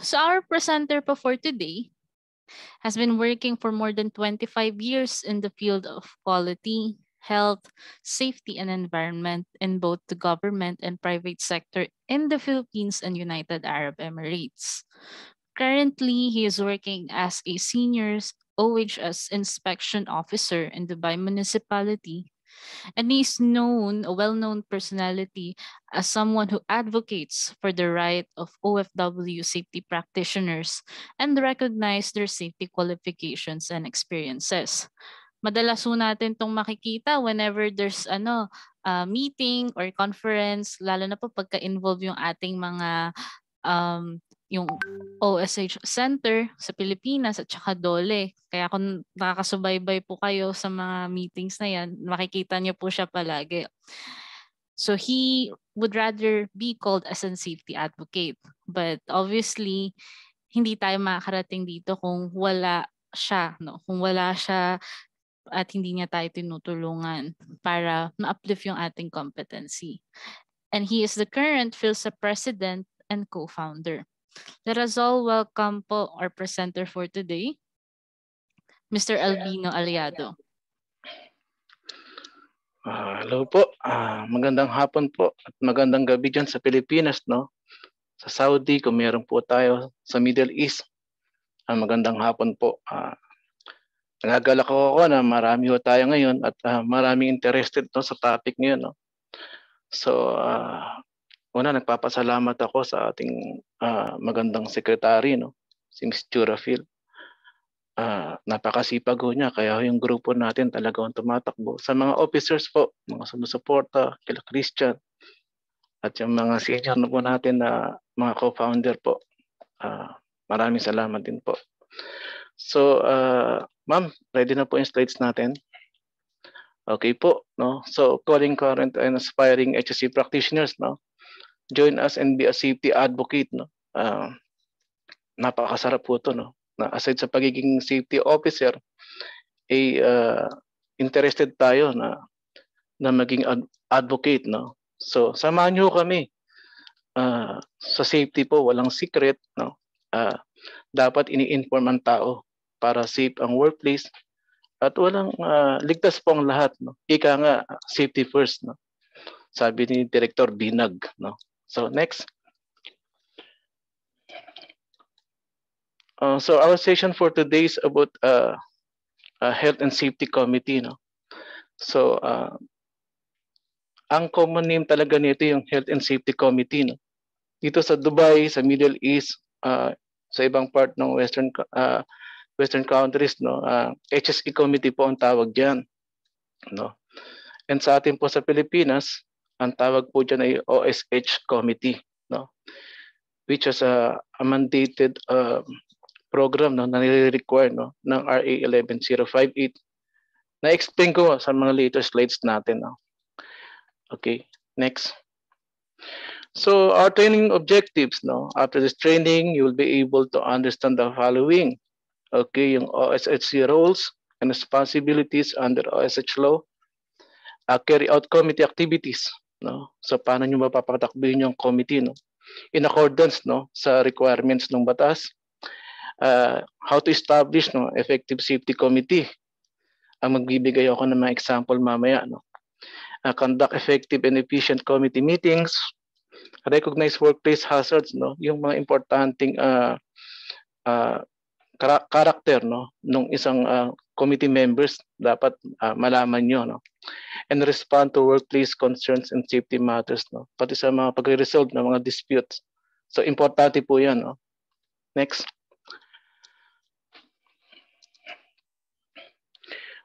So our presenter for today has been working for more than 25 years in the field of quality, health, safety, and environment in both the government and private sector in the Philippines and United Arab Emirates. Currently, he is working as a senior OHS inspection officer in Dubai Municipality And he's known, a well-known personality, as someone who advocates for the right of OFW safety practitioners and recognize their safety qualifications and experiences. Madalas po natin itong makikita whenever there's ano, uh, meeting or conference, lalo na po pagka-involve yung ating mga um, yung OSH Center sa Pilipinas at saka DOLE. Kaya kung nakakasubaybay po kayo sa mga meetings na yan, makikita niyo po siya palagi. So he would rather be called as a safety advocate. But obviously, hindi tayo makakarating dito kung wala siya, no? Kung wala siya at hindi niya tayo tinutulungan para ma-uplift yung ating competency. And he is the current FILSA president and co-founder. Let us all welcome po our presenter for today, Mr. Albino Aliado. Uh, hello po. Uh, magandang hapon po at magandang gabi dyan sa Pilipinas, no? Sa Saudi, kung meron po tayo sa Middle East. Uh, magandang hapon po. Uh, nagagalak ako na marami ho tayo ngayon at uh, maraming interested no, sa topic ngayon, no? So, uh, una nagpapasalamat ako sa ating uh, magandang secretary no si Miss Jurafil. Uh, ah, napakasipag ho niya kaya yung grupo natin talagang tumatakbo. Sa mga officers po, mga sumusuporta, kila Christian at yung mga senior na po natin na mga co-founder po. Uh, maraming salamat din po. So, uh, ma'am, ready na po yung slides natin. Okay po, no? So, calling current and aspiring HSC practitioners, no? join us and be a safety advocate. No? Uh, napakasarap po to No? Na aside sa pagiging safety officer, ay eh, uh, interested tayo na na maging ad- advocate. No? So, samahan niyo kami. Uh, sa safety po, walang secret. No? Uh, dapat ini-inform ang tao para safe ang workplace at walang uh, ligtas po ang lahat no ika nga safety first no sabi ni Director Binag no So next. Uh, so our session for today is about uh, uh, health and safety committee. No? So uh, ang common name talaga nito yung health and safety committee. No? Dito sa Dubai, sa Middle East, uh, sa ibang part ng Western uh, Western countries, no, uh, HSE committee po ang tawag diyan. No? And sa atin po sa Pilipinas, ang tawag po dyan ay OSH Committee, no? which is a, a mandated uh, program no, na nire-require no, ng RA 11058. Na-explain ko sa mga later slides natin. No? Okay, next. So our training objectives, no? After this training, you will be able to understand the following. Okay, yung OSHC roles and responsibilities under OSH law. Uh, carry out committee activities no so paano niyo mapapatakbuhin yung committee no in accordance no sa requirements ng batas uh, how to establish no effective safety committee ang magbibigay ako ng mga example mamaya no uh, conduct effective and efficient committee meetings recognize workplace hazards no yung mga importanteng uh, ah, uh, karakter no nung isang uh, committee members dapat uh, malaman nyo. No? And respond to workplace concerns and safety matters. No? Pati sa mga pagre-resolve ng mga disputes. So importante po yan. No? Next.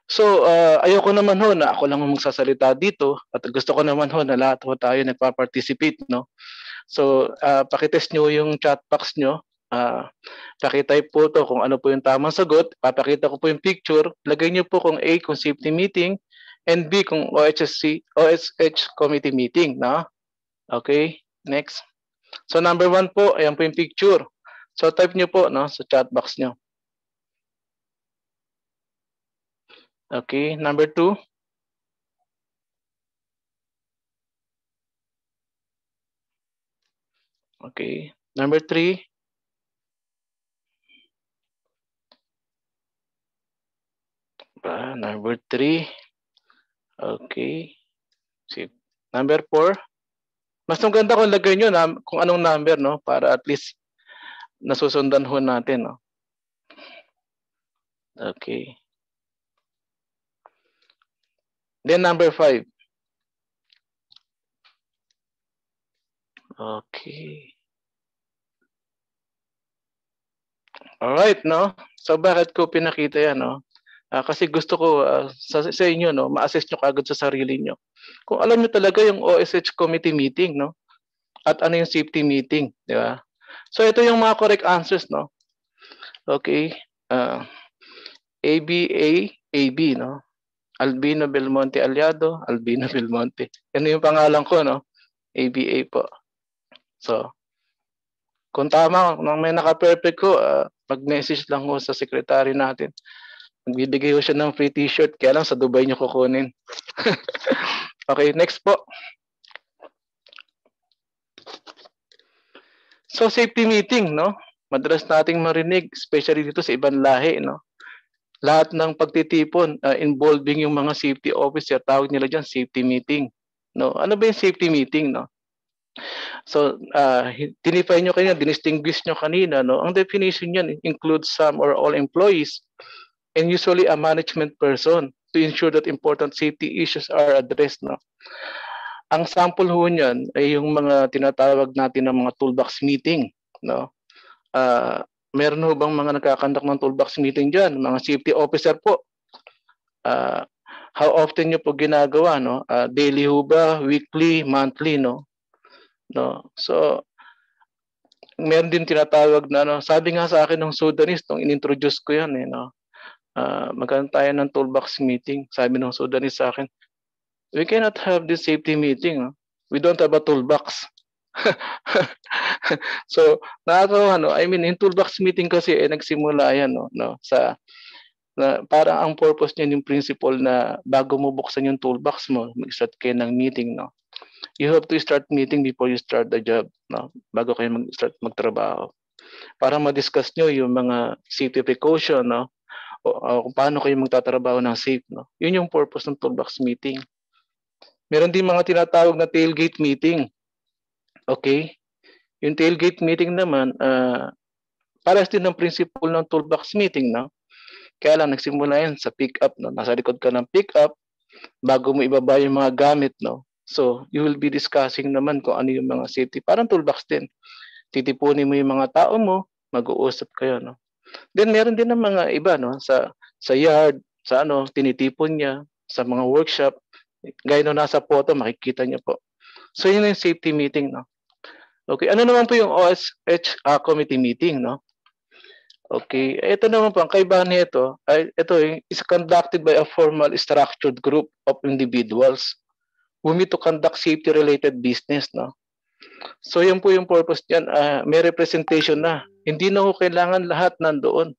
So, uh, ayoko naman ho na ako lang ang magsasalita dito at gusto ko naman ho na lahat ho tayo nagpa-participate, no? So, uh, pakitest nyo yung chat box nyo Ah, Uh, pakitype po to kung ano po yung tamang sagot. Papakita ko po yung picture. Lagay niyo po kung A, kung safety meeting, and B, kung OHSC, OSH committee meeting. No? Okay, next. So number one po, ayan po yung picture. So type niyo po no, sa chat box niyo. Okay, number two. Okay, number three. pa? Diba? Number three. Okay. Sip. number four. Mas ang kung lagay nyo na, kung anong number, no? Para at least nasusundan ho natin, no? Okay. Then number five. Okay. All right, no? So bakit ko pinakita yan, no? Uh, kasi gusto ko uh, sa, sa inyo no, ma-assess nyo kagad sa sarili nyo. Kung alam nyo talaga yung OSH committee meeting no at ano yung safety meeting, di ba? So ito yung mga correct answers no. Okay. Uh, ah, ABA AB no. Albino Belmonte Aliado, Albino Belmonte. Ano yung pangalan ko no? ABA po. So kung tama, nang may naka-perfect ko, uh, mag-message lang ko sa secretary natin. Nagbibigay ko siya ng free t-shirt, kaya lang sa Dubai niyo kukunin. okay, next po. So safety meeting, no? Madalas nating marinig, especially dito sa ibang lahi, no? Lahat ng pagtitipon uh, involving yung mga safety officer, tawag nila diyan safety meeting, no? Ano ba yung safety meeting, no? So, uh, ah, dinify nyo kanina, dinistinguish nyo kanina, no? Ang definition niyan includes some or all employees and usually a management person to ensure that important safety issues are addressed. No? Ang sample ho niyan ay yung mga tinatawag natin ng mga toolbox meeting. No? Uh, meron ho bang mga nagkakandak ng toolbox meeting dyan? Mga safety officer po. Uh, how often nyo po ginagawa? No? Uh, daily ho ba? Weekly? Monthly? No? No? So, meron din tinatawag na, no? sabi nga sa akin ng Sudanese, nung inintroduce ko yan, eh, no? uh, magkaroon tayo ng toolbox meeting. Sabi ng Sudanese sa akin, we cannot have this safety meeting. No? Ah. We don't have a toolbox. so, nakakatawa, ano, I mean, in toolbox meeting kasi, eh, nagsimula yan, no? no? Sa, na parang ang purpose niya yung principle na bago mo buksan yung toolbox mo, mag-start kayo ng meeting, no? You have to start meeting before you start the job, no? Bago kayo mag-start magtrabaho. Para ma-discuss nyo yung mga safety precaution, no? uh, kung paano kayo magtatrabaho ng safe. No? Yun yung purpose ng toolbox meeting. Meron din mga tinatawag na tailgate meeting. Okay? Yung tailgate meeting naman, uh, pares din ng principle ng toolbox meeting. No? Kaya lang, nagsimula yan sa pick-up. No? Nasa likod ka ng pick-up bago mo ibaba yung mga gamit. No? So, you will be discussing naman kung ano yung mga safety. Parang toolbox din. Titipunin mo yung mga tao mo, mag-uusap kayo. No? Then meron din ng mga iba no sa sa yard, sa ano, tinitipon niya sa mga workshop. Gaya no nasa photo makikita niyo po. So yun yung safety meeting no. Okay, ano naman po yung OSH uh, committee meeting no? Okay, ito naman po ang kaibahan nito ay ito is conducted by a formal structured group of individuals who meet to conduct safety related business no. So yun po yung purpose niyan, uh, may representation na hindi na ho kailangan lahat nandoon.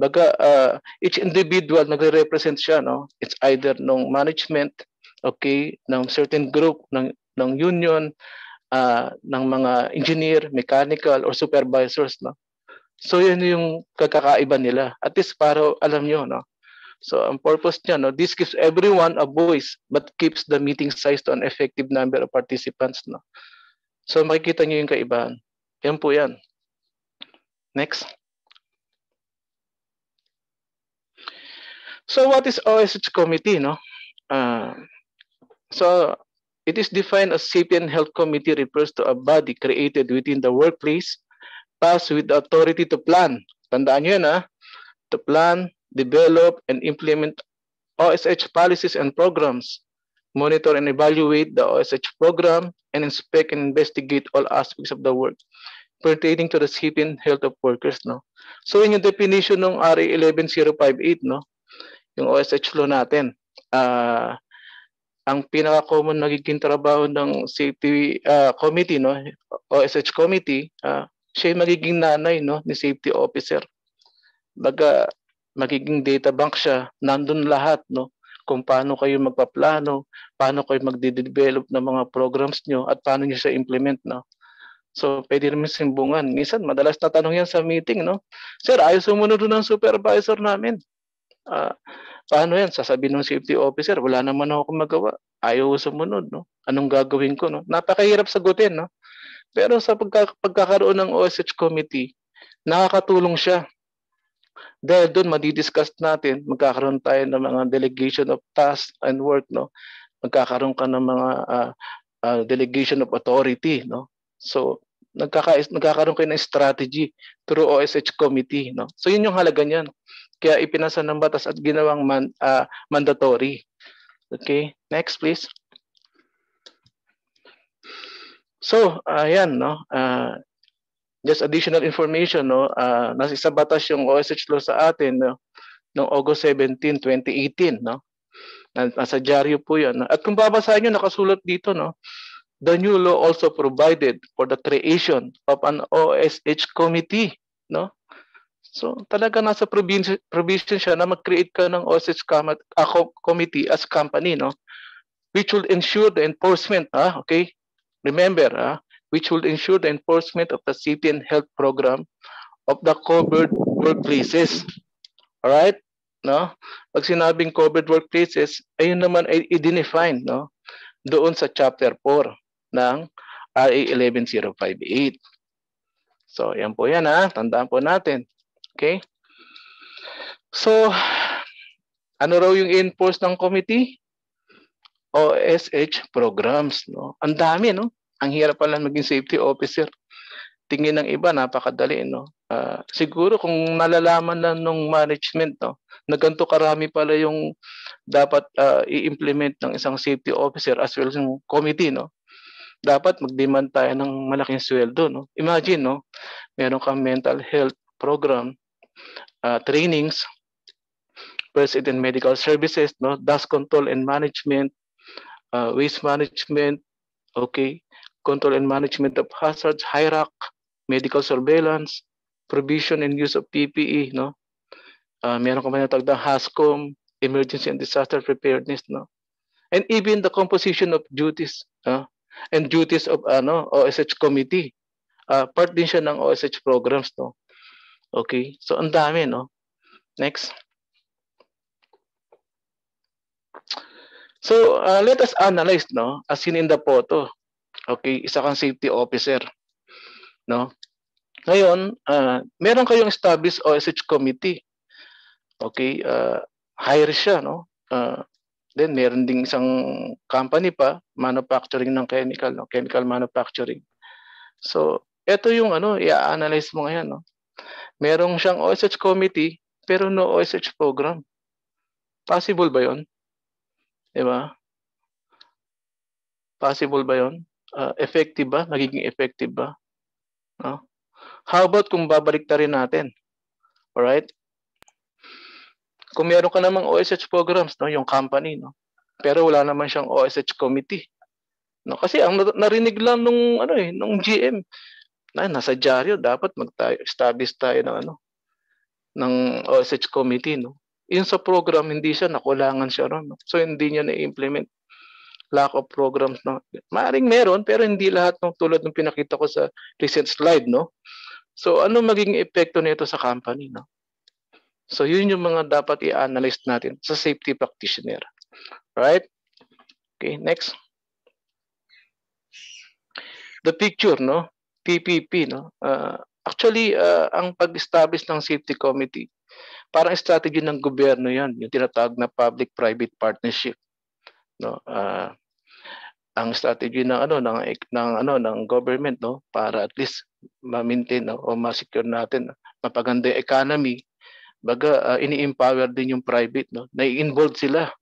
Baga, uh, each individual nagre-represent siya, no? It's either ng management, okay, ng certain group, ng, ng union, uh, ng mga engineer, mechanical, or supervisors, no? So yun yung kakakaiba nila. At least para alam nyo, no? So ang purpose niya, no, this gives everyone a voice but keeps the meeting size to an effective number of participants. No? So makikita niyo yung kaibahan. Yan po yan. Next. So what is OSH committee? No? Uh, so it is defined as safety and health committee refers to a body created within the workplace, tasked with the authority to plan. Tandaan nyo na, to plan, develop, and implement OSH policies and programs, monitor and evaluate the OSH program, and inspect and investigate all aspects of the work pertaining to the safety and health of workers, no? So, yun yung definition ng RA 11058, no? Yung OSH law natin. Uh, ang pinaka-common magiging trabaho ng safety uh, ah, committee, no? OSH committee, uh, siya yung magiging nanay, no? Ni safety officer. Baga, magiging data bank siya, nandun lahat, no? kung paano kayo magpaplano, paano kayo magde-develop ng mga programs nyo at paano nyo siya implement. No? So, pwede rin simbungan. Minsan, madalas natanong yan sa meeting, no? Sir, ayaw sumunod ng supervisor namin. Uh, paano yan? Sasabihin ng safety officer, wala naman ako magawa. Ayaw sumunod, no? Anong gagawin ko, no? Napakahirap sagutin, no? Pero sa pagka- pagkakaroon ng OSH committee, nakakatulong siya. Dahil doon, madidiscuss natin, magkakaroon tayo ng mga delegation of tasks and work, no? Magkakaroon ka ng mga uh, uh, delegation of authority, no? So, nagkaka nagkakaroon kayo ng strategy through OSH committee no so yun yung halaga niyan kaya ipinasa ng batas at ginawang man, uh, mandatory okay next please so ayan uh, no uh, just additional information no uh, nasa sa batas yung OSH law sa atin no noong August 17 2018 no nasa dyaryo po 'yon no? at kung babasahin niyo nakasulat dito no The new law also provided for the creation of an OSH committee, no? So talaga nasa provision, provision siya na mag-create ka ng OSH committee as company, no? Which will ensure the enforcement, ah, okay? Remember, ah, which will ensure the enforcement of the safety and health program of the covered workplaces. All right? No? Pag sinabing covered workplaces, ayun naman ay i-define, no? Doon sa chapter 4 ng RA 11058. So, yan po yan ha. Tandaan po natin. Okay? So, ano raw yung enforce ng committee? OSH programs. No? Ang dami, no? Ang hirap pala maging safety officer. Tingin ng iba, napakadali, no? Uh, siguro kung nalalaman na nung management, no? Na ganito karami pala yung dapat uh, i-implement ng isang safety officer as well as yung committee, no? dapat mag-demand tayo ng malaking sweldo. No? Imagine, no? meron kang mental health program, uh, trainings, first aid and medical services, no? dust control and management, uh, waste management, okay, control and management of hazards, HIRAC, medical surveillance, provision and use of PPE, no? Uh, meron ka man natagdang HASCOM, emergency and disaster preparedness, no? And even the composition of duties, no? and duties of ano OSH committee. Uh, part din siya ng OSH programs no. Okay? So ang dami no. Next. So uh, let us analyze no as seen in the photo. Okay, isa kang safety officer no. Ngayon, uh, meron kayong established OSH committee. Okay, uh, hire siya no. Uh, Then meron ding isang company pa, manufacturing ng chemical, no? chemical manufacturing. So, ito yung ano, i-analyze mo ngayon. No? Merong siyang OSH committee, pero no OSH program. Possible ba yun? Di ba? Possible ba yun? Uh, effective ba? Magiging effective ba? No? How about kung babalik na rin natin? Alright? Kung meron ka namang OSH programs, no, yung company, no. Pero wala naman siyang OSH committee. No, kasi ang narinig lang nung ano eh, nung GM na nasa diaryo dapat mag-establish tayo ng ano ng OSH committee, no. Yung sa program hindi siya nakulangan siya ron. No? So hindi niya na-implement lack of programs no. Maring meron pero hindi lahat ng tulad ng pinakita ko sa recent slide no. So ano maging epekto nito sa company no? So yun yung mga dapat i-analyze natin sa safety practitioner. Right? Okay, next. The picture, no? PPP, no? Uh, actually, uh, ang pag-establish ng safety committee, parang strategy ng gobyerno yan, yung tinatawag na public-private partnership. No? Uh, ang strategy ng ano ng ng ano ng government no para at least ma-maintain no, o ma-secure natin mapaganda yung economy baga uh, ini-empower din yung private no nai-involve sila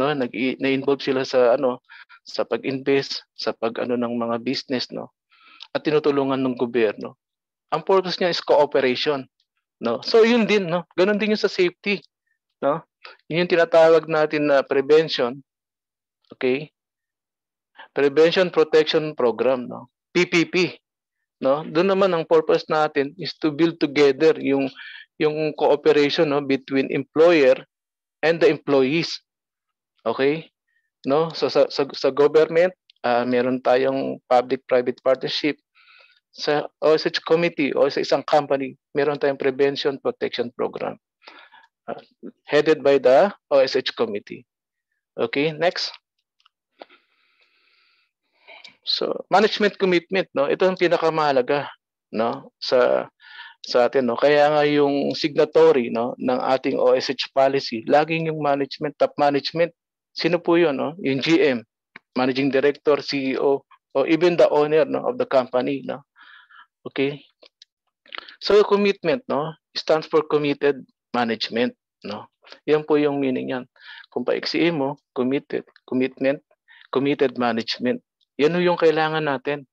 no nag na-involve sila sa ano sa pag-invest sa pag ano ng mga business no at tinutulungan ng gobyerno ang purpose niya is cooperation no so yun din no ganun din yung sa safety no yun yung tinatawag natin na prevention okay prevention protection program no PPP no doon naman ang purpose natin is to build together yung yung cooperation no between employer and the employees. Okay? No? So sa sa, sa government, uh, meron tayong public private partnership sa OSH committee o sa isang company, meron tayong prevention protection program uh, headed by the OSH committee. Okay, next. So, management commitment, no? Ito ang pinakamahalaga, no? Sa sa atin no kaya nga yung signatory no ng ating OSH policy laging yung management top management sino po yun no yung GM managing director CEO or even the owner no of the company no okay so commitment no stands for committed management no yan po yung meaning yan kung paiksiin mo committed commitment committed management yan ho yung kailangan natin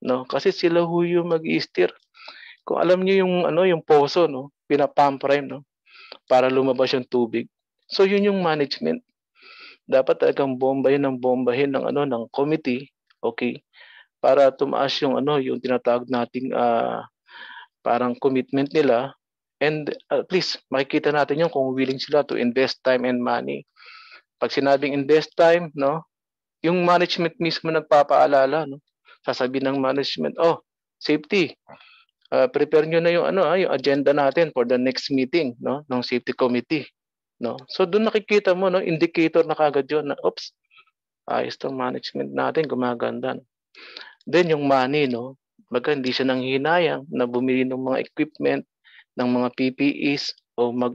no kasi sila ho yung mag-steer kung alam niyo yung ano, yung poso, no? Pinapump prime, no? Para lumabas yung tubig. So yun yung management. Dapat talagang bombahin ng bombahin ng ano ng committee, okay? Para tumaas yung ano, yung tinatawag nating uh, parang commitment nila And at ah, least makikita natin yung kung willing sila to invest time and money. Pag sinabing invest time, no, yung management mismo nagpapaalala, no. Sasabihin ng management, "Oh, safety. Ah, prepare niyo na yung ano ah, yung agenda natin for the next meeting no ng safety committee no so doon nakikita mo no indicator na kagad yun na oops ayos tong management natin gumaganda then yung money no Baga hindi siya nang hinayang na bumili ng mga equipment, ng mga PPEs o mag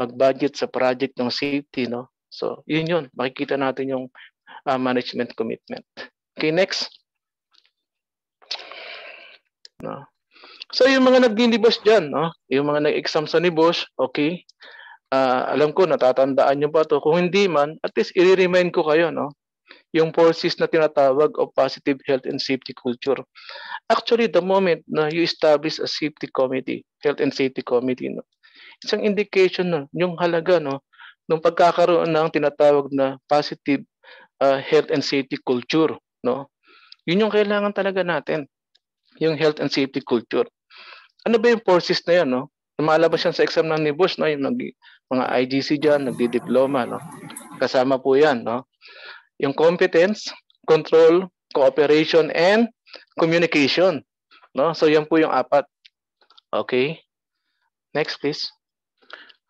mag-budget sa project ng safety no. So, yun yun. Makikita natin yung uh, management commitment. Okay, next. No. So yung mga nagninibos dyan, no? yung mga nag-exam sa nibos, okay, uh, alam ko natatandaan nyo pa to. Kung hindi man, at least i-remind ko kayo, no? yung four na tinatawag of positive health and safety culture. Actually, the moment na you establish a safety committee, health and safety committee, no? isang indication no, yung halaga no, ng pagkakaroon ng tinatawag na positive uh, health and safety culture. No? Yun yung kailangan talaga natin, yung health and safety culture ano ba yung forces na yan, no? Lumalabas yan sa exam ng NIBUS, no? Yung nag, mga IGC dyan, nagdi-diploma, no? Kasama po yan, no? Yung competence, control, cooperation, and communication, no? So, yan po yung apat. Okay? Next, please.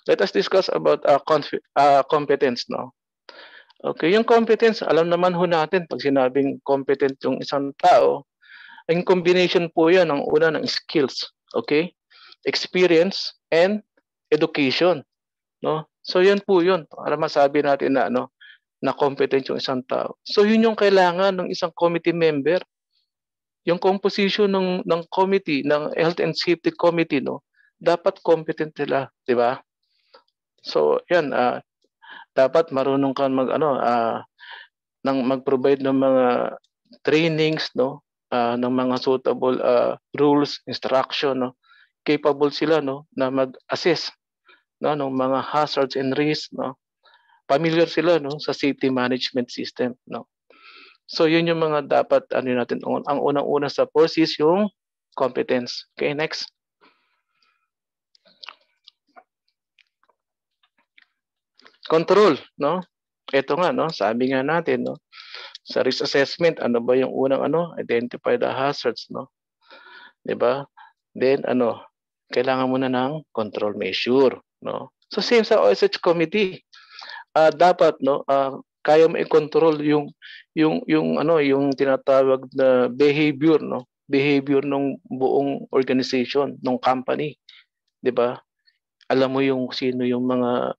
Let us discuss about uh, uh, competence, no? Okay, yung competence, alam naman ho natin pag sinabing competent yung isang tao, in combination po yan ng una ng skills okay? Experience and education, no? So yun po yun para masabi natin na ano na competent yung isang tao. So yun yung kailangan ng isang committee member. Yung composition ng ng committee ng Health and Safety Committee no, dapat competent sila, di ba? So yan uh, ah, dapat marunong kang mag ano uh, ng mag-provide ng mga trainings no uh, ng mga suitable uh, rules, instruction, no? capable sila no na mag-assess no ng mga hazards and risks no familiar sila no sa city management system no so yun yung mga dapat ano natin ang unang-una sa course is yung competence okay next control no ito nga no sabi nga natin no sa risk assessment, ano ba yung unang ano? Identify the hazards, no? 'Di ba? Then ano, kailangan muna ng control measure, no? So same sa OSH committee. Uh, dapat no, uh, kaya mo i-control yung yung yung ano yung tinatawag na behavior no behavior ng buong organization ng company 'di ba alam mo yung sino yung mga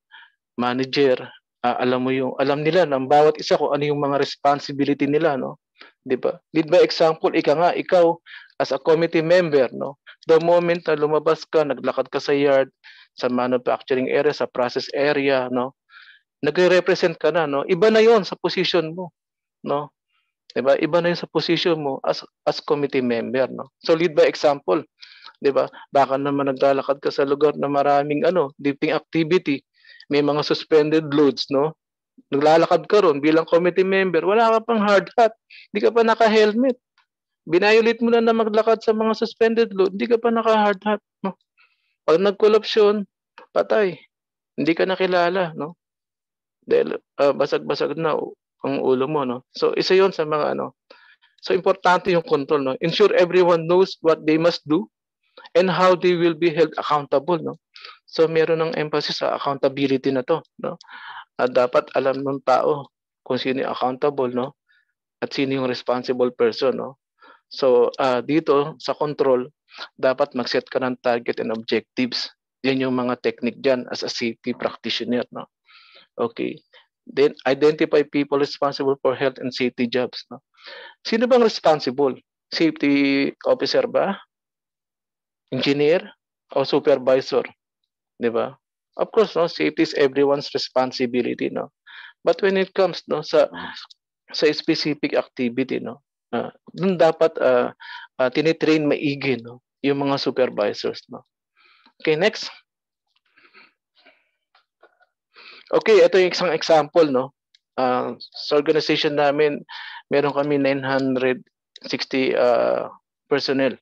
manager uh, alam mo yung alam nila ng bawat isa ko ano yung mga responsibility nila no 'di ba lead by example ika nga ikaw as a committee member no the moment na lumabas ka naglakad ka sa yard sa manufacturing area sa process area no nagre-represent ka na no iba na yon sa position mo no 'di ba iba na yon sa position mo as as committee member no so lead by example 'di ba baka naman naglalakad ka sa lugar na maraming ano dipping activity may mga suspended loads, no? Naglalakad ka ron bilang committee member, wala ka pang hard hat, hindi ka pa naka-helmet. Binayulit mo na na maglakad sa mga suspended load, hindi ka pa naka-hard hat, no? Pag nagkolapsyon, patay. Hindi ka nakilala, no? Dahil uh, basag-basag na ang ulo mo, no? So, isa yon sa mga, ano, So importante yung control no. Ensure everyone knows what they must do and how they will be held accountable no. So meron ng emphasis sa accountability na to, no? At dapat alam ng tao kung sino yung accountable, no? At sino yung responsible person, no? So uh, dito sa control, dapat mag-set ka ng target and objectives. Yan yung mga technique diyan as a safety practitioner, no? Okay. Then identify people responsible for health and safety jobs, no? Sino bang responsible? Safety officer ba? Engineer o supervisor? 'di ba? Of course, no, safety is everyone's responsibility, no. But when it comes no sa sa specific activity, no, uh, dun dapat uh, uh, tinitrain maigi, no, yung mga supervisors, no. Okay, next. Okay, ito yung isang example, no. Uh, sa organization namin, meron kami 960 uh, personnel.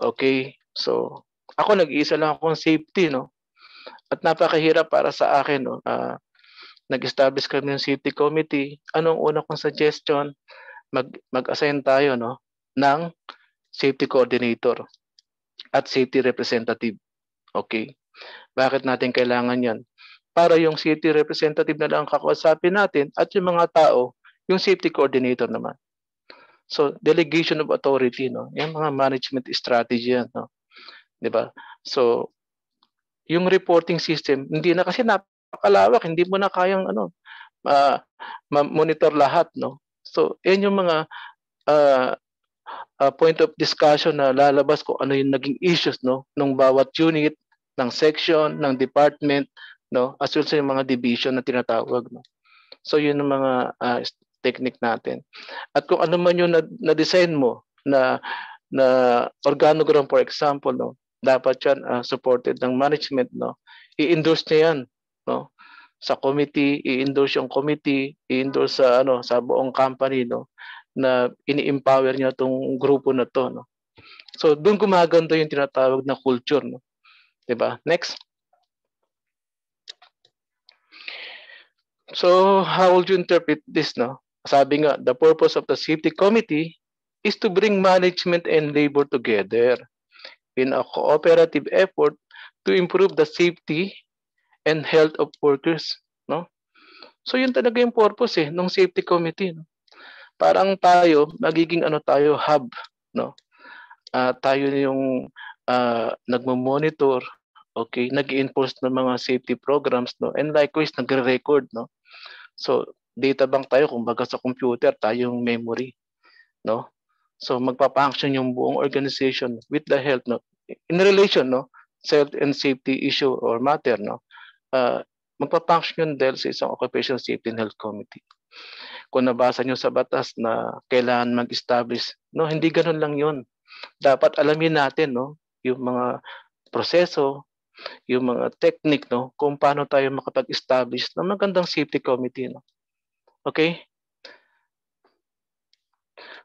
Okay, so ako nag-iisa lang akong safety, no at napakahirap para sa akin. No? Uh, nag-establish kami ng city committee. Anong una kong suggestion? Mag, mag-assign tayo no? ng city coordinator at city representative. Okay? Bakit natin kailangan yan? Para yung city representative na lang kakausapin natin at yung mga tao, yung safety coordinator naman. So, delegation of authority, no? Yan mga management strategy yan, no? 'Di ba? So, yung reporting system, hindi na kasi napakalawak, hindi mo na kayang ano, ah, ma-monitor lahat, no? So, yan yung mga uh, uh, point of discussion na lalabas ko ano yung naging issues, no? ng bawat unit, ng section, ng department, no? As well as yung mga division na tinatawag, no? So, yun ang mga uh, technique natin. At kung ano man yung na-design mo na na organogram for example no dapat yan uh, ah, supported ng management no i-endorse niya yan no sa committee i-endorse yung committee i-endorse sa ano sa buong company no na ini-empower niya tong grupo na to no so doon gumaganda yung tinatawag na culture no 'di ba next So how would you interpret this no? Sabi nga the purpose of the safety committee is to bring management and labor together in a cooperative effort to improve the safety and health of workers. No? So yun talaga yung purpose eh, ng safety committee. No? Parang tayo, magiging ano tayo, hub. No? Uh, tayo yung ah, nagmo-monitor, okay, nag enforce ng mga safety programs. No? And likewise, nagre-record. No? So data bank tayo, kumbaga sa computer, tayo yung memory. No? So magpapa-action yung buong organization with the health no in relation no health and safety issue or matter no. Uh, ah, magpa-function yun dahil sa isang occupational safety and health committee. Kung nabasa nyo sa batas na kailangan mag-establish, no, hindi ganun lang yun. Dapat alamin natin no, yung mga proseso, yung mga technique no, kung paano tayo makapag-establish ng magandang safety committee. No. Okay?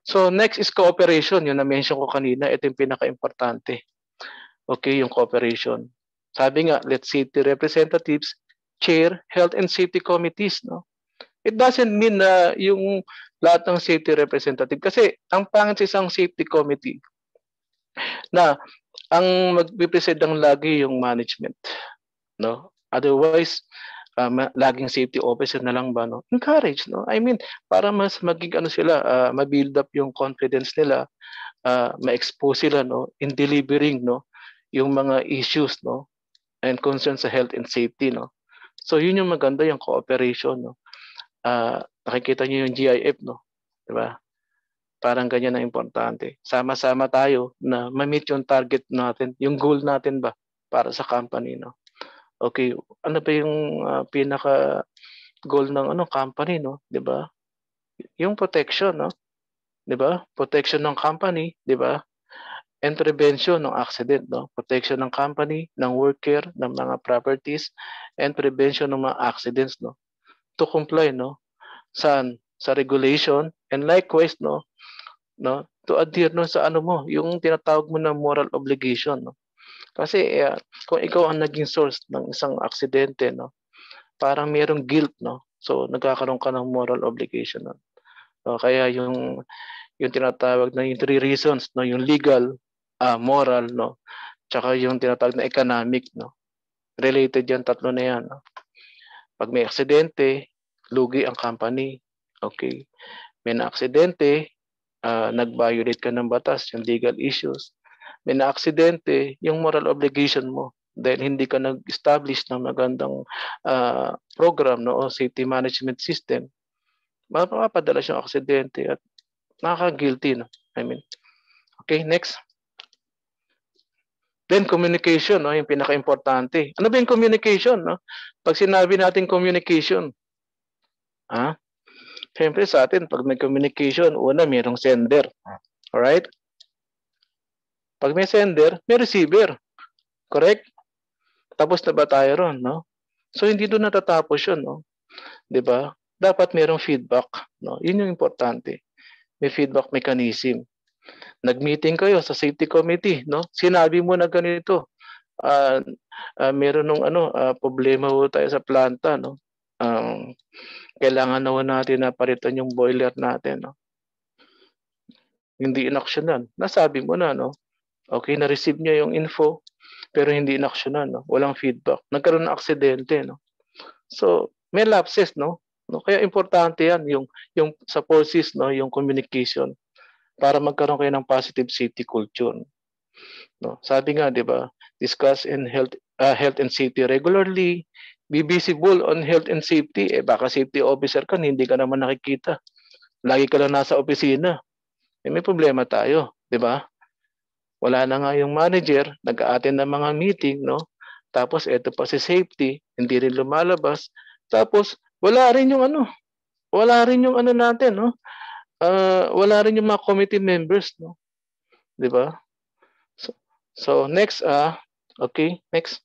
So next is cooperation, yung na-mention ko kanina, ito yung pinaka-importante. Okay, yung cooperation. Sabi nga, let city representatives chair health and safety committees, no? It doesn't mean na yung lahat ng city representative kasi ang pangit sa isang safety committee na ang magpipresent ng lagi yung management, no? Otherwise, um, laging safety officer na lang ba no encourage no i mean para mas maging ano sila uh, ma-build up yung confidence nila uh, ma-expose sila no in delivering no yung mga issues no and concerns sa health and safety no so yun yung maganda yung cooperation no uh, nakikita niyo yung GIF no di ba parang ganyan na importante sama-sama tayo na ma-meet yung target natin yung goal natin ba para sa company no okay, ano ba yung uh, pinaka goal ng ano company no, 'di ba? Yung protection no. 'Di ba? Protection ng company, 'di ba? And prevention ng accident no, protection ng company, ng worker, ng mga properties and prevention ng mga accidents no. To comply no saan sa regulation and likewise no no to adhere no sa ano mo yung tinatawag mo na moral obligation no kasi uh, kung ikaw ang naging source ng isang aksidente, no, parang mayroong guilt, no? So nagkakaroon ka ng moral obligation. No? So, kaya yung yung tinatawag na yung three reasons, no, yung legal, uh, moral, no, tsaka yung tinatawag na economic, no. Related yan, tatlo na yan. No? Pag may aksidente, lugi ang company. Okay. May na aksidente, uh, nag-violate ka ng batas, yung legal issues may naaksidente, yung moral obligation mo dahil hindi ka nag-establish ng magandang uh, program no, o safety management system, mapapadala siyang aksidente at nakaka-guilty. No? I mean, okay, next. Then communication, no, yung pinaka-importante. Ano ba yung communication? No? Pag sinabi natin communication, ha? Ah, Siyempre sa atin, pag may communication, una, mayroong sender. Alright? Pag may sender, may receiver. Correct? Tapos na ba tayo ron, no? So, hindi doon natatapos 'yon, no? 'Di ba? Dapat mayroong feedback, no? Yun yung importante. May feedback mechanism. Nag-meeting kayo sa safety committee, no? Sinabi mo na ganito. Uh, uh, meron nung ano, uh, problema ho tayo sa planta, no? Um, kailangan na natin na palitan yung boiler natin, no? Hindi inaksyonan. Nasabi mo na, no? Okay, na-receive niya yung info, pero hindi inaksyonan, no? walang feedback. Nagkaroon ng aksidente. No? So, may lapses, no? no? Kaya importante yan, yung, yung sa policies, no? yung communication, para magkaroon kayo ng positive safety culture. No? Sabi nga, di ba, discuss in health, uh, health and safety regularly, be visible on health and safety. Eh, baka safety officer ka, hindi ka naman nakikita. Lagi ka lang nasa opisina. Eh, may problema tayo, di ba? Wala na nga yung manager, nag-attend ng mga meeting, no? Tapos ito pa si safety, hindi rin lumalabas. Tapos wala rin yung ano, wala rin yung ano natin, no? Uh, wala rin yung mga committee members, no? 'Di ba? So, so next ah, uh, okay, next.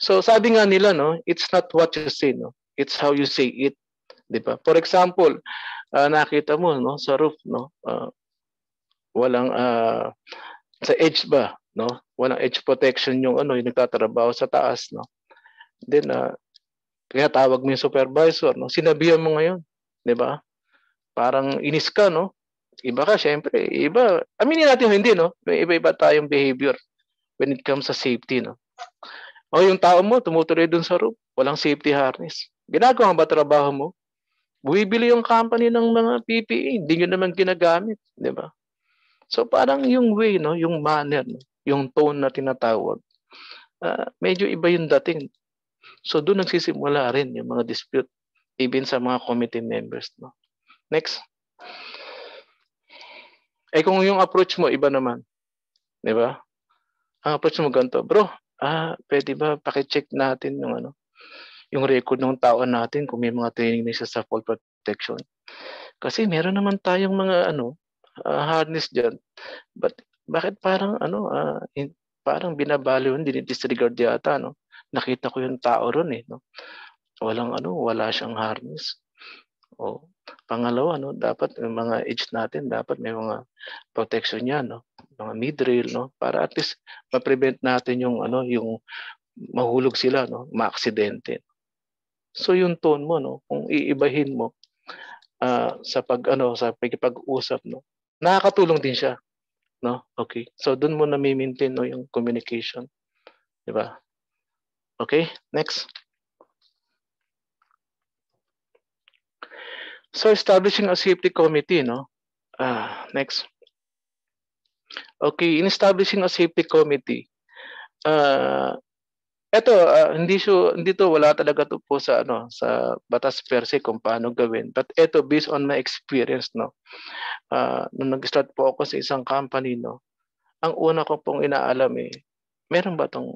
So sabi nga nila no, it's not what you say no, it's how you say it, 'di ba? For example, uh, nakita mo no sa roof no, uh, walang uh, sa edge ba, no? Walang edge protection yung ano, yung nagtatrabaho sa taas, no? Then uh, ah, kaya tawag mo yung supervisor, no? Sinabihan mo ngayon, 'di ba? Parang inis ka, no? Iba ka syempre, iba. Aminin natin hindi, no? May iba-iba tayong behavior when it comes sa safety, no? O yung tao mo, tumutuloy dun sa roof, walang safety harness. Ginagawa ba trabaho mo? Buibili yung company ng mga PPE, hindi nyo naman ginagamit, di ba? So parang yung way, no, yung manner, yung tone na tinatawag, uh, medyo iba yung dating. So doon nagsisimula rin yung mga dispute even sa mga committee members. No? Next. Eh kung yung approach mo iba naman, 'di ba? Ang approach mo ganito, bro. Ah, pwede ba paki-check natin yung ano, yung record ng tao natin kung may mga training na sa fall protection. Kasi meron naman tayong mga ano, uh, ah, harness dyan. But bakit parang ano, uh, ah, in, parang binabali yun, dinidisregard yata, no? Nakita ko yung tao ron eh, no? Walang ano, wala siyang harness. O, pangalawa, no, dapat yung mga age natin, dapat may mga protection niya, no? Mga mid-rail, no? Para at least ma-prevent natin yung ano, yung mahulog sila, no? Maaksidente. So yung tone mo, no? Kung iibahin mo uh, sa pag ano, sa pag-usap, no? nakakatulong din siya. No? Okay. So doon mo na maintain no, yung communication. 'Di ba? Okay, next. So establishing a safety committee, no? Ah, next. Okay, in establishing a safety committee, uh, ito, uh, ah, hindi, so, hindi to, wala talaga to po sa, ano, sa batas per se kung paano gawin. But ito, based on my experience, no, uh, nung nag-start po ako sa isang company, no, ang una ko pong inaalam eh, meron ba tong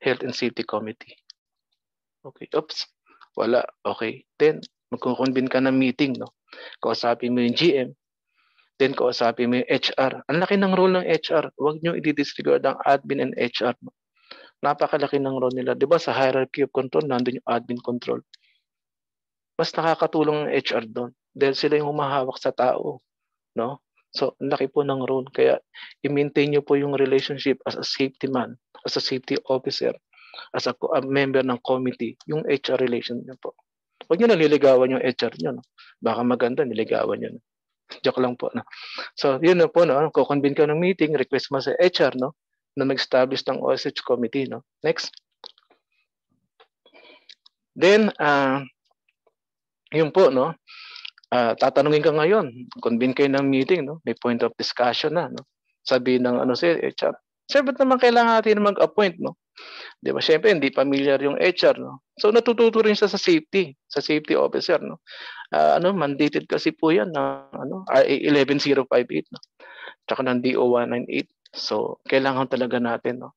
Health and Safety Committee? Okay, oops, wala. Okay, then magkukonvene ka ng meeting, no? Kausapin mo yung GM, then kausapin mo yung HR. Ang laki ng role ng HR. Huwag niyo i-disregard ang admin and HR. No? Napakalaki ng role nila. Di ba sa hierarchy of control, nandun yung admin control. Mas nakakatulong ng HR doon dahil sila yung humahawak sa tao. No? So, laki po ng role. Kaya, i-maintain nyo po yung relationship as a safety man, as a safety officer, as a, a member ng committee, yung HR relation nyo po. Huwag nyo na niligawan yung HR nyo. No? Baka maganda, niligawan nyo. No? Joke lang po. No? So, yun na po. No? Kukonvene ka ng meeting, request mo sa HR. No? na mag-establish ng OSH committee. No? Next. Then, uh, yun po, no? Uh, tatanungin ka ngayon, convene kayo ng meeting, no? may point of discussion na. No? Sabi ng ano, si HR, Sir, ba't naman kailangan natin mag-appoint, no? Di ba? Siyempre, hindi familiar yung HR, no? So, natututo rin siya sa safety, sa safety officer, no? Uh, ano, mandated kasi po yan na ano, RA 11058, no? Tsaka ng DO 198. So, kailangan talaga natin, no?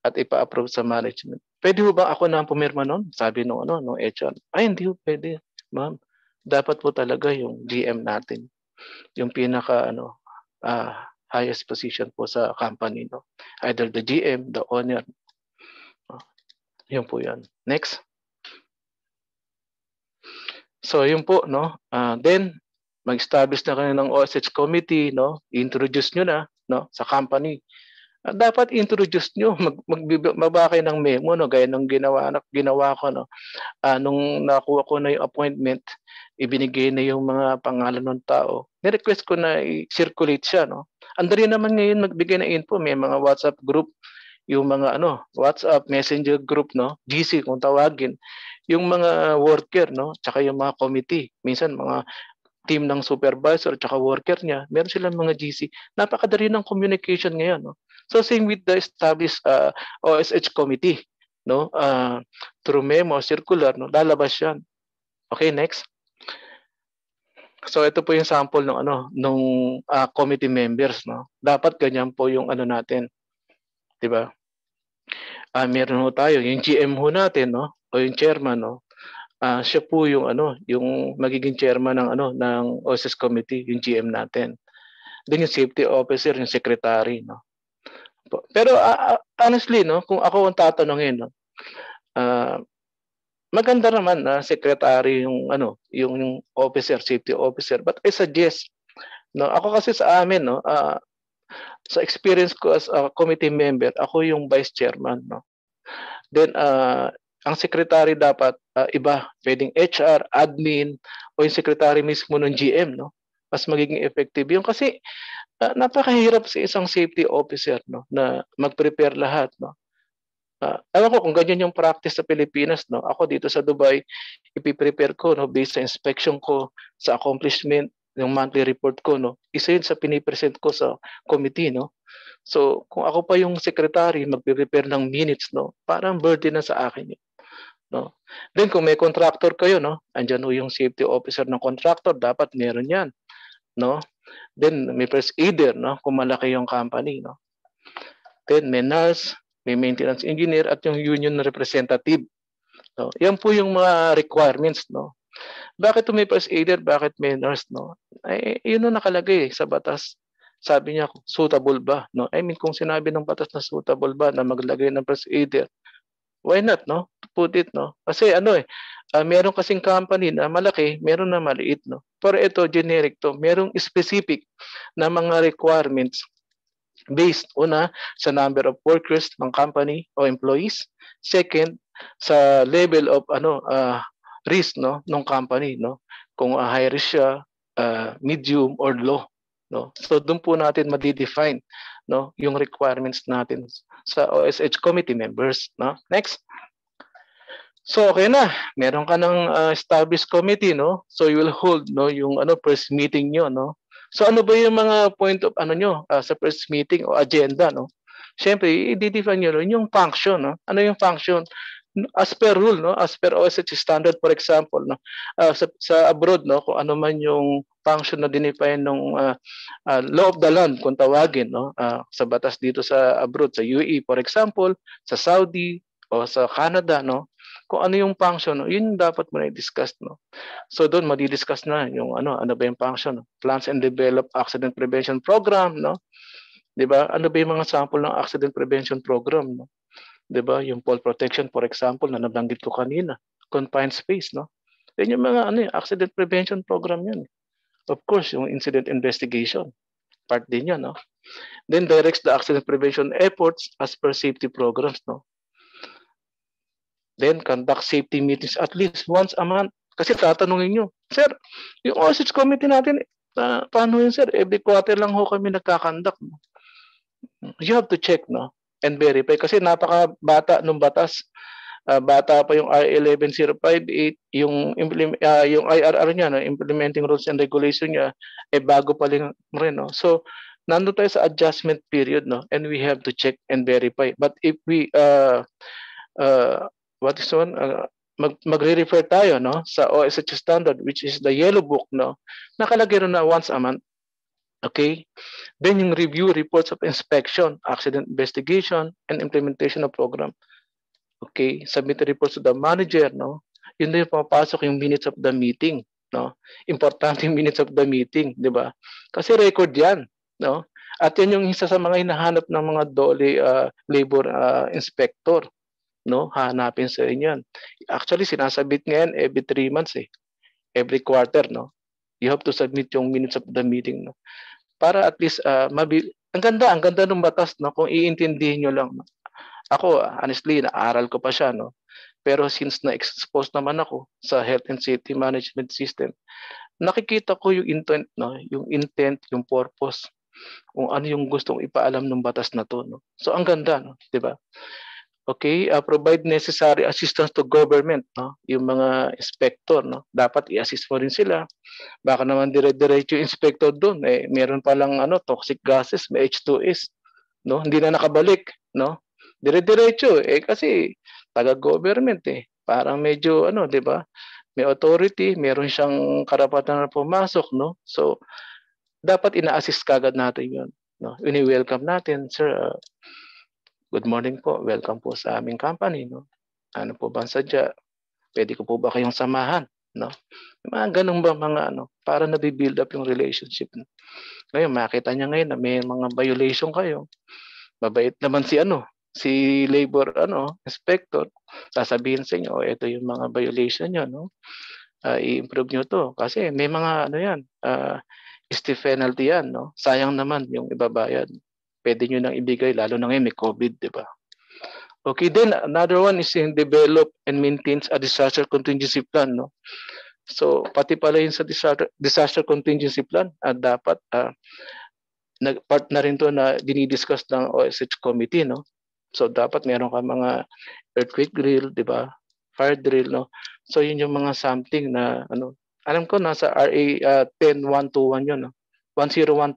At ipa-approve sa management. Pwede ba ako na pumirma noon? Sabi nung ano, no, HR. Ay, hindi ho pwede, ma'am. Dapat po talaga yung GM natin. Yung pinaka, ano, uh, highest position po sa company, no? Either the GM, the owner. Uh, yun po yan. Next. So, yun po, no? Uh, then, mag-establish na kayo ng OSH committee, no? Introduce nyo na no, sa company. At ah, dapat introduce nyo, mag, magbaba kayo ng memo, no, gaya ng ginawa, ginawa ko. No. Uh, nung nakuha ko na yung appointment, ibinigay na yung mga pangalan ng tao, request ko na i-circulate siya. No. Andali naman ngayon magbigay ng info, may mga WhatsApp group, yung mga ano, WhatsApp Messenger group no, GC kung tawagin, yung mga worker no, tsaka yung mga committee, minsan mga team ng supervisor at saka worker niya, meron silang mga GC. Napakadali ng communication ngayon. No? So same with the established uh, OSH committee. No? Uh, through memo, circular, no? lalabas yan. Okay, next. So ito po yung sample ng ano nung uh, committee members no. Dapat ganyan po yung ano natin. 'Di ba? Ah uh, meron ho tayo yung GM ho natin no o yung chairman no uh, siya po yung ano, yung magiging chairman ng ano ng OSS committee, yung GM natin. Then yung safety officer, yung secretary, no. Pero uh, honestly, no, kung ako ang tatanungin, no, uh, maganda naman na uh, secretary yung ano, yung, yung officer, safety officer. But I suggest no, ako kasi sa amin, no, uh, sa experience ko as a committee member, ako yung vice chairman, no. Then uh, ang secretary dapat uh, iba, pwedeng HR, admin o yung secretary mismo ng GM, no? Mas magiging effective yun kasi uh, napakahirap sa isang safety officer no na mag-prepare lahat, no. Uh, alam ko kung ganyan yung practice sa Pilipinas, no. Ako dito sa Dubai, ipi-prepare ko no based sa inspection ko, sa accomplishment ng monthly report ko, no. Isa yun sa pinipresent ko sa committee, no. So, kung ako pa yung secretary, magpe-prepare ng minutes, no, parang burden na sa akin yun. No? Then kung may contractor kayo, no, andiyan yung safety officer ng contractor, dapat meron 'yan, no? Then may first aider, no, kung malaki yung company, no. Then may nurse, may maintenance engineer at yung union representative. No? Yan po yung mga requirements, no. Bakit may first aider, bakit may nurse, no? Ay, eh, yun ang nakalagay eh, sa batas. Sabi niya, suitable ba? No? I mean, kung sinabi ng batas na suitable ba na maglagay ng first aider, why not, no? put it, no? Kasi ano eh, uh, meron kasing company na malaki, meron na maliit, no? Pero ito, generic to. Merong specific na mga requirements based una sa number of workers ng company o employees second sa level of ano uh, risk no ng company no kung uh, high risk siya uh, medium or low no so doon po natin ma-define no yung requirements natin sa OSH committee members no next So okay na, meron ka ng uh, established committee, no? So you will hold no yung ano first meeting niyo, no? So ano ba yung mga point of ano niyo uh, ah, sa first meeting o agenda, no? Siyempre, i-define niyo rin yung function, no? Ano yung function? as per rule no as per OSH standard for example no uh, sa, sa abroad no kung ano man yung function na dinefine ng uh, uh, law of the land kung tawagin no uh, sa batas dito sa abroad sa UAE for example sa Saudi o sa Canada no kung ano yung function, no? yun dapat mo na-discuss. No? So doon, madi-discuss na yung ano, ano ba yung function. No? Plans and Develop Accident Prevention Program. No? Diba? Ano ba yung mga sample ng accident prevention program? No? Diba? Yung fall protection, for example, na nabanggit ko kanina. Confined space. No? Yan yung mga ano, accident prevention program yun. Of course, yung incident investigation. Part din yun. No? Then directs the accident prevention efforts as per safety programs. No? Then conduct safety meetings at least once a month. Kasi tatanungin nyo, Sir, yung OSH committee natin, uh, paano yun sir? Every quarter lang ho kami nagkakandak. No? You have to check no? and verify. Kasi napaka-bata nung batas. Uh, bata pa yung R11058, yung, uh, yung IRR niya, no? Implementing Rules and Regulation niya, eh bago pa rin. No? So, nandun tayo sa adjustment period no? and we have to check and verify. But if we uh, uh, what is one uh, mag, magre-refer tayo no sa OSHA standard which is the yellow book no nakalagay ron na once a month okay then yung review reports of inspection accident investigation and implementation of program okay submit the reports to the manager no yun din papasok yung minutes of the meeting no importante yung minutes of the meeting di ba kasi record yan no at yan yung isa sa mga hinahanap ng mga dole uh, ah, labor uh, inspector no? Hahanapin sa inyo yan. Actually, sinasabit ngayon every three months eh. Every quarter, no? You have to submit yung minutes of the meeting, no? Para at least, uh, mabi- ang ganda, ang ganda ng batas, no? Kung iintindihin nyo lang. No? Ako, honestly, naaral ko pa siya, no? Pero since na-expose naman ako sa health and safety management system, nakikita ko yung intent, no? yung intent, yung purpose, kung ano yung gustong ipaalam ng batas na to. No? So ang ganda, no? di ba? okay uh, provide necessary assistance to government no yung mga inspector no dapat i-assist mo rin sila baka naman dire-diretso yung inspector doon eh meron pa lang ano toxic gases may H2S no hindi na nakabalik no dire-diretso eh kasi taga government eh parang medyo ano 'di ba may authority meron siyang karapatan na pumasok no so dapat ina-assist kagad natin 'yon no ini-welcome natin sir uh, Good morning po. Welcome po sa aming company. No? Ano po bang sadya? Pwede ko po ba kayong samahan? No? Mga ganun ba mga ano? Para nabibuild up yung relationship. No? Ngayon, makita niya ngayon na may mga violation kayo. Mabait naman si ano, si labor ano inspector sasabihin sa inyo oh, ito yung mga violation niyo no uh, i-improve niyo to kasi may mga ano yan uh, stiff penalty yan no sayang naman yung ibabayad pwede nyo nang ibigay, lalo na ngayon may COVID, di ba? Okay, then another one is in develop and maintains a disaster contingency plan. No? So, pati pala yun sa disaster, disaster contingency plan, uh, dapat uh, nag part na rin to na dinidiscuss ng OSH committee. No? So, dapat meron ka mga earthquake drill, di ba? Fire drill, no? So, yun yung mga something na, ano, alam ko, nasa RA uh, 10121 yun, no? 10121.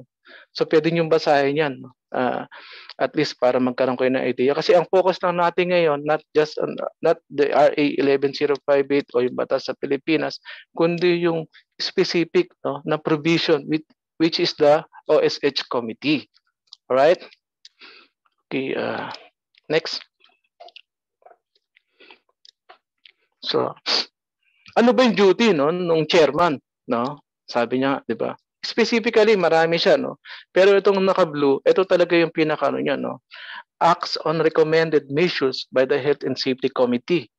No? So pwede niyong basahin yan. Uh, at least para magkaroon kayo ng idea. Kasi ang focus lang natin ngayon, not just on, not the RA 11058 o yung batas sa Pilipinas, kundi yung specific no, na provision with, which is the OSH committee. Alright? Okay, uh, next. So, ano ba yung duty no, nung chairman? No? Sabi niya, di ba? specifically marami siya no pero itong naka-blue ito talaga yung pinaka ano no acts on recommended measures by the health and safety committee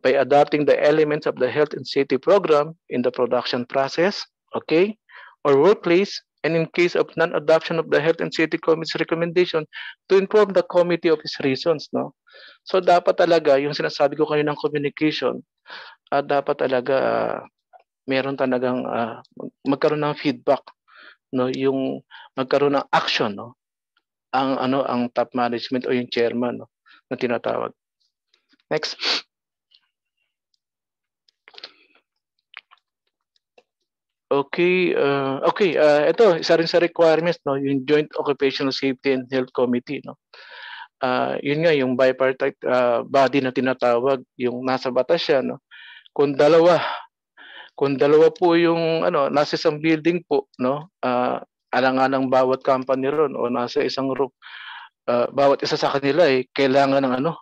by adopting the elements of the health and safety program in the production process okay or workplace and in case of non-adoption of the health and safety committee's recommendation to inform the committee of its reasons no so dapat talaga yung sinasabi ko kanina ng communication uh, dapat talaga uh, meron talagang uh, magkaroon ng feedback no yung magkaroon ng action no ang ano ang top management o yung chairman no na tinatawag next Okay, uh, okay, uh, ah, ito isa rin sa requirements no, yung Joint Occupational Safety and Health Committee no. Uh, yun nga yung bipartite uh, body na tinatawag, yung nasa batas siya no. Kung dalawa kung dalawa po yung ano, nasa isang building po, no? Uh, ah, alangan ng bawat company ron o nasa isang roof, uh, bawat isa sa kanila eh kailangan ng ano?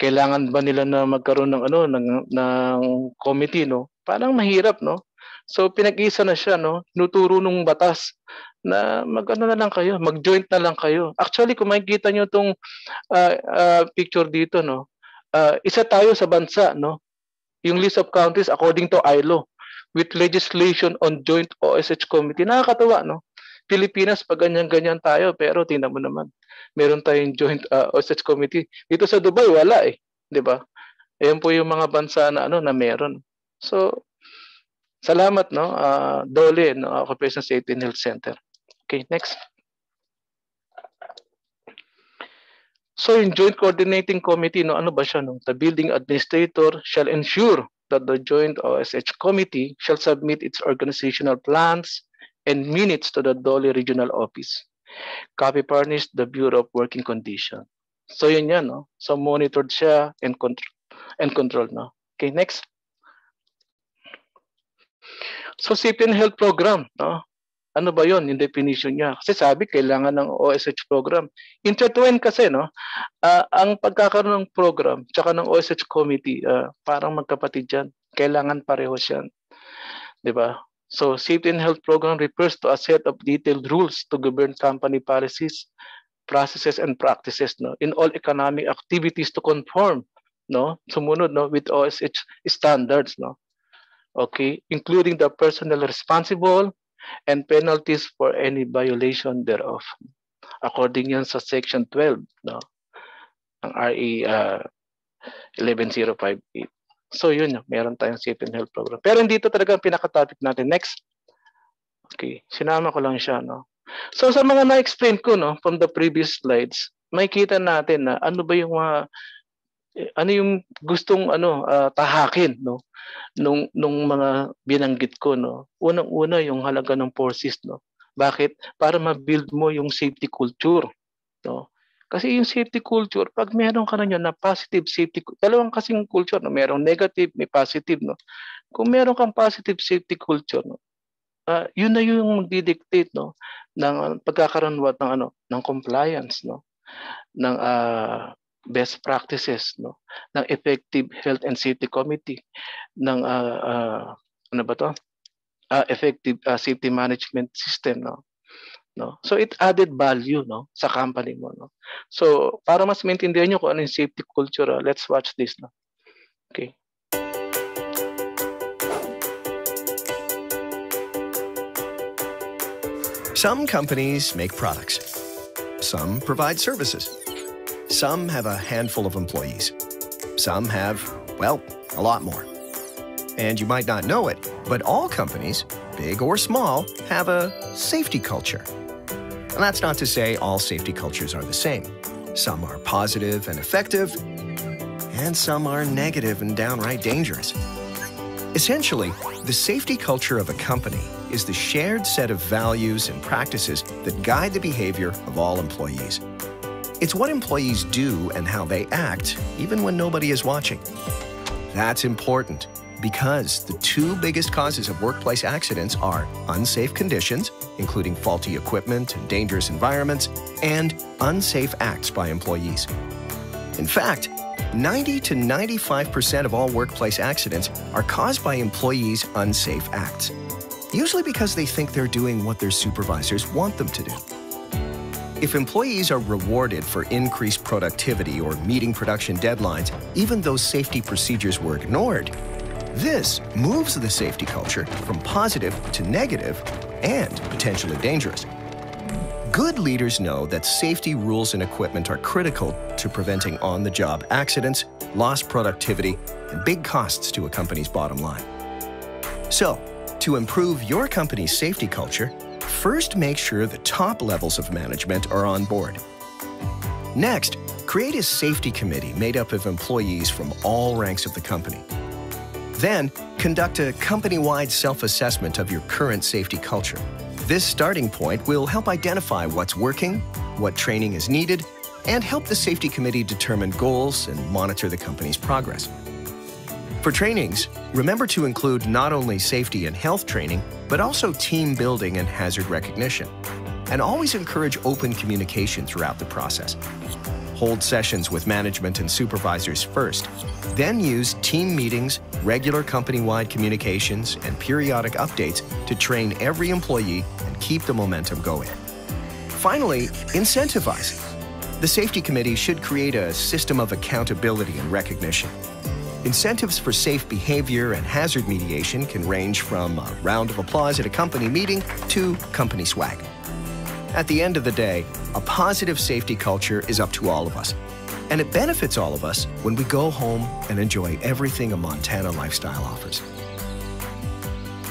Kailangan ba nila na magkaroon ng ano ng ng committee no? Parang mahirap no. So pinag-isa na siya no, nuturo nung batas na magano na lang kayo, mag-joint na lang kayo. Actually, kung makikita niyo tong uh, uh, picture dito no, uh, isa tayo sa bansa no. Yung list of counties according to ILO with legislation on joint OSH committee. Nakakatawa, no? Pilipinas, pag ganyan-ganyan tayo, pero tingnan mo naman, meron tayong joint uh, ah, OSH committee. Dito sa Dubai, wala eh. ba? Diba? Ayan po yung mga bansa na, ano, na meron. So, salamat, no? Uh, ah, Dole, no? Occupational Safety and Health Center. Okay, next. So, in Joint Coordinating Committee, no, ano ba siya? No? The building administrator shall ensure that the Joint OSH Committee shall submit its organizational plans and minutes to the Dole Regional Office. Copy furnished the Bureau of Working Condition. So yun yan, no? So monitored siya and, contr and controlled, no? Okay, next. So safety and health program, no? ano ba yon yung definition niya? Kasi sabi, kailangan ng OSH program. Intertwined kasi, no? Uh, ang pagkakaroon ng program tsaka ng OSH committee, uh, parang magkapatid yan. Kailangan pareho yan. Di ba? So, Safety and Health Program refers to a set of detailed rules to govern company policies, processes, and practices no? in all economic activities to conform no sumunod no with OSH standards no okay including the personnel responsible and penalties for any violation thereof. According yan sa Section 12 no, ng RE uh, 11058. E. So yun, meron tayong safe and health program. Pero dito talaga ang pinaka-topic natin. Next. Okay, sinama ko lang siya. No? So sa mga na-explain ko no, from the previous slides, makikita natin na ano ba yung mga uh, eh, ano yung gustong ano uh, tahakin no nung nung mga binanggit ko no unang-una yung halaga ng forces no bakit para ma-build mo yung safety culture no kasi yung safety culture pag meron ka na yun na positive safety dalawang kasing culture no merong negative may positive no kung meron kang positive safety culture no uh, yun na yung didictate no ng pagkakaroon ng ano ng compliance no ng uh, best practices no ng effective health and safety committee ng uh, uh, ano ba to uh, effective uh, safety management system no no so it added value no sa company mo no so para mas maintindihan niyo kung ano yung safety culture let's watch this no okay Some companies make products. Some provide services. Some have a handful of employees. Some have, well, a lot more. And you might not know it, but all companies, big or small, have a safety culture. And that's not to say all safety cultures are the same. Some are positive and effective, and some are negative and downright dangerous. Essentially, the safety culture of a company is the shared set of values and practices that guide the behavior of all employees. It's what employees do and how they act, even when nobody is watching. That's important because the two biggest causes of workplace accidents are unsafe conditions, including faulty equipment and dangerous environments, and unsafe acts by employees. In fact, 90 to 95% of all workplace accidents are caused by employees' unsafe acts, usually because they think they're doing what their supervisors want them to do. If employees are rewarded for increased productivity or meeting production deadlines, even though safety procedures were ignored, this moves the safety culture from positive to negative and potentially dangerous. Good leaders know that safety rules and equipment are critical to preventing on-the-job accidents, lost productivity, and big costs to a company's bottom line. So, to improve your company's safety culture, first make sure the top levels of management are on board. Next, create a safety committee made up of employees from all ranks of the company. Then, conduct a company-wide self-assessment of your current safety culture. This starting point will help identify what's working, what training is needed, and help the safety committee determine goals and monitor the company's progress. For trainings, remember to include not only safety and health training, but also team building and hazard recognition. And always encourage open communication throughout the process. Hold sessions with management and supervisors first, then use team meetings, regular company-wide communications, and periodic updates to train every employee and keep the momentum going. Finally, incentivize. The safety committee should create a system of accountability and recognition. Incentives for safe behavior and hazard mediation can range from a round of applause at a company meeting to company swag. At the end of the day, a positive safety culture is up to all of us. And it benefits all of us when we go home and enjoy everything a Montana lifestyle offers.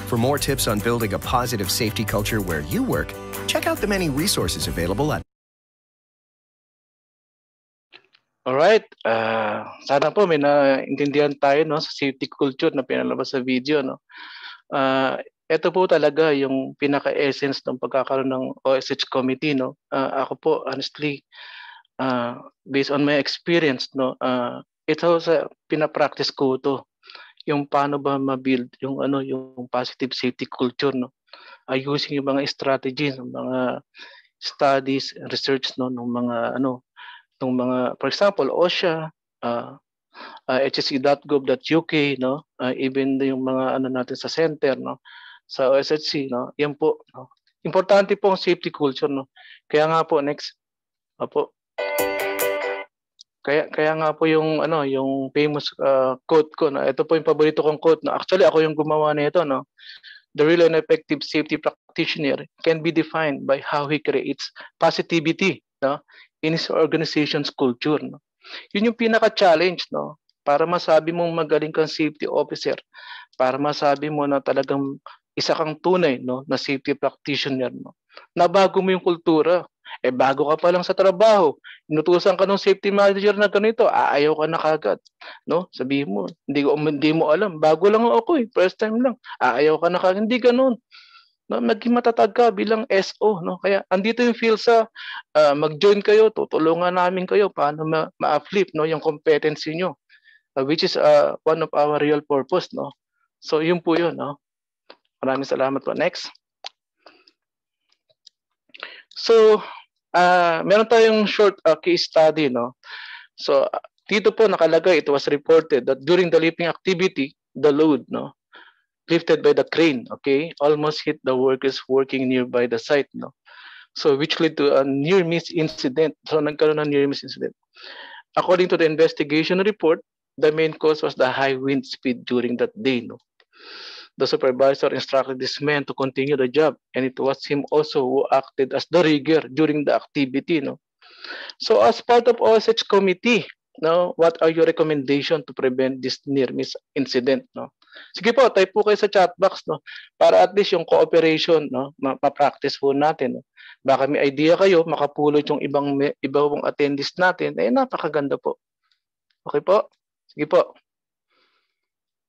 For more tips on building a positive safety culture where you work, check out the many resources available at Alright, uh, sana po may naintindihan tayo no, sa safety culture na pinalabas sa video. No? Uh, ah, ito po talaga yung pinaka-essence ng pagkakaroon ng OSH committee. No? Uh, ako po, honestly, uh, based on my experience, no, uh, ito sa pinapractice ko to yung paano ba ma-build yung ano yung positive safety culture no uh, using yung mga strategies ng mga studies research no ng mga ano ng mga for example OSHA uh, ah, uh, ah, hsc.gov.uk no uh, even yung mga ano natin sa center no sa OSHC no yan po no? importante po ang safety culture no kaya nga po next po kaya kaya nga po yung ano yung famous uh, quote ko no ito po yung paborito kong quote no actually ako yung gumawa nito no the real and effective safety practitioner can be defined by how he creates positivity no in his organization's culture. No? Yun yung pinaka-challenge no? para masabi mong magaling kang safety officer, para masabi mo na talagang isa kang tunay no? na safety practitioner. No? Na bago mo yung kultura. Eh bago ka pa lang sa trabaho, inutusan ka ng safety manager na ganito, aayaw ah, ka na kagad. No? Sabihin mo, hindi, hindi mo alam, bago lang ako eh, first time lang, aayaw ah, ka na kagad, hindi ganoon no, maging matatag ka bilang SO. No? Kaya andito yung feel sa uh, mag-join kayo, tutulungan namin kayo paano ma- flip no, yung competency nyo, uh, which is uh, one of our real purpose. No? So yun po yun. No? Maraming salamat po. Next. So, uh, meron tayong short uh, case study. No? So, dito po nakalagay, it was reported that during the lifting activity, the load, no, lifted by the crane, okay, almost hit the workers working nearby the site. No? So which led to a near miss incident. So nagkaroon ng near miss incident. According to the investigation report, the main cause was the high wind speed during that day. No? The supervisor instructed this man to continue the job, and it was him also who acted as the rigger during the activity. No? So as part of OSH committee, now what are your recommendations to prevent this near miss incident? No? Sige po, type po kayo sa chat box no para at least yung cooperation no ma-practice po natin. No? Baka may idea kayo, makapulot yung ibang ibang pong attendees natin. Eh napakaganda po. Okay po? Sige po.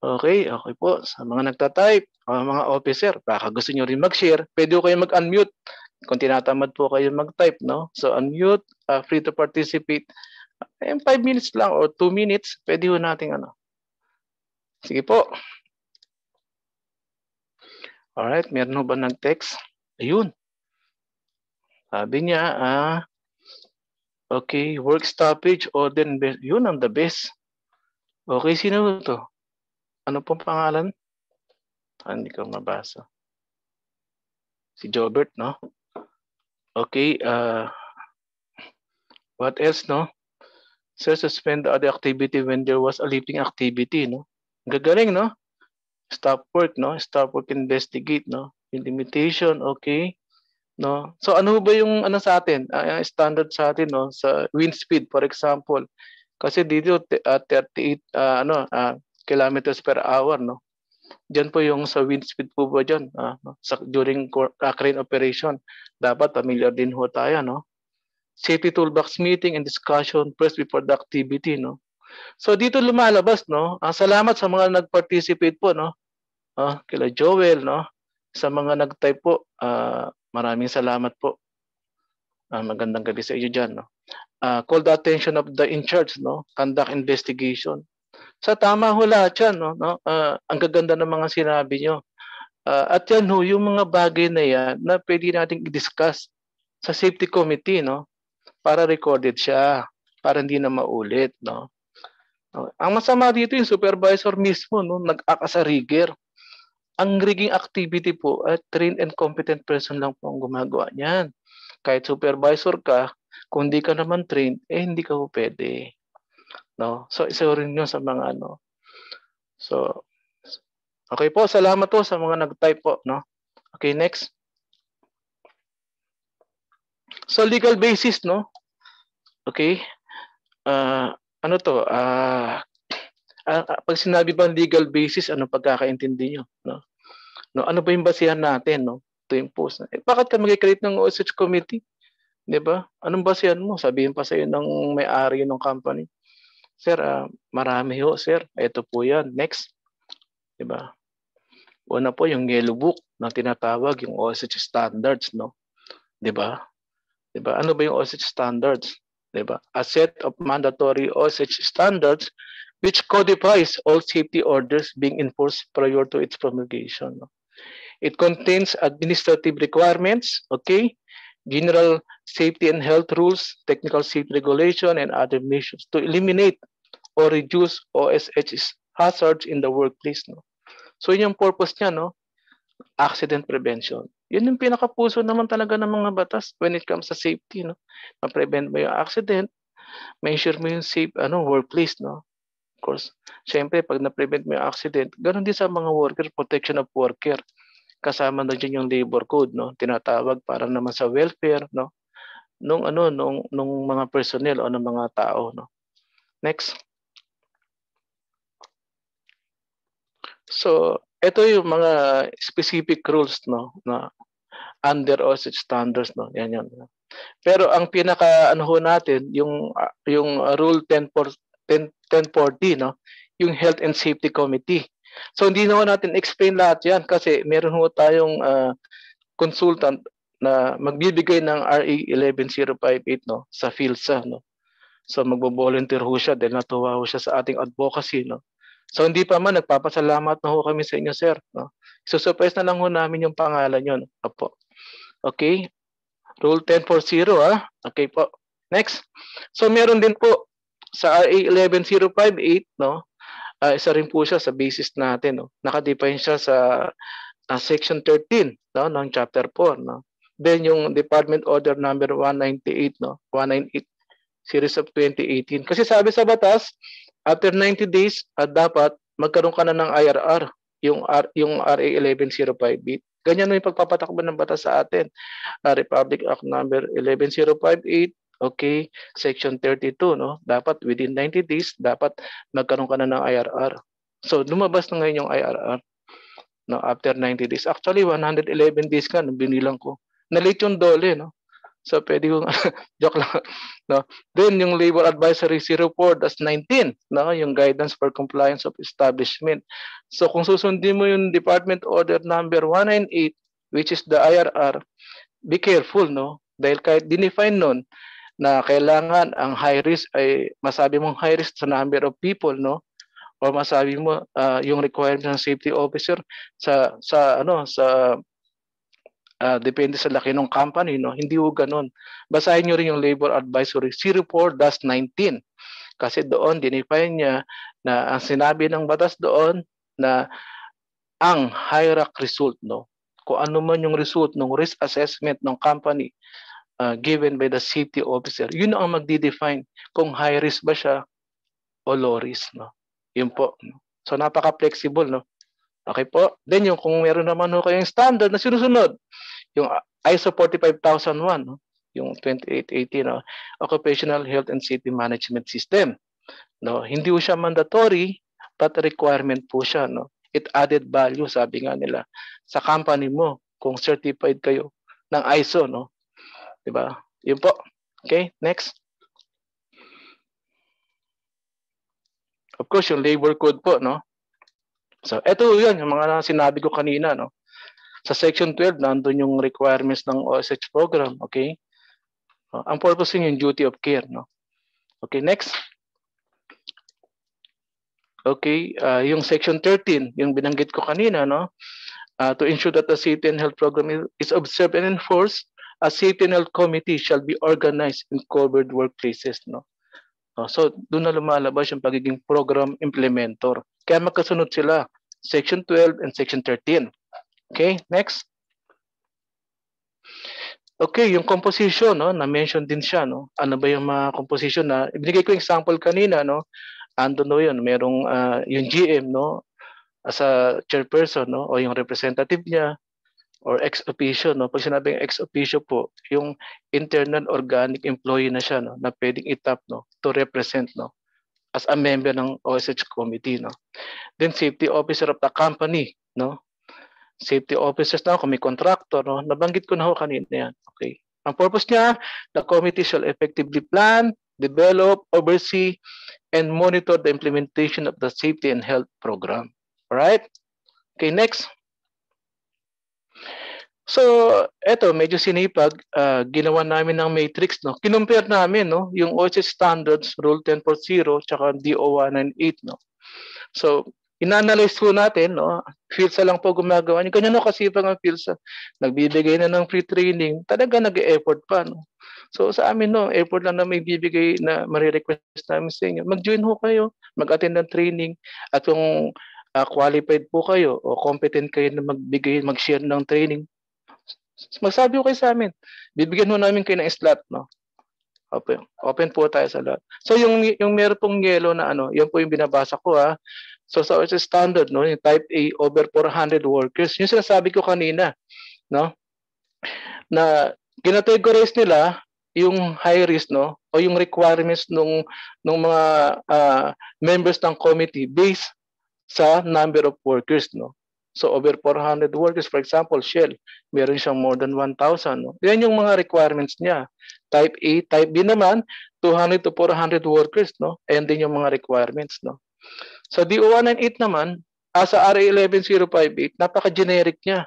Okay, okay po. Sa mga nagta-type, uh, mga officer, baka gusto niyo rin mag-share, pwede kayo mag-unmute kung tinatamad po kayo mag-type, no? So unmute, uh, free to participate. And eh, 5 minutes lang or 2 minutes, pwede ho nating ano, Sige po. Alright, meron ba nag-text? Ayun. Sabi niya, ah, okay, work stoppage, order, Yun ang the best. Okay, sino to? Ano pong pangalan? Ah, hindi ko mabasa. Si Jobert, no? Okay, uh, what else, no? Sir, suspend the other activity when there was a lifting activity, no? Gagaling, no? Stop work, no? Stop work investigate, no? limitation, okay? No? So ano ba yung ano sa atin? Uh, standard sa atin, no? Sa wind speed, for example. Kasi dito uh, 38 uh, ano, uh, kilometers per hour, no? Diyan po yung sa wind speed po ba diyan? Uh, sa, during uh, crane operation, dapat familiar din ho tayo, no? Safety toolbox meeting and discussion first before the activity, no? So dito lumalabas no, ang ah, salamat sa mga nag-participate po no. Ah, kila Joel no, sa mga nag-type po, ah, maraming salamat po. Ah, magandang gabi sa iyo diyan no. Ah, call the attention of the in charge no, conduct investigation. Sa tama hula lahat yan, no, no? Ah, ang gaganda ng mga sinabi niyo. Ah, at yan ho, yung mga bagay na yan na pwede nating i-discuss sa safety committee, no? Para recorded siya, para hindi na maulit, no? Ang masama dito yung supervisor mismo, no, nag-act as a rigger. Ang rigging activity po, ay trained and competent person lang po ang gumagawa niyan. Kahit supervisor ka, kung hindi ka naman trained, eh hindi ka po pwede. No? So, isa rin yun sa mga ano. So, okay po, salamat po sa mga nag-type po. No? Okay, next. So, legal basis, no? Okay. Uh, ano to, ah, uh, pag sinabi bang legal basis, ano pagkakaintindi nyo? No? No, ano ba yung basihan natin no? to impose? Eh, bakit ka mag-create ng OSH committee? 'Di ba? Anong basihan mo? Sabihin pa sa iyo ng may-ari ng company. Sir, uh, marami ho, sir. Ito po 'yan. Next. 'Di ba? Una po yung yellow book na tinatawag yung OSH standards, no? 'Di ba? 'Di ba? Ano ba yung OSH standards? diba? a set of mandatory OSH standards which codifies all safety orders being enforced prior to its promulgation. It contains administrative requirements, okay, general safety and health rules, technical safety regulation, and other measures to eliminate or reduce OSH hazards in the workplace. No? So yun yung purpose niya, no? accident prevention. Yun yung pinakapuso naman talaga ng mga batas when it comes sa safety, no? Ma-prevent mo yung accident, measure mo yung safe ano, workplace, no? Of course, syempre pag na-prevent mo yung accident, ganun din sa mga worker, protection of worker. Kasama na dyan yung labor code, no? Tinatawag para naman sa welfare, no? Nung ano, nung, nung mga personnel o ng mga tao, no? Next. So, ito yung mga specific rules no na under OSH standards no yan yan pero ang pinaka ano ho natin yung yung rule 10 for 10 1040 no yung health and safety committee so hindi na natin explain lahat yan kasi meron ho tayong uh, consultant na magbibigay ng RE 11058 no sa PhilSA no so magbo-volunteer ho siya dahil natuwa ho siya sa ating advocacy no So hindi pa man nagpapasalamat na ho kami sa inyo, sir. No? Isusurprise na lang ho namin yung pangalan yon, Opo. Okay? Rule 10 for 0, ah. Okay po. Next. So meron din po sa RA 11058, no? Uh, isa rin po siya sa basis natin, no? Nakadefine siya sa uh, section 13, no? ng chapter 4, no? Then yung Department Order number 198, no? 198 series of 2018. Kasi sabi sa batas, After 90 days, at ah, dapat magkaroon ka na ng IRR, yung, R, yung RA 1105 11058. Ganyan na yung pagpapatakbo ng batas sa atin. Uh, Republic Act number 11058, okay, section 32, no? Dapat within 90 days, dapat magkaroon ka na ng IRR. So, lumabas na ngayon yung IRR no, after 90 days. Actually, 111 days ka nung binilang ko. Na-late yung dole, no? So pwede kong joke lang. No? Then yung Labor Advisory 04, report as 19, no? yung guidance for compliance of establishment. So kung susundin mo yung department order number 198 which is the IRR, be careful no dahil kahit dinefine noon na kailangan ang high risk ay masabi mong high risk sa number of people no o masabi mo uh, yung requirement ng safety officer sa sa ano sa uh, depende sa laki ng company, no? Hindi ho ganun. Basahin niyo rin yung Labor Advisory 04-19 kasi doon dinify niya na ang sinabi ng batas doon na ang hierarch result, no? Kung ano man yung result ng risk assessment ng company uh, given by the city officer, yun ang magde-define kung high risk ba siya o low risk, no? Yun po. So napaka-flexible, no? Okay po? Then yung kung meron naman ho kayong standard na sinusunod, yung ISO 45001, no? yung 2880 no? Occupational Health and Safety Management System. No, hindi siya mandatory but requirement po siya no. It added value sabi nga nila sa company mo kung certified kayo ng ISO no. 'Di ba? Yun po. Okay, next. Of course, yung labor code po no. So, eto yun, yung mga sinabi ko kanina, no? Sa section 12, nandoon yung requirements ng OSH program, okay? Uh, ang purpose yun yung duty of care, no? Okay, next. Okay, uh, yung section 13, yung binanggit ko kanina, no? Uh, to ensure that the safety and health program is observed and enforced, a safety and health committee shall be organized in covered workplaces, no? Ah, so, doon na lumalabas yung pagiging program implementor. Kaya magkasunod sila, Section 12 and Section 13. Okay, next. Okay, yung composition, no, na-mention din siya, no. Ano ba yung mga composition na ibinigay ko yung example kanina, no. Ando no yun, merong uh, yung GM, no, as a chairperson, no, o yung representative niya, or ex officio no pag sinabing ex officio po yung internal organic employee na siya no na pwedeng itap no to represent no as a member ng OSH committee no then safety officer of the company no safety officers na ako, may contractor no nabanggit ko na ho kanina yan okay ang purpose niya the committee shall effectively plan develop oversee and monitor the implementation of the safety and health program all right okay next So, eto, medyo sinipag, uh, ginawa namin ng matrix, no? Kinumpare namin, no? Yung OSS standards, Rule 10.0, tsaka DO198, no? So, inanalyze po natin, no? FILSA lang po gumagawa niyo. Ganyan no, kasi pag ang FILSA, nagbibigay na ng free training, talaga nag-effort pa, no? So, sa amin, no, effort lang na may bibigay na marirequest namin sa inyo. Mag-join ho kayo, mag-attend ng training, at kung uh, qualified po kayo o competent kayo na magbigay, mag-share ng training, Magsabi ko kayo sa amin. Bibigyan ho namin kayo ng slot, no? Open, open po tayo sa lahat. So yung yung meron pong yellow na ano, yun po yung binabasa ko ha. Ah. So sa OSS standard no, yung type A over 400 workers, yung sinasabi ko kanina, no? Na ginategorize nila yung high risk no o yung requirements nung nung mga uh, members ng committee based sa number of workers no So over 400 workers, for example, Shell, meron siyang more than 1,000. No? Yan yung mga requirements niya. Type A, type B naman, 200 to 400 workers, no? Ayan din yung mga requirements, no? So DO198 naman, ah, sa RA11058, napaka-generic niya.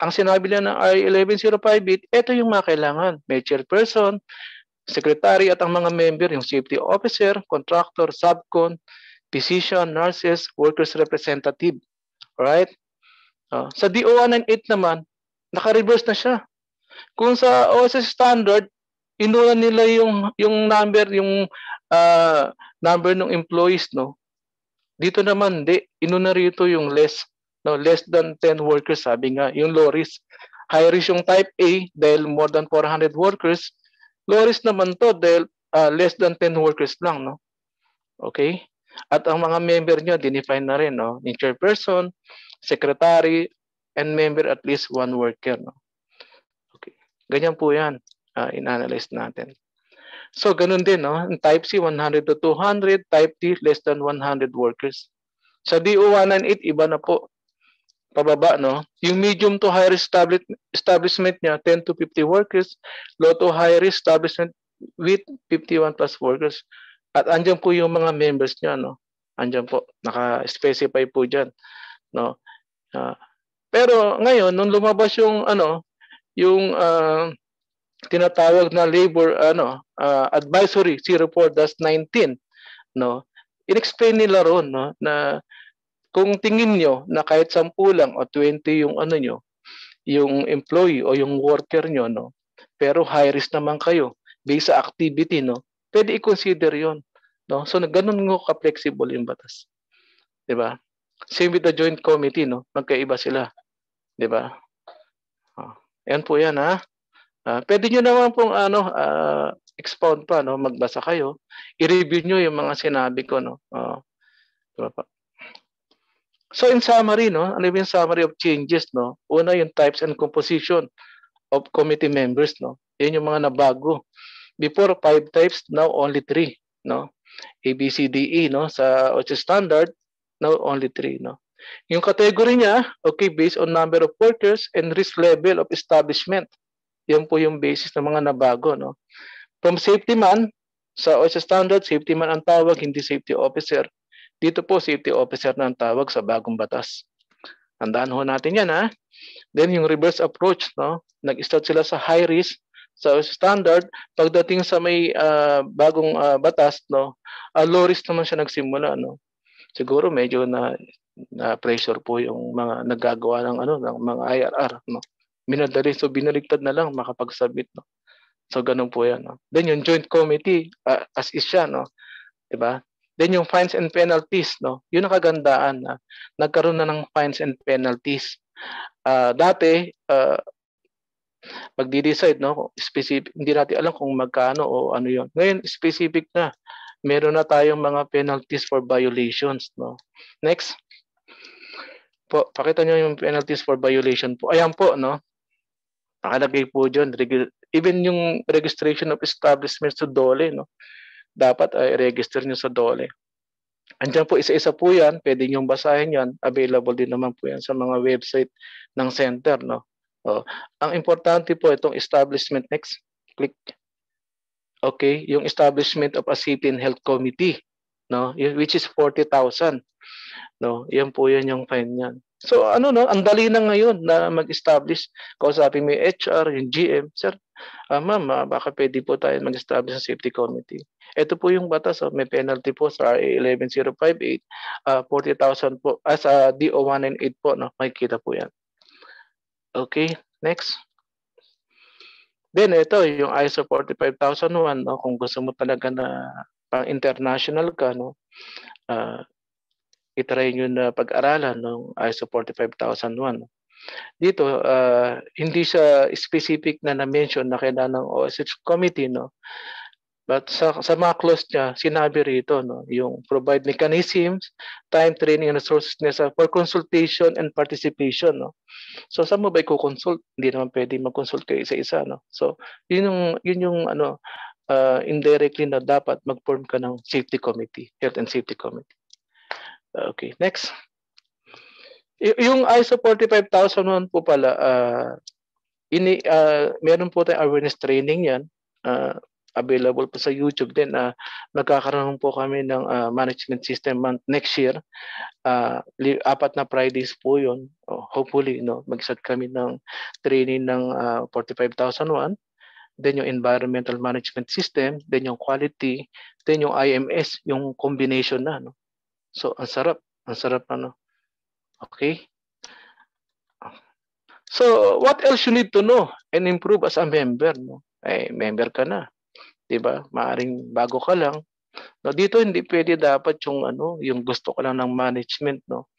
Ang sinabi niya ng RA11058, ito yung mga kailangan. May chairperson, secretary at ang mga member, yung safety officer, contractor, subcon, physician, nurses, workers representative. Right? Uh, sa DO198 naman, naka-reverse na siya. Kung sa OSS standard, inuna nila yung yung number, yung uh, number ng employees, no. Dito naman, di inuna rito yung less, no, less than 10 workers sabi nga, yung low risk. High risk yung type A dahil more than 400 workers. Low risk naman to dahil uh, less than 10 workers lang, no. Okay? At ang mga member nyo, dinefine na rin, no? Yung chairperson, secretary, and member at least one worker, no? Okay. Ganyan po yan, uh, in-analyze natin. So, ganun din, no? Type C, 100 to 200. Type D, less than 100 workers. Sa DO198, iba na po. Pababa, no? Yung medium to higher establishment niya, 10 to 50 workers. Low to higher establishment with 51 plus workers. At andyan po yung mga members niyo no. Andiyan po naka-specify po diyan no. Uh, pero ngayon nung lumabas yung ano yung uh, tinatawag na labor ano uh, advisory 04-19 no. Inexplain nila ron no na kung tingin nyo na kahit 10 lang o 20 yung ano nyo, yung employee o yung worker nyo, no? pero high risk naman kayo based sa activity, no? pwede i-consider yon no so ganun ng ka flexible yung batas di ba same with the joint committee no magkaiba sila di ba oh, ah, yan po yan ha uh, pwede niyo naman pong ano uh, expound pa no magbasa kayo i-review niyo yung mga sinabi ko no uh, di pa So in summary, no, ano yung summary of changes, no? Una yung types and composition of committee members, no? Yan yung mga nabago before five types, now only three, no? A, B, C, D, E, no? Sa which standard, now only three, no? Yung category niya, okay, based on number of workers and risk level of establishment. Yan po yung basis ng mga nabago, no? From safety man, sa OSA standard, safety man ang tawag, hindi safety officer. Dito po, safety officer na ang tawag sa bagong batas. Tandaan ho natin yan, ha? Then yung reverse approach, no? Nag-start sila sa high risk, So standard pagdating sa may uh, bagong uh, batas no, uh, low risk naman siya nagsimula no. Siguro medyo na, na pressure po yung mga naggagawa ng ano ng mga IRR no. Minadali so binaliktad na lang makapag-submit no. So ganun po 'yan no. Then yung joint committee uh, as is siya no. 'Di ba? Then yung fines and penalties, no? Yun ang kagandaan na nagkaroon na ng fines and penalties. Uh, dati, uh, magdi-decide no specific hindi natin alam kung magkano o ano yon ngayon specific na meron na tayong mga penalties for violations no next po pakita niyo yung penalties for violation po ayan po no nakalagay po diyan even yung registration of establishments sa DOLE no dapat ay register niyo sa DOLE Andiyan po isa-isa po 'yan, pwede niyo basahin 'yan. Available din naman po 'yan sa mga website ng center, no. Oh. Ang importante po itong establishment next. Click. Okay, yung establishment of a city and health committee, no? Which is 40,000. No, yan po yun yung fine niyan. So ano no, ang dali na ngayon na mag-establish. Kausapin mo yung HR, yung GM, sir, Ah, ma'am, uh, baka pwede po tayo mag-establish ng safety committee. Ito po yung batas, oh, may penalty po sa RA 11058, uh, 40,000 po, as a DO 1988 po, no, makikita po yan. Okay, next. Then ito yung ISO 45001 no kung gusto mo talaga na pang international ka no. Uh, itry niyo na pag-aralan ng ISO 45001. Dito uh, hindi sa specific na na-mention na kailangan ng OSH committee no. But sa, sa mga clause niya, sinabi rito, no, yung provide mechanisms, time, training, and resources necessary for consultation and participation. No. So saan mo ba i-consult? Hindi naman pwede mag-consult kayo isa-isa, no? So yun yung, yun yung ano, uh, indirectly na dapat mag-form ka ng safety committee, health and safety committee. Okay, next. Y- yung ISO 45001 po pala, uh, ini, uh, meron po tayong awareness training yan. Uh, available pa sa YouTube din. Uh, magkakaroon po kami ng uh, management system next year. Uh, apat na Fridays po yun. Oh, hopefully, no, mag-start kami ng training ng uh, 45,001 then yung environmental management system, then yung quality, then yung IMS, yung combination na. No? So, ang sarap. Ang sarap ano. Okay? So, what else you need to know and improve as a member? No? Eh, member ka na. 'di ba? Maaring bago ka lang. No, dito hindi pwede dapat yung ano, yung gusto ko lang ng management, no.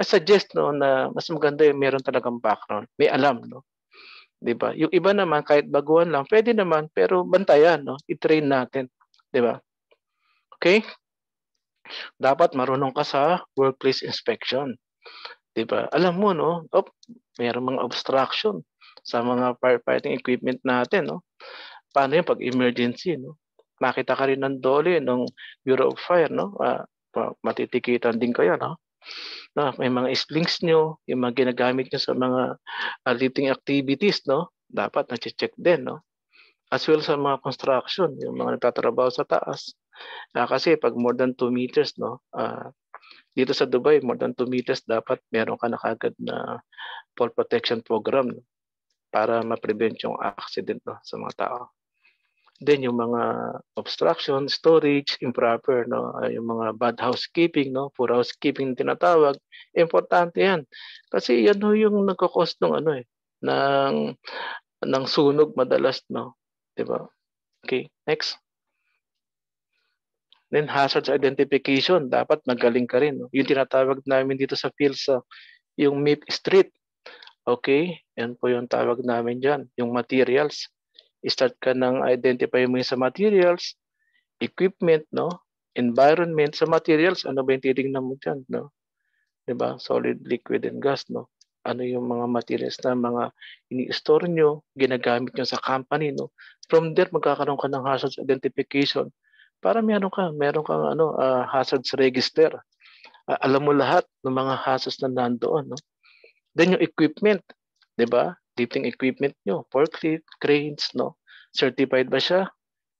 I suggest no na mas maganda yung meron talagang background, may alam, no. 'Di ba? Yung iba naman kahit baguhan lang, pwede naman pero bantayan, no. I-train natin, 'di ba? Okay? Dapat marunong ka sa workplace inspection. 'Di ba? Alam mo no, oh, mayroong mga obstruction sa mga firefighting equipment natin, no paano yung pag emergency no makita ka rin ng dole ng Bureau of Fire no uh, matitikitan din kayo no no may mga slings nyo yung mga ginagamit nyo sa mga uh, lifting activities no dapat na-check din no as well sa mga construction yung mga nagtatrabaho sa taas uh, kasi pag more than 2 meters no uh, dito sa Dubai more than 2 meters dapat meron ka na kagad na fall protection program no? para ma-prevent yung accident no, sa mga tao. Then yung mga obstruction, storage, improper, no? Ah, yung mga bad housekeeping, no? poor housekeeping tinatawag, importante yan. Kasi yan ho yung nagkakos ng ano eh, ng, ng sunog madalas. No? Diba? Okay, next. Then hazards identification, dapat magaling ka rin. No? Yung tinatawag namin dito sa PhilSA, ah, yung MIP Street. Okay, yan po yung tawag namin dyan, yung materials start ka ng identify mo sa materials, equipment, no? environment, sa materials, ano ba yung titignan mo dyan? No? Diba? Solid, liquid, and gas. No? Ano yung mga materials na mga ini-store nyo, ginagamit nyo sa company. No? From there, magkakaroon ka ng hazards identification para meron ka, meron kang ano, uh, ah, hazards register. Uh, alam mo lahat ng mga hazards na nandoon. No? Then yung equipment, 'di ba? lifting equipment nyo, forklift, cranes, no? Certified ba siya?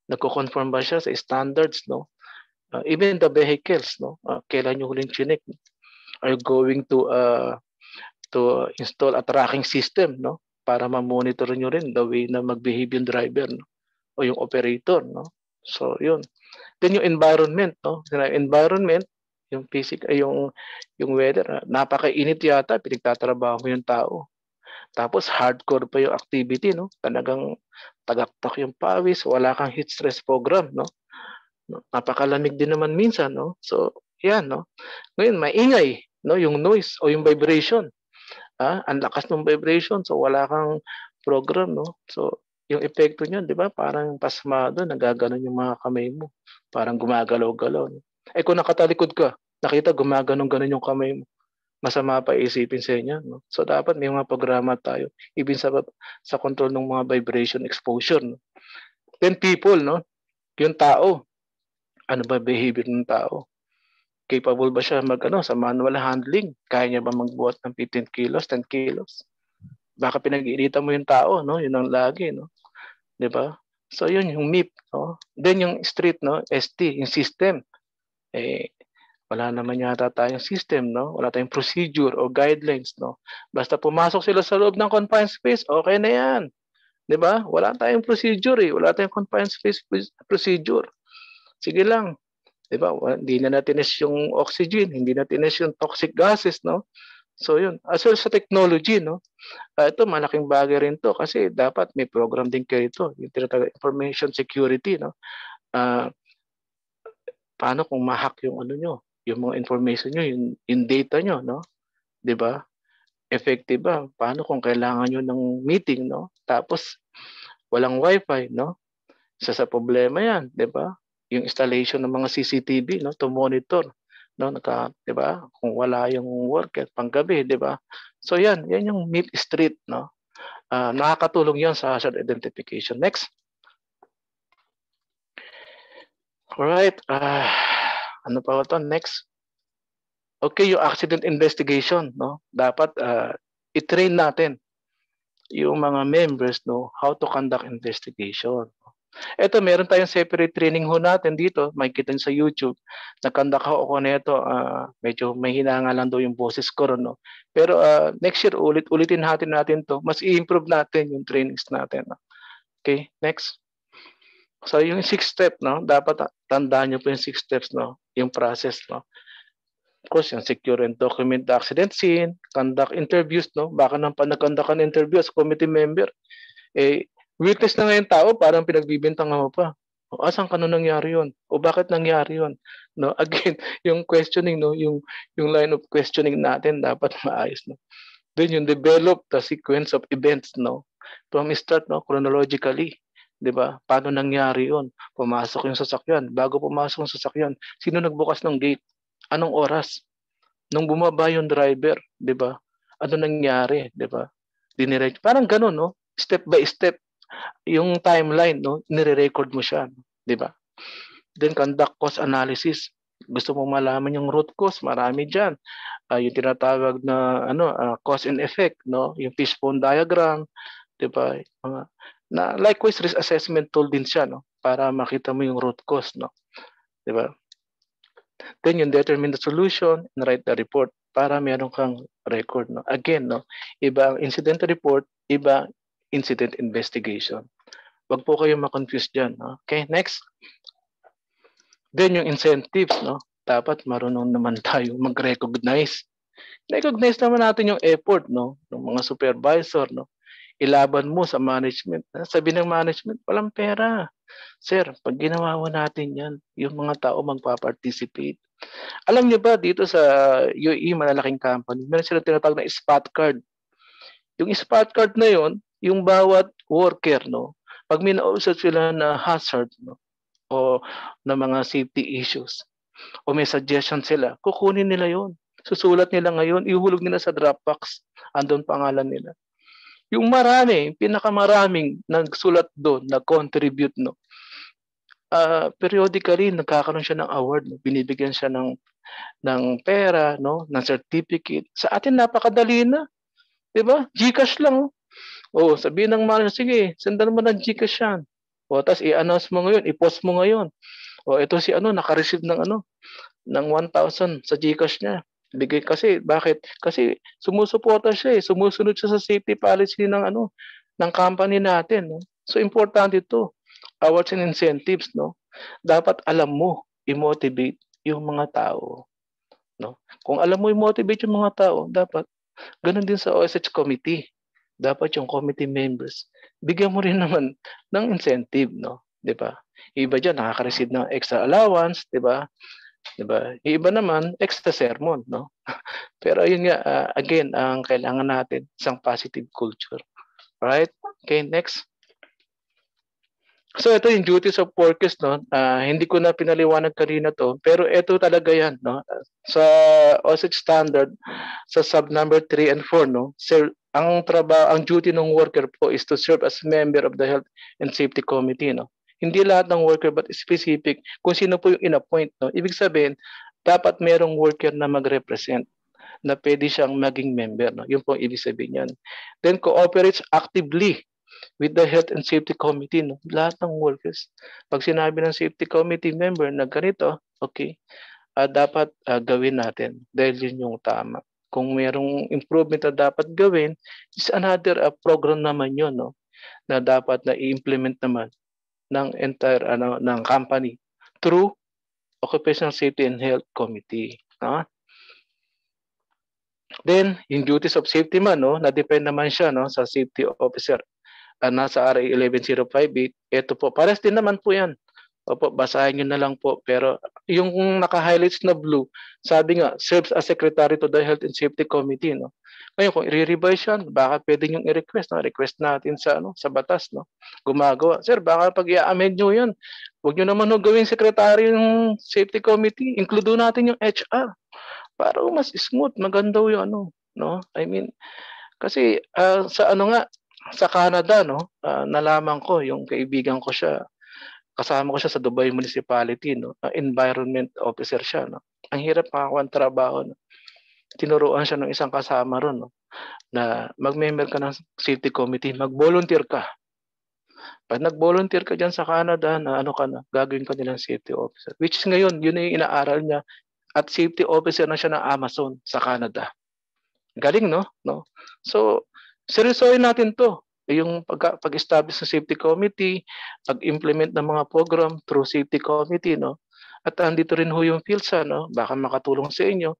Nagko-conform ba siya sa standards, no? Uh, even the vehicles, no? Uh, kailan nyo huling chinik? Are you going to uh, to install a tracking system, no? Para ma-monitor nyo rin the way na mag-behave yung driver, no? O yung operator, no? So, yun. Then yung environment, no? Environment, yung physical, yung yung weather, uh, napakainit yata, pinagtatrabaho yung tao. Tapos hardcore pa yung activity, no? Talagang tagaktak yung pawis, wala kang heat stress program, no? Napakalamig din naman minsan, no? So, yan, no? Ngayon, maingay, no? Yung noise o yung vibration. Ah, ang lakas ng vibration, so wala kang program, no? So, yung epekto niyan, di ba? Parang pasmado, nagaganon yung mga kamay mo. Parang gumagalaw-galaw. No? Eh, kung nakatalikod ka, nakita gumaganon-ganon yung kamay mo masama pa isipin sa inyo. No? So dapat may mga programa tayo even sa, sa control ng mga vibration exposure. No? Then people, no? yung tao, ano ba behavior ng tao? Capable ba siya mag ano, sa manual handling? Kaya niya ba magbuhat ng 15 kilos, 10 kilos? Baka pinag-iirita mo yung tao, no? Yun ang lagi, no? 'Di ba? So yun yung MIP, no? Then yung street, no? ST, yung system. Eh, wala naman yata tayong system, no? Wala tayong procedure o guidelines, no? Basta pumasok sila sa loob ng confined space, okay na yan. 'Di ba? Wala tayong procedure, eh. wala tayong confined space procedure. Sige lang. 'Di ba? Hindi na natin is yung oxygen, hindi natin is yung toxic gases, no? So yun, as well sa technology, no? Uh, ito, malaking bagay rin to kasi dapat may program din kayo ito, yung tinatawag information security, no? Uh, paano kung ma-hack yung ano nyo, yung mga information nyo, yung, yung data nyo, no? 'Di ba? Effective ba? Paano kung kailangan nyo ng meeting, no? Tapos walang wifi, no? Isa sa problema 'yan, 'di ba? Yung installation ng mga CCTV, no, to monitor, no, naka, 'di ba? Kung wala yung work at panggabi, 'di ba? So 'yan, 'yan yung mid street, no? Uh, nakakatulong yon sa hazard identification. Next. All right. Uh, ah, ano pa to next okay yung accident investigation no dapat uh, i-train natin yung mga members no how to conduct investigation ito, meron tayong separate training ho natin dito. May kita sa YouTube. Nakanda ko ako nito. Uh, ah, medyo mahina nga lang daw yung boses ko. No? Pero uh, next year, ulit-ulitin natin natin to. Mas i-improve natin yung trainings natin. No? Okay, next. So yung six step, no, dapat tandaan niyo po yung six steps, no, yung process, no. Of course, yung secure and document the accident scene, conduct interviews, no. Baka nang pa nag ng interview committee member, eh, witness na ngayon tao, parang pinagbibintang mo pa. O, asan ka nangyari yon? O bakit nangyari yon? No, again, yung questioning, no, yung, yung line of questioning natin dapat maayos, no. Then yung develop the sequence of events, no, from start, no, chronologically 'di ba? Paano nangyari 'yon? Pumasok yung sasakyan. Bago pumasok yung sasakyan, sino nagbukas ng gate? Anong oras? Nung bumaba yung driver, 'di ba? Ano nangyari, 'di ba? Dinirect. Parang ganun, no? Step by step yung timeline, no? Nire-record mo siya, 'di ba? Then conduct cause analysis. Gusto mong malaman yung root cause, marami diyan. Uh, ah, yung tinatawag na ano, uh, cause and effect, no? Yung fishbone diagram, 'di ba? Mga na likewise risk assessment tool din siya no para makita mo yung root cause no di ba then you determine the solution and write the report para meron kang record no again no iba ang incident report iba incident investigation wag po kayong ma-confuse diyan no? okay next then yung incentives no dapat marunong naman tayo mag-recognize recognize naman natin yung effort no ng mga supervisor no ilaban mo sa management. Sabi ng management, walang pera. Sir, pag ginawa mo natin yan, yung mga tao magpa-participate. Alam niyo ba, dito sa UAE, malalaking company, meron sila tinatawag na spot card. Yung spot card na yon, yung bawat worker, no, pag may nausap sila na hazard, no, o na mga safety issues, o may suggestion sila, kukunin nila yon. Susulat nila ngayon, ihulog nila sa Dropbox, andon pangalan nila. Yung marami, pinakamaraming nagsulat doon, nag-contribute, no? Uh, periodically, nagkakaroon siya ng award. No? Binibigyan siya ng, ng pera, no? ng certificate. Sa atin, napakadali na. Diba? Gcash lang. Oh, sabi ng manager, sige, sendan mo ng Gcash yan. O, tapos i-announce mo ngayon, i-post mo ngayon. O, ito si ano, naka-receive ng ano, ng 1,000 sa Gcash niya. Bigay kasi bakit? Kasi sumusuporta siya eh. Sumusunod siya sa safety policy ng ano ng company natin, no? So important ito. Awards and incentives, no? Dapat alam mo i-motivate yung mga tao, no? Kung alam mo i-motivate yung mga tao, dapat ganun din sa OSH committee. Dapat yung committee members bigyan mo rin naman ng incentive, no? 'Di ba? Iba diyan nakaka-receive ng extra allowance, 'di ba? 'di Yung iba naman extra sermon, no? Pero yun nga uh, again, ang kailangan natin isang positive culture. Right? Okay, next. So ito yung duties of workers no. Uh, hindi ko na pinaliwanag kanina to, pero ito talaga 'yan no. Sa OSIG standard sa sub number 3 and 4 no. Sir, ang trabaho, ang duty ng worker po is to serve as member of the Health and Safety Committee no. Hindi lahat ng worker but specific kung sino po yung inappoint. No? Ibig sabihin, dapat merong worker na magrepresent na pwede siyang maging member. No? Yun po ang ibig sabihin niyan Then cooperates actively with the Health and Safety Committee. No? Lahat ng workers. Pag sinabi ng Safety Committee member na ganito, okay, uh, dapat uh, gawin natin dahil yun yung tama. Kung merong improvement na dapat gawin, is another uh, program naman yun no? na dapat na i-implement naman ng entire ano ng company through Occupational Safety and Health Committee, no? Then, in duties of safety man, no, na-depend naman siya no, sa safety officer uh, nasa RA 11058. Ito po, pares din naman po yan. Opo, basahin nyo na lang po. Pero yung naka-highlights na blue, sabi nga, serves as secretary to the Health and Safety Committee. No? Ngayon, kung i-revise yan, baka pwedeng yung i-request. No? Request natin sa, ano, sa batas. No? Gumagawa. Sir, baka pag i-amend niyo yan, huwag niyo naman no, gawing secretary ng safety committee. Include natin yung HR. Para mas smooth, maganda yung ano. No? I mean, kasi uh, sa ano nga, sa Canada, no, uh, nalaman ko, yung kaibigan ko siya, kasama ko siya sa Dubai Municipality, no, ah, environment officer siya. No. Ang hirap makakuha ng trabaho. No tinuruan siya ng isang kasama ron no? na mag-member ka ng city committee, mag-volunteer ka. Pag nag-volunteer ka dyan sa Canada, na ano ka na, gagawin ka nilang safety officer. Which is ngayon, yun na yung inaaral niya. At safety officer na siya ng Amazon sa Canada. Galing, no? no? So, seryosoin natin to. Yung pag- establish ng safety committee, pag-implement ng mga program through safety committee, no? At andito rin ho yung PILSA, no? Baka makatulong sa inyo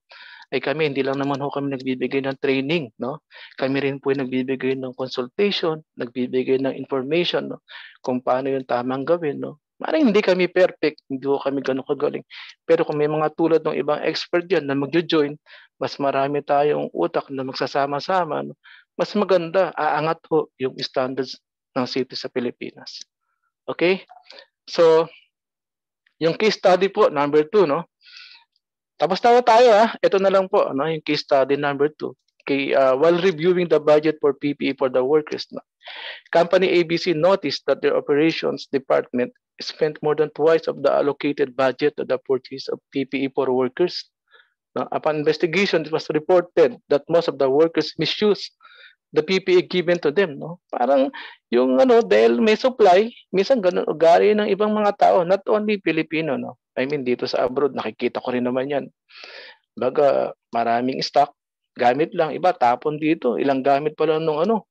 ay eh, kami hindi lang naman ho kami nagbibigay ng training, no? Kami rin po ay nagbibigay ng consultation, nagbibigay ng information, no? Kung paano yung tamang gawin, no? Maring hindi kami perfect, hindi ko kami ganun kagaling. Pero kung may mga tulad ng ibang expert yan na magjo-join, mas marami tayong utak na magsasama-sama, no? mas maganda, aangat ho yung standards ng city sa Pilipinas. Okay? So, yung case study po, number two, no? Tapos na tayo ha. Ito na lang po ano, yung case study number 2. Okay, uh, while reviewing the budget for PPE for the workers, no, company ABC noticed that their operations department spent more than twice of the allocated budget on the purchase of PPE for workers. Now, upon investigation, it was reported that most of the workers misused the PPE given to them. No? Parang yung ano, dahil may supply, minsan ganun ugali ng ibang mga tao, not only Pilipino. No? I mean, dito sa abroad, nakikita ko rin naman yan. Baga, maraming stock, gamit lang. Iba, tapon dito. Ilang gamit pa lang nung ano,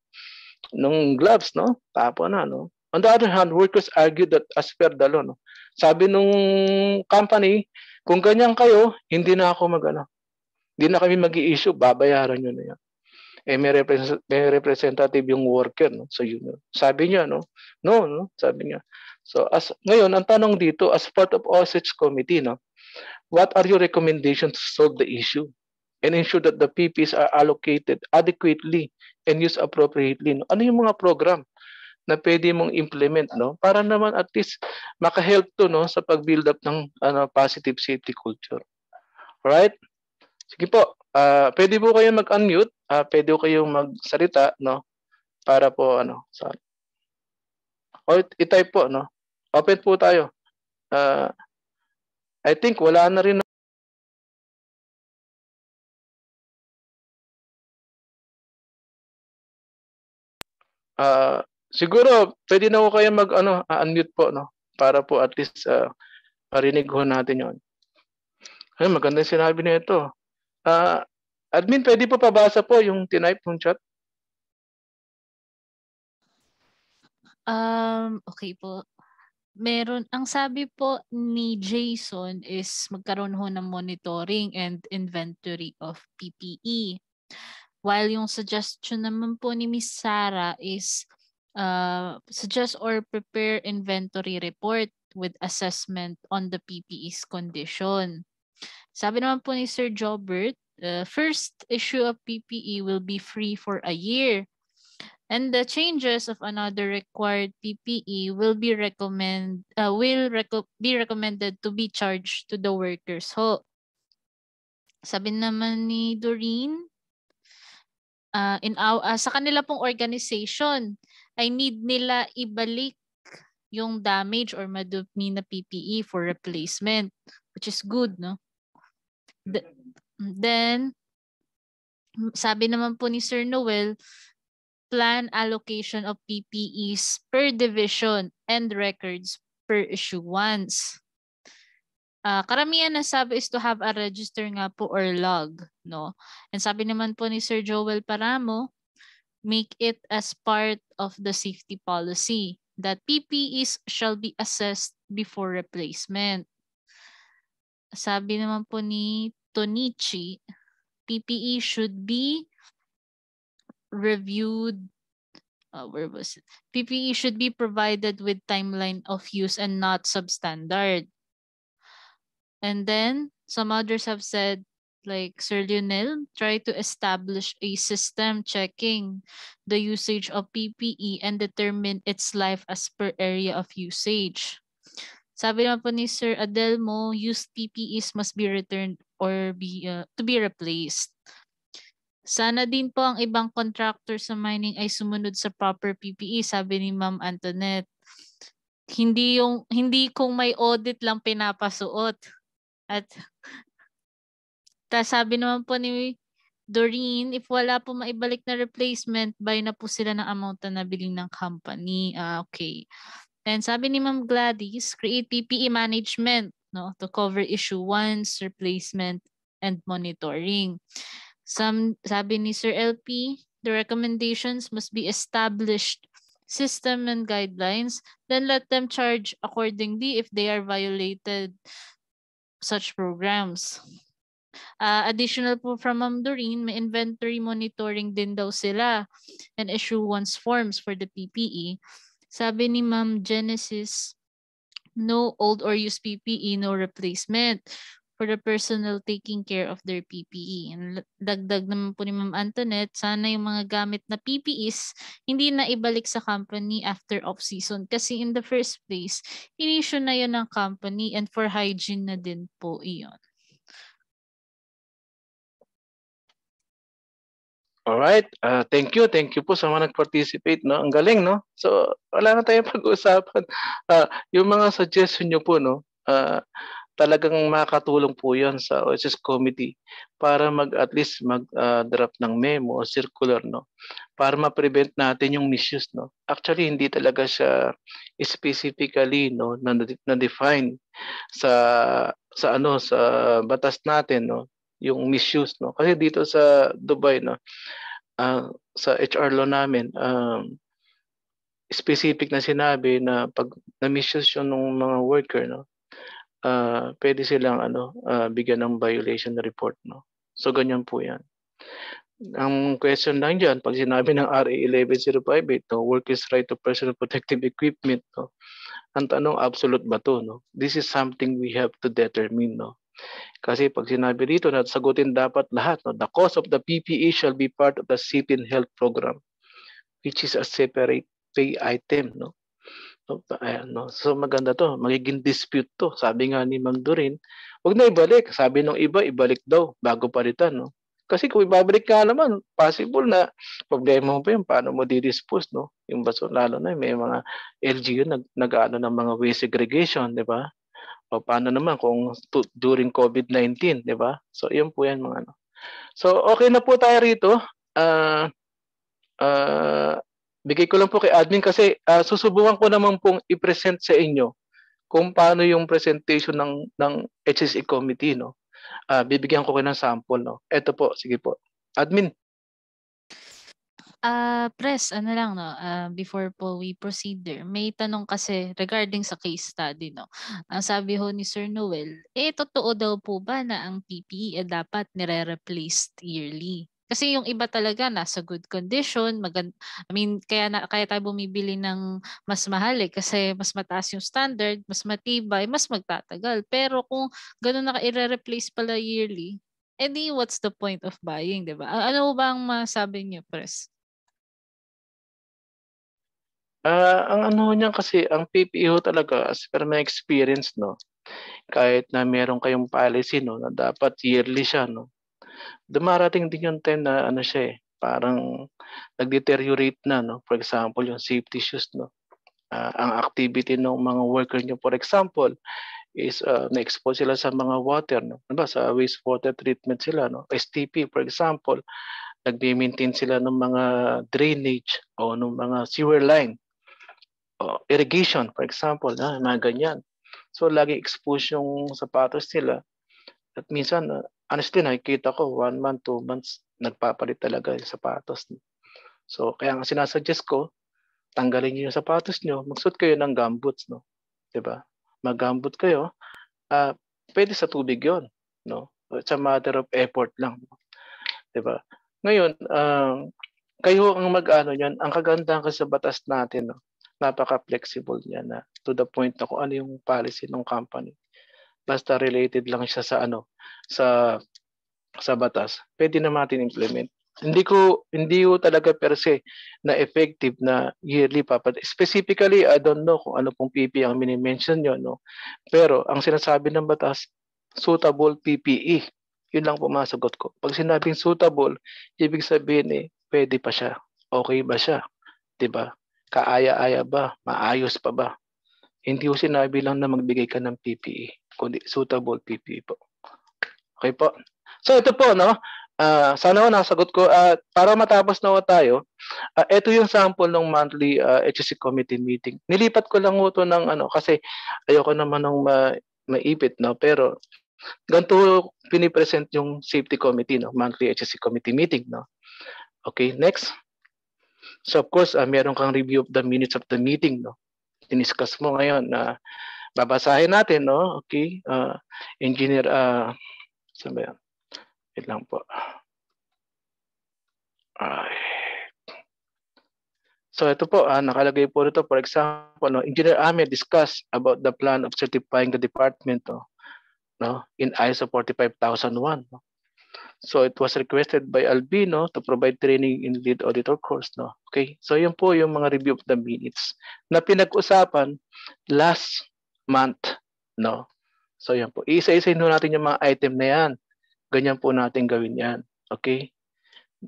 nung gloves, no? Tapon na, no? On the other hand, workers argue that as per the law, no? sabi nung company, kung ganyan kayo, hindi na ako mag hindi na kami mag issue babayaran niyo na yan eh may, represent, may representative yung worker no so yun sabi niya no no no sabi niya so as ngayon ang tanong dito as part of OSH committee no what are your recommendations to solve the issue and ensure that the PPs are allocated adequately and used appropriately no ano yung mga program na pwede mong implement no para naman at least makahelp to no sa pagbuild up ng ano positive safety culture right sige po Uh, pwede po kayong mag-unmute, uh, pwede kayong magsalita, no? Para po, ano, sa... O itype po, no? Open po tayo. Uh, I think wala na rin Uh, siguro pwede na ko kayo mag ano, unmute po no para po at least uh, marinig ho natin 'yon. Ay maganda sinabi nito. Uh, admin, pwede po pabasa po yung tinype ng chat? Um, okay po. Meron, ang sabi po ni Jason is magkaroon ho ng monitoring and inventory of PPE. While yung suggestion naman po ni Miss Sara is uh, suggest or prepare inventory report with assessment on the PPE's condition. Sabi naman po ni Sir Jobert, uh, first issue of PPE will be free for a year. And the changes of another required PPE will be recommend uh, will reco be recommended to be charged to the workers. So, sabi naman ni Doreen, uh, in our, uh, sa kanila pong organization, I need nila ibalik yung damage or madumi na PPE for replacement, which is good, no? then, sabi naman po ni Sir Noel, plan allocation of PPEs per division and records per issuance. Uh, karamihan na sabi is to have a register nga po or log. No? And sabi naman po ni Sir Joel Paramo, make it as part of the safety policy that PPEs shall be assessed before replacement. Sabi naman po ni Tonichi, PPE should be reviewed uh, where was it? PPE should be provided with timeline of use and not substandard. And then some others have said, like Sir Lionel, try to establish a system checking the usage of PPE and determine its life as per area of usage. Sabi naman po ni Sir Adelmo, used PPEs must be returned or be uh, to be replaced. Sana din po ang ibang contractor sa mining ay sumunod sa proper PPE, sabi ni Ma'am Antoinette. Hindi yung hindi kung may audit lang pinapasuot. At ta sabi naman po ni Doreen, if wala po maibalik na replacement, buy na po sila ng amount na nabiling ng company. Ah, okay. And sabi ni Ma'am Gladys, create PPE management no, to cover issue issuance, replacement, and monitoring. Some, sabi ni Sir LP, the recommendations must be established system and guidelines, then let them charge accordingly if they are violated such programs. Uh, additional po from Ma'am Doreen, may inventory monitoring din daw sila and issue issuance forms for the PPE. Sabi ni Ma'am Genesis, no old or used PPE, no replacement for the personal taking care of their PPE. And dagdag naman po ni Ma'am Antoinette, sana yung mga gamit na PPEs hindi na ibalik sa company after off-season. Kasi in the first place, inisyo na yun ng company and for hygiene na din po iyon. Alright. Uh, thank you. Thank you po sa mga nag-participate. No? Ang galing, no? So, wala na tayong pag-uusapan. Uh, ah, yung mga suggestion nyo po, no? Uh, talagang makatulong po yon sa OSS committee para mag at least mag uh, draft ng memo o circular no para ma-prevent natin yung misuse no actually hindi talaga siya specifically no na, na define sa sa ano sa batas natin no yung misuse no kasi dito sa Dubai no uh, sa HR law namin um, specific na sinabi na pag na-misuse yun ng mga worker no uh, pwede silang ano uh, bigyan ng violation report no so ganyan po yan ang question lang diyan pag sinabi ng RA 1105 ito work is right to personal protective equipment no ang tanong absolute ba to no this is something we have to determine no kasi pag sinabi dito na sagutin dapat lahat, no? the cost of the PPE shall be part of the CPIN health program, which is a separate pay item. No? So, ayan, no? so maganda to, magiging dispute to. Sabi nga ni Ma'am Durin, wag na ibalik. Sabi ng iba, ibalik daw bago palitan. No? Kasi kung ibabalik ka naman, possible na problema mo pa yun. Paano mo di-dispose, no? Yung baso, lalo na may mga LGU nag, nag-ano ng mga waste segregation, di ba? O paano naman kung to, during COVID-19, di ba? So, yun po yan mga ano. So, okay na po tayo rito. Uh, uh, bigay ko lang po kay admin kasi uh, susubukan ko naman pong i-present sa inyo kung paano yung presentation ng ng HSE committee no. Uh, bibigyan ko kayo ng sample no. Ito po, sige po. Admin, Ah, press, ano lang 'no, ah, before po we proceed there, may tanong kasi regarding sa case study 'no. Ang sabi ho ni Sir Noel, eh totoo daw po ba na ang PPE eh, dapat nire-replaced yearly? Kasi yung iba talaga nasa good condition, magan I mean kaya na, kaya tayo bumibili ng mas mahal eh kasi mas mataas yung standard, mas matibay, mas magtatagal. Pero kung ganun na i-replace pala yearly, edi eh, what's the point of buying, 'di ba? Ano ba ang masabi niyo, Press? Uh, ang ano niyan kasi, ang PPO e talaga, as per my experience, no, kahit na meron kayong policy, no, na dapat yearly siya, no, dumarating din yung time na ano siya eh, parang nag-deteriorate na, no? For example, yung safety shoes, no? Uh, ang activity ng mga worker niyo, for example, is uh, na-expose sila sa mga water, no? Diba? Sa wastewater treatment sila, no? STP, for example, nag-maintain sila ng mga drainage o ng mga sewer line uh, irrigation, for example, ah, na, mga ganyan. So, lagi exposed yung sapatos nila. At minsan, uh, honestly, nakikita ko, one month, two months, nagpapalit talaga yung sapatos. So, kaya ang sinasuggest ko, tanggalin niyo yung sapatos niyo, magsuot kayo ng gumboots, no? 'Di ba? Mag-gumboot kayo. Ah, uh, pwede sa tubig 'yon, no? It's a matter of effort lang. No? 'Di ba? Ngayon, uh, kayo ang mag-ano niyan. Ang kagandahan kasi sa batas natin, no? napaka-flexible niya na to the point na kung ano yung policy ng company. Basta related lang siya sa ano, sa sa batas. Pwede na natin implement. Hindi ko hindi ko talaga per se na effective na yearly papat. Specifically, I don't know kung ano pong PPE ang mini-mention niyo no. Pero ang sinasabi ng batas, suitable PPE. Yun lang po masagot ko. Pag sinabing suitable, ibig sabihin eh, pwede pa siya. Okay ba siya? 'Di ba? kaaya-aya ba, maayos pa ba. Hindi ko sinabi lang na magbigay ka ng PPE, kundi suitable PPE po. Okay po. So ito po, no? Uh, sana ko nasagot ko. Uh, para matapos na tayo, uh, ito yung sample ng monthly uh, HSC committee meeting. Nilipat ko lang ito ng ano, kasi ayoko naman ng ma maipit, no? Pero ganito pinipresent yung safety committee, no? monthly HSC committee meeting. No? Okay, next. So of course, uh, meron kang review of the minutes of the meeting, no? Diniscuss mo ngayon na uh, babasahin natin, no? Okay. Uh, engineer, uh, saan ba yan? Wait lang po. Ay. So ito po, ah, nakalagay po rito, for example, no, Engineer Ahmed discussed about the plan of certifying the department no, no, in ISO 45001. No. So it was requested by Albino to provide training in lead auditor course. No? Okay, so yun po yung mga review of the minutes na pinag-usapan last month. No? So yan po. Isa-isahin -isa natin yung mga item na yan. Ganyan po natin gawin yan. Okay?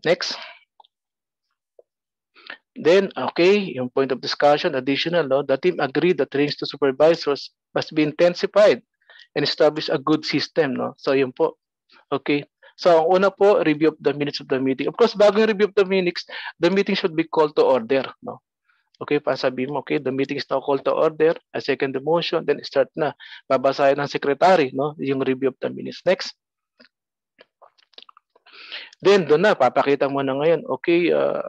Next. Then, okay, yung point of discussion, additional, no? the team agreed that trainings to supervisors must be intensified and establish a good system. No? So, yun po. Okay. So, una po, review of the minutes of the meeting. Of course, bago yung review of the minutes, the meeting should be called to order. No? Okay, pasabihin mo, okay, the meeting is now called to order. I second the motion, then start na. Babasahin ng secretary no? yung review of the minutes. Next. Then, doon na, papakita mo na ngayon, okay, uh,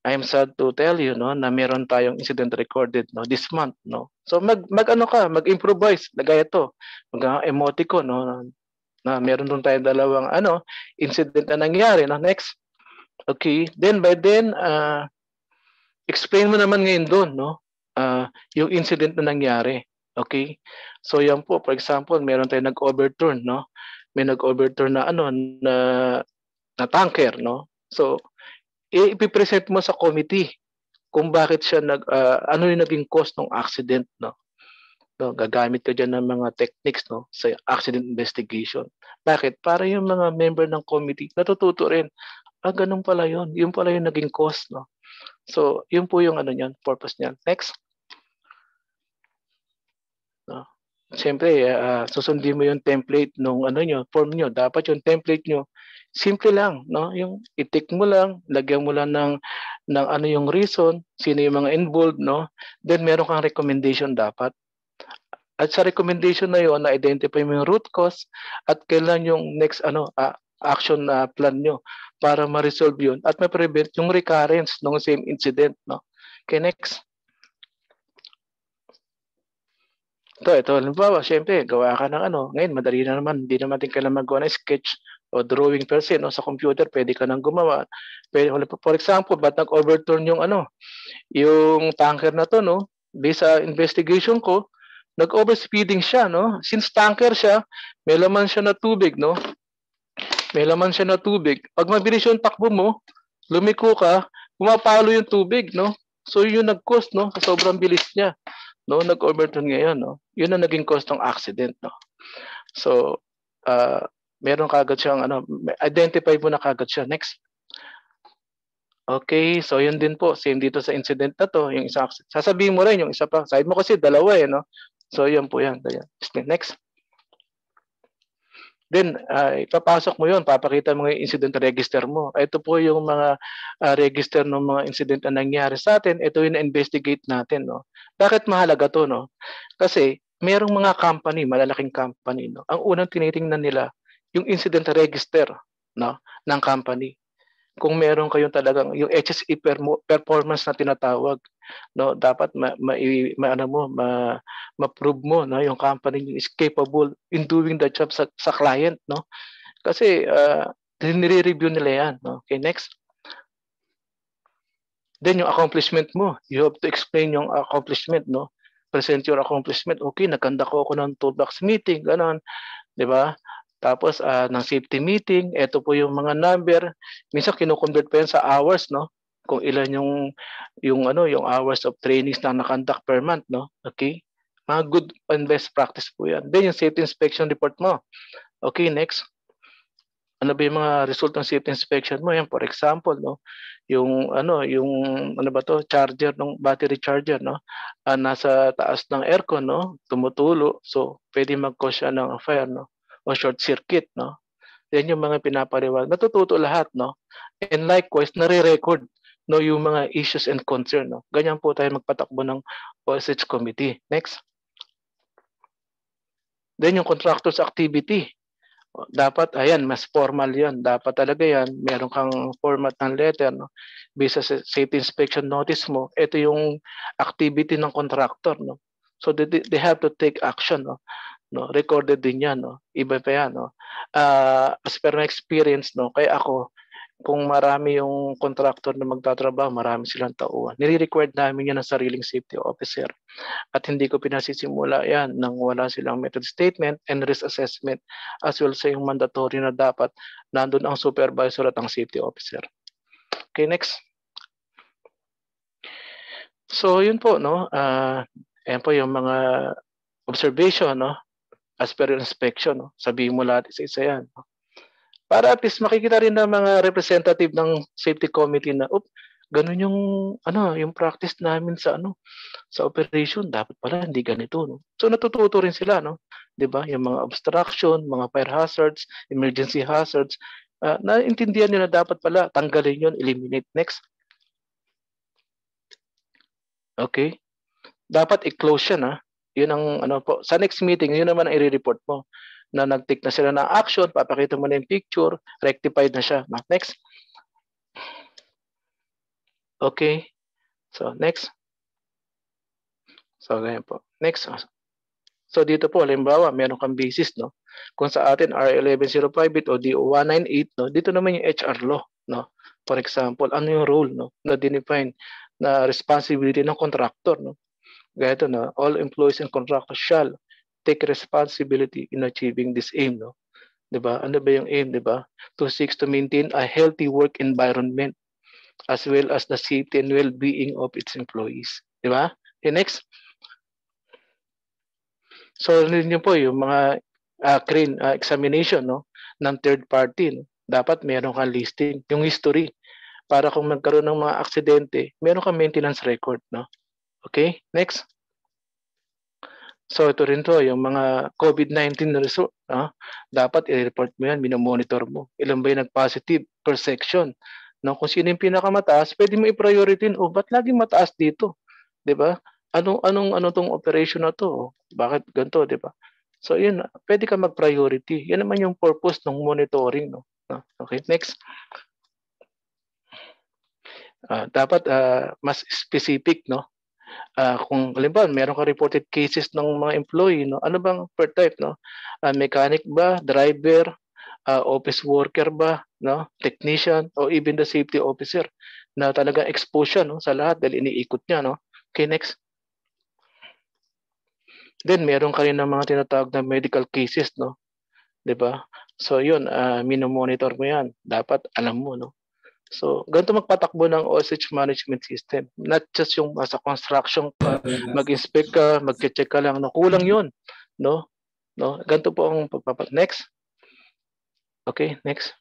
I am sad to tell you no na meron tayong incident recorded no this month no so mag mag ano ka mag improvise lagay ito mag emoticon no na meron doon tayong dalawang ano incident na nangyari no next okay then by then uh, explain mo naman ngayon doon no uh, yung incident na nangyari okay so yan po for example meron tayong nag-overturn no may nag-overturn na ano na na tanker no so ipipresent mo sa committee kung bakit siya nag uh, ano yung naging cause ng accident no No, gagamit ko diyan ng mga techniques no sa accident investigation. Bakit? Para yung mga member ng committee natututo rin. Ah, ganun pala yon. Yung pala yung naging cause no. So, yun po yung ano niyan, purpose niyan. Next. No. Siyempre, uh, susundin mo yung template nung ano nyo, form nyo. Dapat yung template nyo, simple lang, no? Yung itik mo lang, lagyan mo lang ng ng ano yung reason, sino yung mga involved, no? Then meron kang recommendation dapat at sa recommendation na yon na-identify mo yung root cause at kailan yung next ano uh, action uh, plan nyo para ma-resolve yun at ma-prevent yung recurrence ng same incident. No? Okay, next. Ito, ito, halimbawa, syempre, gawa ka ng ano. Ngayon, madali na naman. Hindi naman din kailangan magawa ng sketch o drawing per se. No? Sa computer, pwede ka nang gumawa. Pwede, for example, ba't nag-overturn yung ano, yung tanker na to, no? Based sa investigation ko, nag-overspeeding siya, no? Since tanker siya, may laman siya na tubig, no? May laman siya na tubig. Pag mabilis yung takbo mo, lumiko ka, pumapalo yung tubig, no? So yun yung nag-cause, no? Sa sobrang bilis niya, no? Nag-overturn ngayon, no? Yun ang naging cause ng accident, no? So, uh, meron kagad siyang, ano, identify mo na kagad siya. Next. Okay, so yun din po, same dito sa incident na to, yung isa, sasabihin mo rin yung isa pa. Sabi mo kasi dalawa eh, no? So, yun po yan. Next. Then, uh, ipapasok mo yun. papakita mo yung incident register mo. Ito po yung mga uh, register ng mga incident na nangyari sa atin. Ito yung na-investigate natin. No? Bakit mahalaga to? No? Kasi merong mga company, malalaking company. No? Ang unang tinitingnan nila, yung incident register no? ng company kung meron kayong talagang yung HSE performance na tinatawag no dapat ma, ma, ma ano mo ma ma-prove mo no yung company yung is capable in doing the job sa, sa client no kasi uh, nire-review nila yan no okay next then yung accomplishment mo you have to explain yung accomplishment no present your accomplishment okay naganda ko ako ng toolbox meeting ganon di ba tapos uh, ng safety meeting, ito po yung mga number. Minsan kino-convert pa yan sa hours, no? Kung ilan yung yung ano, yung hours of trainings na nakandak per month, no? Okay? Mga good and best practice po yan. Then yung safety inspection report mo. Okay, next. Ano ba yung mga result ng safety inspection mo? Yan, for example, no? Yung ano, yung ano ba to? Charger ng battery charger, no? Uh, nasa taas ng aircon, no? Tumutulo. So, pwede mag-cause siya ng fire, no? o short circuit, no? Yan yung mga pinapariwal. Natututo lahat, no? And likewise, nare-record no yung mga issues and concern, no? Ganyan po tayo magpatakbo ng OSH committee. Next. Then yung contractors activity. Dapat, ayan, mas formal yon Dapat talaga yan. Meron kang format ng letter. No? Bisa safety inspection notice mo, ito yung activity ng contractor. No? So they, they have to take action. No? no recorded din 'yan no iba pa 'yan no uh, as per my experience no kaya ako kung marami yung contractor na magtatrabaho, marami silang tauhan. Nire-required namin yan ng sariling safety officer. At hindi ko pinasisimula yan nang wala silang method statement and risk assessment as well sa yung mandatory na dapat nandun ang supervisor at ang safety officer. Okay, next. So, yun po, no? Uh, ayan po yung mga observation, no? as per your inspection. No? Sabihin mo lahat isa-isa yan. No? Para at least makikita rin ng mga representative ng safety committee na, up, ganun yung ano yung practice namin sa ano sa operation dapat pala hindi ganito no so natututo rin sila no 'di ba yung mga obstruction mga fire hazards emergency hazards uh, naintindihan nila dapat pala tanggalin yon eliminate next okay dapat i-close siya na ah. Yun ang ano po. Sa next meeting, yun naman ang i-report mo na nag-take na sila ng action, papakita mo na yung picture, rectified na siya. Next. Okay. So, next. So, ganyan po. Next. So, dito po, halimbawa, meron kang basis, no? Kung sa atin, R1105 bit o DO198, no? Dito naman yung HR law, no? For example, ano yung role, no? Na define na responsibility ng contractor, no? Gaya ito na, all employees and contractors shall take responsibility in achieving this aim. No? Diba? Ano ba yung aim? Diba? To seek to maintain a healthy work environment as well as the safety and well-being of its employees. Diba? Okay, next. So, niyo po yung mga uh, crane uh, examination no, ng third party. No? Dapat meron kang listing, yung history. Para kung magkaroon ng mga aksidente, meron kang maintenance record. No? Okay, next. So ito rin to, yung mga COVID-19 na result, ah, dapat i-report mo yan, minomonitor mo. Ilan ba yung nag-positive per section? No, kung sino yung pinakamataas, pwede mo i-priority o oh, ba't laging mataas dito? 'Di ba? Anong anong ano tong operation na to? Bakit ganito, 'di ba? So yun, pwede ka mag-priority. Yan naman yung purpose ng monitoring, no. Okay, next. Uh, dapat uh, mas specific, no? Uh, kung halimbawa, meron ka reported cases ng mga employee, no? ano bang per type? No? Uh, mechanic ba? Driver? Uh, office worker ba? No? Technician? O even the safety officer na talaga exposure no? sa lahat dahil iniikot niya. No? Okay, next. Then meron ka rin ng mga tinatawag na medical cases, no? 'Di ba? So 'yun, uh, mino-monitor mo 'yan. Dapat alam mo, no? So, ganito magpatakbo ng OSH management system. Not just yung sa construction ka, mag-inspect ka, mag-check ka lang. No, kulang yun. No? No? Ganito po ang pagpapat. Next. Okay, next.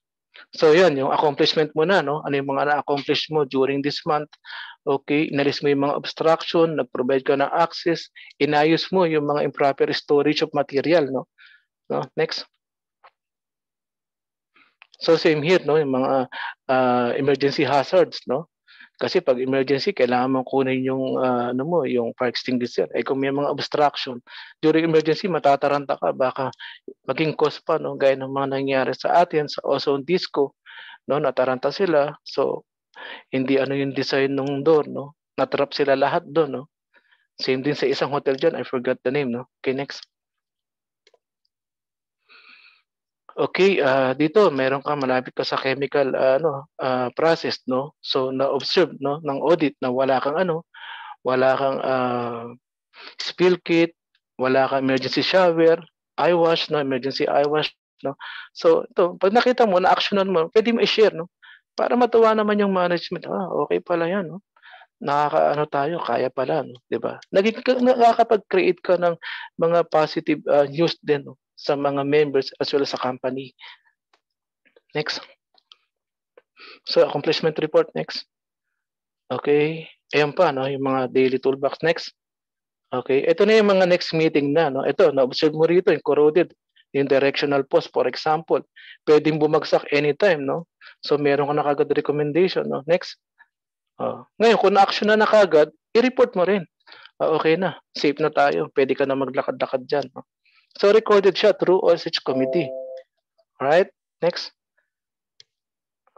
So, yan, yung accomplishment mo na, no? Ano yung mga na-accomplish mo during this month? Okay, inalis mo yung mga obstruction, nag-provide ka ng access, inayos mo yung mga improper storage of material, no? No, next. So same here no, yung mga uh, emergency hazards no. Kasi pag emergency, kailangan mong kunin yung, uh, ano mo, yung fire extinguisher. Eh kung may mga obstruction, during emergency, matataranta ka, baka maging cause pa, no? gaya ng mga nangyari sa atin, sa ozone disco, no? nataranta sila. So, hindi ano yung design ng door, no? Natrap sila lahat doon, no? Same din sa isang hotel dyan, I forgot the name, no? Okay, next. okay, uh, dito meron ka malapit ka sa chemical uh, ano uh, process no. So na-observe no ng audit na wala kang ano, wala kang uh, spill kit, wala kang emergency shower, eye wash no, emergency eye wash no. So to pag nakita mo na actionan mo, pwede mo i-share no para matuwa naman yung management. Ah, okay pala 'yan no nakakaano tayo, kaya pala, no? 'di ba? Naging nakakapag-create ka ng mga positive uh, news din, no? sa mga members as well as sa company. Next. So accomplishment report next. Okay. Ayan pa no, yung mga daily toolbox next. Okay, ito na yung mga next meeting na no. Ito, na-observe mo rito yung corroded, yung directional post for example. Pwedeng bumagsak anytime no. So meron ka na kagad recommendation no. Next. Uh, ngayon kung na-action na na kagad, i-report mo rin. Uh, okay na, safe na tayo. Pwede ka na maglakad-lakad diyan no. So recorded siya through OSH committee. Oh. Alright, next.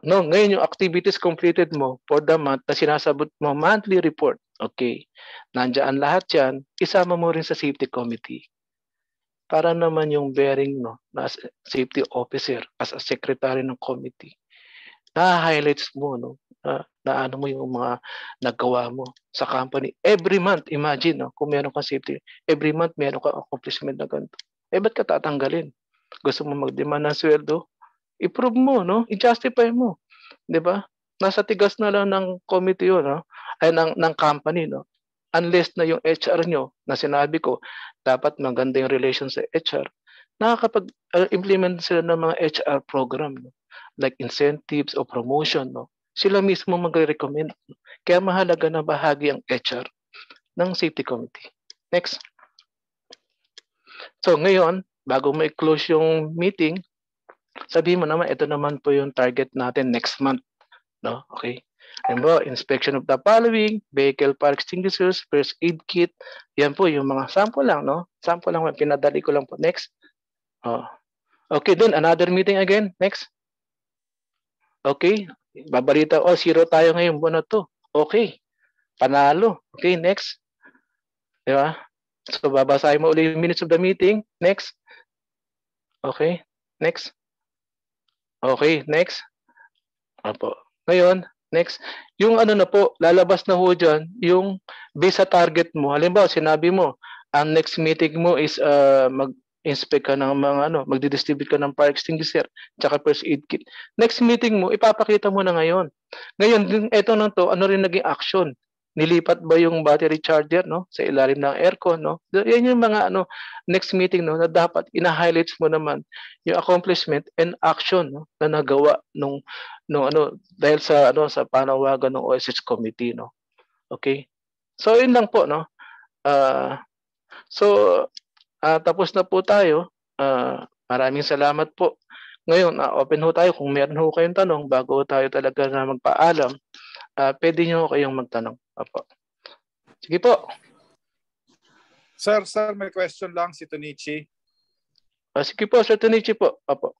No, ngayon yung activities completed mo for the month na sinasabot mo monthly report. Okay, nandiyan lahat yan. Isama mo rin sa safety committee. Para naman yung bearing no, na safety officer, as a secretary ng committee. Na-highlights mo, no? Na, na ano mo yung mga nagawa mo sa company. Every month, imagine, no? kung meron kang safety, every month meron kang accomplishment na ganito. Eh, ba't ka tatanggalin? Gusto mo mag-demand ng sweldo? I-prove mo, no? I-justify mo. Di ba? Nasa tigas na lang ng committee yun, no? Ay, ng, ng company, no? Unless na yung HR nyo, na sinabi ko, dapat maganda yung relation sa HR, nakakapag-implement ah, sila ng mga HR program, no? like incentives o promotion, no? sila mismo magre-recommend. Kaya mahalaga na bahagi ang HR ng safety committee. Next. So ngayon, bago mo i-close yung meeting, sabi mo naman, ito naman po yung target natin next month. No? Okay? Halimbawa, inspection of the following, vehicle park extinguishers, first aid kit. Yan po yung mga sample lang, no? Sample lang, pinadali ko lang po. Next. Oh. Okay, then another meeting again. Next. Okay, babalita, oh, zero tayo ngayon buwan to. Okay, panalo. Okay, next. Di ba? So, babasahin mo ulit yung minutes of the meeting. Next. Okay. Next. Okay. Next. Apo. Ngayon, next. Yung ano na po, lalabas na ho dyan, yung based target mo. Halimbawa, sinabi mo, ang next meeting mo is uh, mag inspect ka ng mga ano, magdi-distribute ka ng fire extinguisher, tsaka first aid kit. Next meeting mo, ipapakita mo na ngayon. Ngayon, ito na to, ano rin naging action? nilipat ba yung battery charger no sa ilalim ng aircon no so, yan yung mga ano next meeting no na dapat ina-highlights mo naman yung accomplishment and action no na nagawa nung nung ano dahil sa ano sa panawagan ng OSS committee no okay so yun lang po no uh, so uh, tapos na po tayo uh, maraming salamat po ngayon, uh, open ho tayo. Kung meron ho kayong tanong, bago tayo talaga na magpaalam, uh, pwede niyo kayong magtanong. Opo. Sige po. Sir, sir, may question lang si Tonichi. Ah, sige po, Sir Tonichi po. Opo.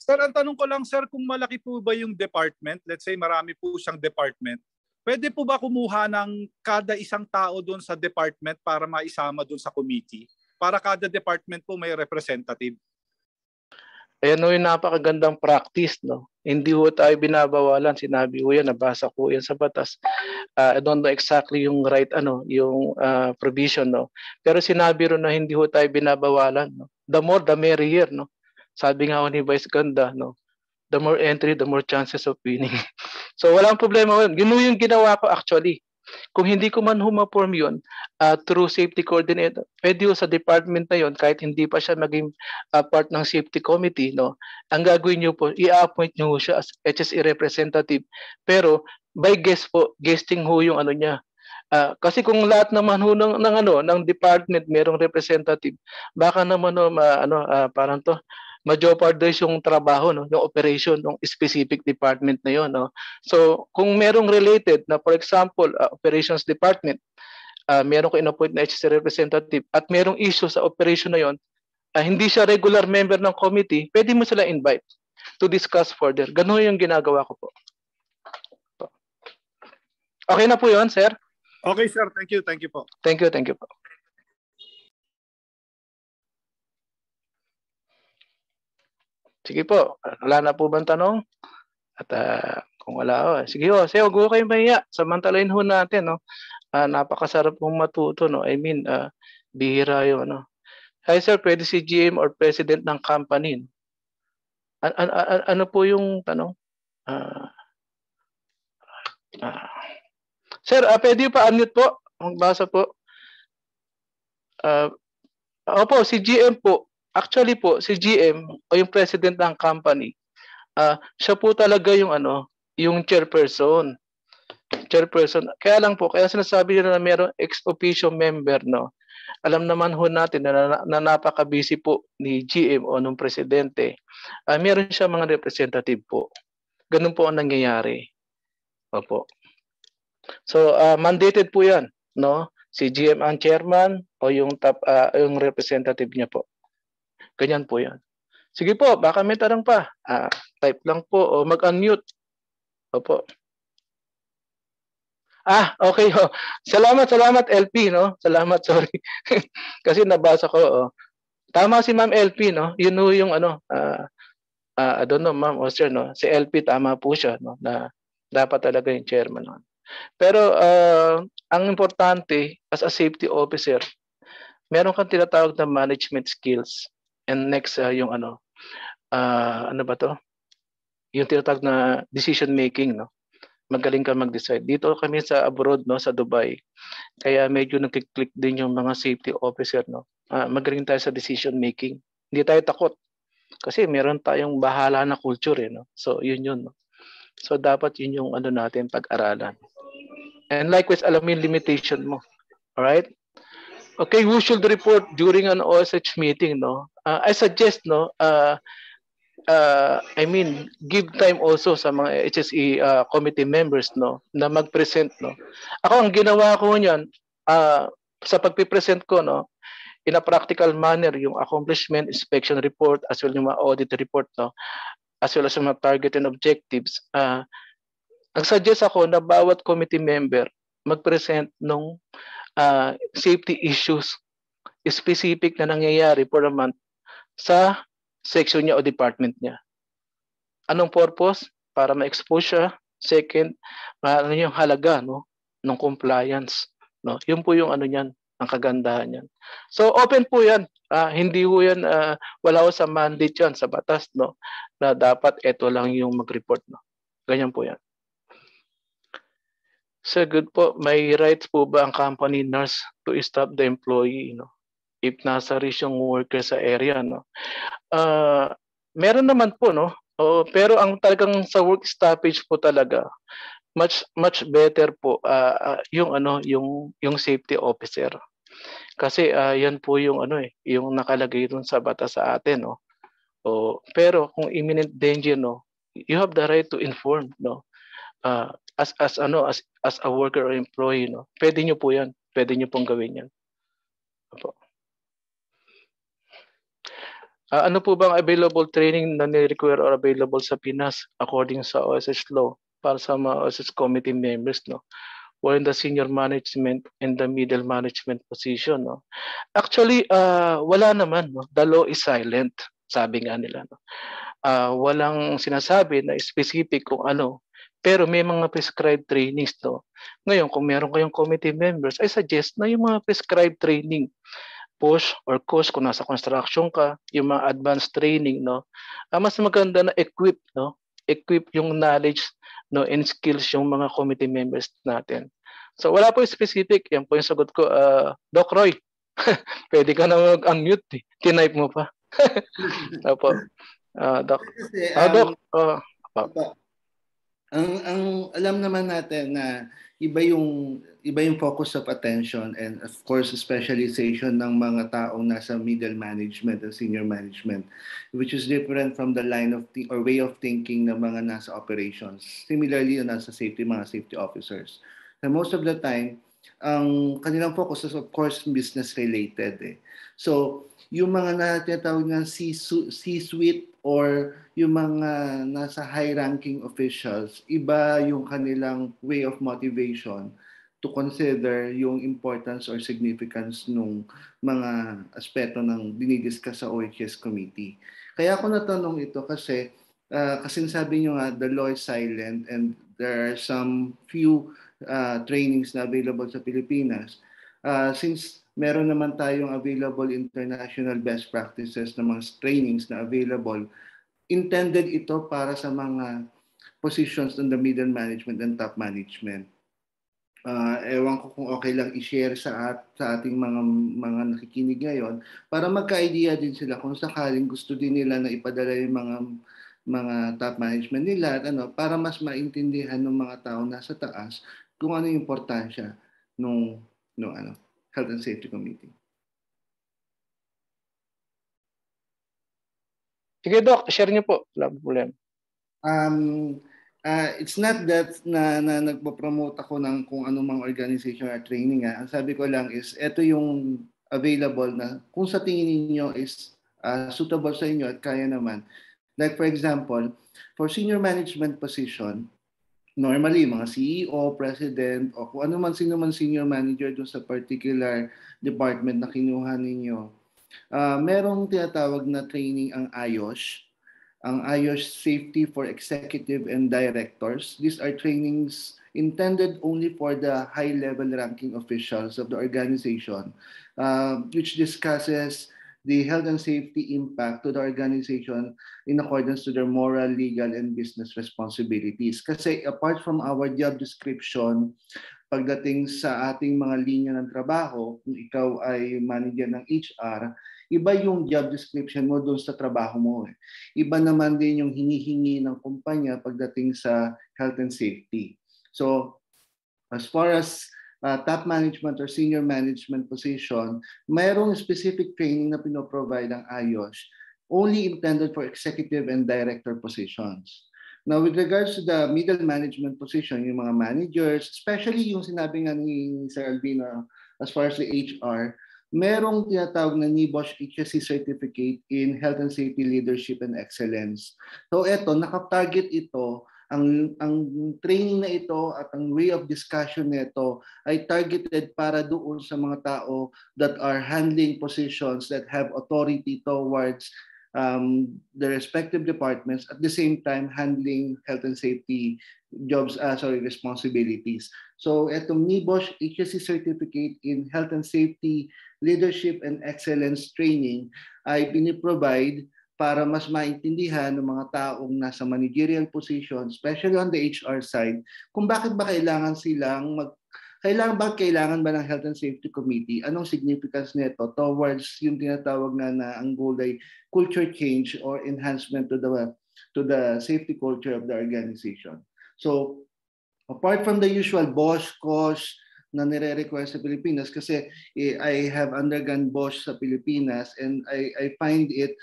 Sir, ang tanong ko lang, sir, kung malaki po ba yung department, let's say marami po siyang department, pwede po ba kumuha ng kada isang tao doon sa department para maisama doon sa committee? Para kada department po may representative. Ayan o yung napakagandang practice, no? Hindi ho tayo binabawalan. Sinabi ko yan, nabasa ko yan sa batas. Uh, I don't know exactly yung right, ano, yung uh, provision, no? Pero sinabi rin na hindi ho tayo binabawalan, no? The more, the merrier, no? Sabi nga ho ni Vice Ganda, no? The more entry, the more chances of winning. so walang problema. Yun yung ginawa ko actually. Kung hindi ko man humaform yun uh, through safety coordinator, pwede eh, sa department na yun kahit hindi pa siya maging uh, part ng safety committee. No? Ang gagawin nyo po, i-appoint nyo siya as HSE representative. Pero by guest po, guesting ho yung ano niya, Uh, kasi kung lahat naman ho ng, ng ano ng department merong representative baka naman no ma, ano uh, parang to ma-jeopardize yung trabaho, no? yung operation ng specific department na yon No? So, kung merong related na, for example, uh, operations department, uh, merong in-appoint na HC representative at merong issue sa operation na yon, uh, ah, hindi siya regular member ng committee, pwede mo sila invite to discuss further. Ganun yung ginagawa ko po. Okay na po yon sir? Okay, sir. Thank you. Thank you po. Thank you. Thank you po. Sige po, wala na po bang tanong? At uh, kung wala, oh, sige oh, sige, huwag kayo mahiya. Samantalain ho natin, no? Uh, napakasarap mong matuto, no? I mean, uh, bihira yun, no? Hi sir, pwede si GM or president ng company. No? An- an- an- ano po yung tanong? Uh, uh, sir, uh, pwede pa-unmute po? Magbasa po. Uh, opo, si GM po. Actually po, si GM o yung president ng company, uh, siya po talaga yung ano, yung chairperson. Chairperson. Kaya lang po, kaya sinasabi nila na mayroong ex officio member, no? Alam naman ho natin na, na, napaka-busy po ni GM o nung presidente. Uh, meron siya mga representative po. Ganun po ang nangyayari. Opo. So, uh, mandated po yan, no? Si GM ang chairman o yung, top, uh, yung representative niya po. Ganyan po yan. Sige po, baka may tarang pa. Ah, type lang po o mag-unmute. Opo. Ah, okay Oh. Salamat, salamat LP, no? Salamat, sorry. Kasi nabasa ko, oh. Tama si Ma'am LP, no? Yun ho yung ano, uh, uh, I don't know, Ma'am o sir, no? Si LP, tama po siya, no? Na dapat talaga yung chairman. No? Pero uh, ang importante, as a safety officer, meron kang tinatawag na management skills. And next uh, yung ano uh, ano ba to? Yung tinatawag na decision making no. Magaling ka mag-decide. Dito kami sa abroad no sa Dubai. Kaya medyo nagki-click din yung mga safety officer no. Uh, magaling tayo sa decision making. Hindi tayo takot. Kasi meron tayong bahala na culture eh, no. So yun yun no. So dapat yun yung ano natin pag-aralan. And likewise, alam mo yung limitation mo. All right? Okay, who should report during an OSH meeting, no? uh, I suggest no uh, uh, I mean give time also sa mga HSE uh, committee members no na mag-present no. Ako ang ginawa ko niyan uh, sa pagpipresent ko no in a practical manner yung accomplishment inspection report as well yung mga audit report no as well as yung mga target and objectives uh, ang suggest ako na bawat committee member mag-present ng uh, safety issues specific na nangyayari for a month sa section niya o department niya. Anong purpose? Para ma-expose siya. Second, ano yung halaga no ng compliance, no? Yun po yung ano niyan, ang kagandahan niyan. So open po 'yan. Uh, hindi po 'yan uh, wala ho sa mandate 'yan sa batas, no? Na dapat ito lang yung mag-report, no. Ganyan po 'yan. So good po. May rights po ba ang company nurse to stop the employee, no? if nasa risk worker sa area no uh, meron naman po no Oo, pero ang talagang sa work stoppage po talaga much much better po uh, yung ano yung yung safety officer kasi uh, yan po yung ano eh yung nakalagay doon sa batas sa atin no o, pero kung imminent danger no you have the right to inform no uh, as as ano as as a worker or employee no pwede niyo po yan pwede niyo pong gawin yan Opo. Uh, ano po bang available training na ni-require or available sa Pinas according sa OSS law para sa mga OSS committee members no? or in the senior management and the middle management position no? Actually, uh, wala naman no? the law is silent sabi nga nila no? Uh, walang sinasabi na specific kung ano pero may mga prescribed trainings to. Ngayon, kung meron kayong committee members, I suggest na yung mga prescribed training push or course kung nasa construction ka, yung mga advanced training, no? Ah, mas maganda na equip, no? Equip yung knowledge, no? And skills yung mga committee members natin. So wala po yung specific. Yan po yung sagot ko. Uh, Doc Roy, pwede ka na mag-unmute. Eh. Tinipe mo pa. Opo. uh, Doc. Kasi, ah, um, ah, Doc. Uh, oh. Ang, ang alam naman natin na iba yung iba yung focus of attention and of course specialization ng mga taong nasa middle management and senior management which is different from the line of th- or way of thinking ng mga nasa operations similarly yung nasa safety mga safety officers and most of the time ang kanilang focus is of course business related eh. so yung mga ng c ng C-suite or yung mga nasa high-ranking officials, iba yung kanilang way of motivation to consider yung importance or significance nung mga aspeto ng dinidiscuss sa OHS committee. Kaya ako natanong ito kasi uh, kasi sabi nyo nga the law is silent and there are some few uh, trainings na available sa Pilipinas. Uh, since meron naman tayong available international best practices ng mga trainings na available. Intended ito para sa mga positions ng the middle management and top management. Uh, ewan ko kung okay lang i-share sa, at, sa ating mga, mga nakikinig ngayon para magka-idea din sila kung sakaling gusto din nila na ipadala yung mga mga top management nila at ano, para mas maintindihan ng mga tao nasa taas kung ano yung importansya nung, no ano, Health and Safety Committee. Sige, Doc. Share niyo po. Wala problem. Um, uh, it's not that na, na nagpo-promote ako ng kung anumang organization or training. Ha. Ah. Ang sabi ko lang is, ito yung available na kung sa tingin niyo is uh, suitable sa inyo at kaya naman. Like for example, for senior management position, normally mga CEO, president, o kung ano man sino man senior manager doon sa particular department na kinuha ninyo, uh, merong tinatawag na training ang IOSH, ang IOSH Safety for Executive and Directors. These are trainings intended only for the high-level ranking officials of the organization, uh, which discusses the health and safety impact to the organization in accordance to their moral, legal, and business responsibilities. Kasi apart from our job description, pagdating sa ating mga linya ng trabaho, kung ikaw ay manager ng HR, iba yung job description mo doon sa trabaho mo. Eh. Iba naman din yung hinihingi ng kumpanya pagdating sa health and safety. So, as far as uh, top management or senior management position, mayroong specific training na pinoprovide ang IOSH only intended for executive and director positions. Now, with regards to the middle management position, yung mga managers, especially yung sinabi nga ni Sir Albino as far as the HR, merong tinatawag na NIBOSH HSC certificate in health and safety leadership and excellence. So ito, nakatarget ito ang, ang training na ito at ang way of discussion nito ay targeted para doon sa mga tao that are handling positions that have authority towards um, the respective departments at the same time handling health and safety jobs, uh, sorry, responsibilities. So etong NIBOSH HSC Certificate in Health and Safety Leadership and Excellence Training ay pini-provide para mas maintindihan ng mga taong nasa managerial position, especially on the HR side, kung bakit ba kailangan silang mag kailangan ba kailangan ba ng Health and Safety Committee? Anong significance nito towards yung tinatawag na na ang goal ay culture change or enhancement to the to the safety culture of the organization. So apart from the usual BOSH, COSH, na nire-request sa Pilipinas kasi eh, I have undergone BOSH sa Pilipinas and I, I find it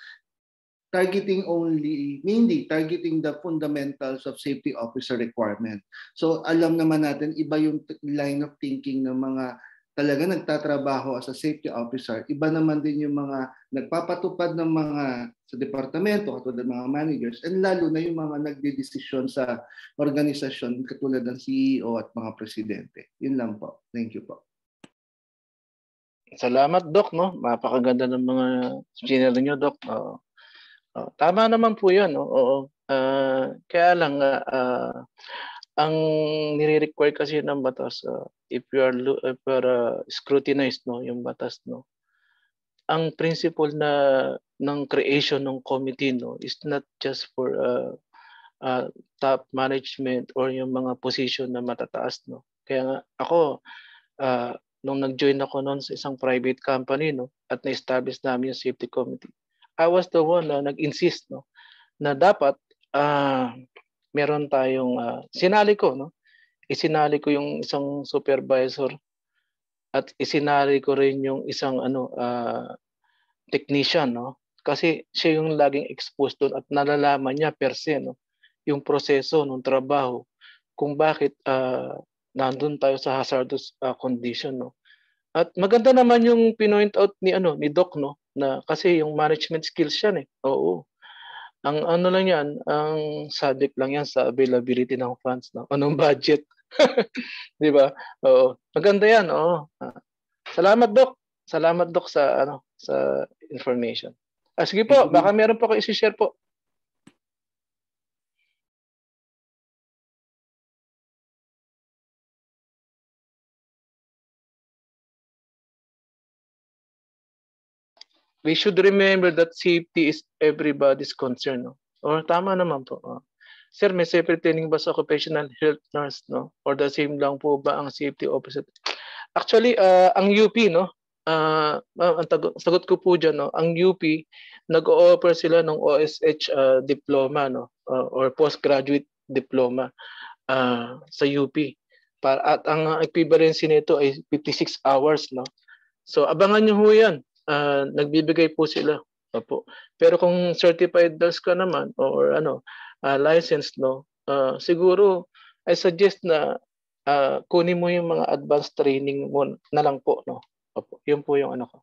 targeting only, mainly targeting the fundamentals of safety officer requirement. So alam naman natin, iba yung line of thinking ng mga talaga nagtatrabaho as a safety officer. Iba naman din yung mga nagpapatupad ng mga sa departamento katulad ng mga managers and lalo na yung mga nagdedesisyon sa organisasyon katulad ng CEO at mga presidente. Yun lang po. Thank you po. Salamat, Doc. No? Mapakaganda ng mga scenery niyo, Doc. Uh, Oh, tama naman po 'yon, Oo. oo. Uh, ah, kaya lang uh, uh, ang nire-require kasi ng batas uh, if you are if you are uh, scrutinized no yung batas no ang principle na ng creation ng committee no is not just for uh, uh, top management or yung mga position na matataas no kaya nga ako uh, nung nag-join ako noon sa isang private company no at na-establish namin yung safety committee I was the one na nag-insist no na dapat uh, meron tayong uh, sinali ko no isinali ko yung isang supervisor at isinali ko rin yung isang ano uh, technician no kasi siya yung laging exposed doon at nalalaman niya per se no yung proseso ng trabaho kung bakit uh, nandun tayo sa hazardous uh, condition no at maganda naman yung pinoint out ni ano ni Doc no na kasi yung management skills yan eh. Oo. Ang ano lang yan, ang subject lang yan sa availability ng funds. No? Anong budget? Di ba? Oo. Maganda yan. Oo. Salamat, Doc. Salamat, Doc, sa, ano, sa information. Ah, sige po, baka meron po kayo i share po. we should remember that safety is everybody's concern. No? Or oh, tama naman po. Oh. Sir, may safety training ba sa occupational health nurse? No? Or the same lang po ba ang safety officer? Actually, uh, ang UP, no? Uh, ang tag- sagot ko po dyan, no? ang UP, nag-o-offer sila ng OSH uh, diploma no? Uh, or postgraduate diploma uh, sa UP. Para, at ang equivalency nito ay 56 hours. No? So abangan nyo ho yan uh, nagbibigay po sila. Opo. Pero kung certified DALS ka naman or ano, uh, licensed no, uh, siguro I suggest na uh, kunin mo yung mga advanced training mo na lang po no. Opo. Yun po yung ano ko.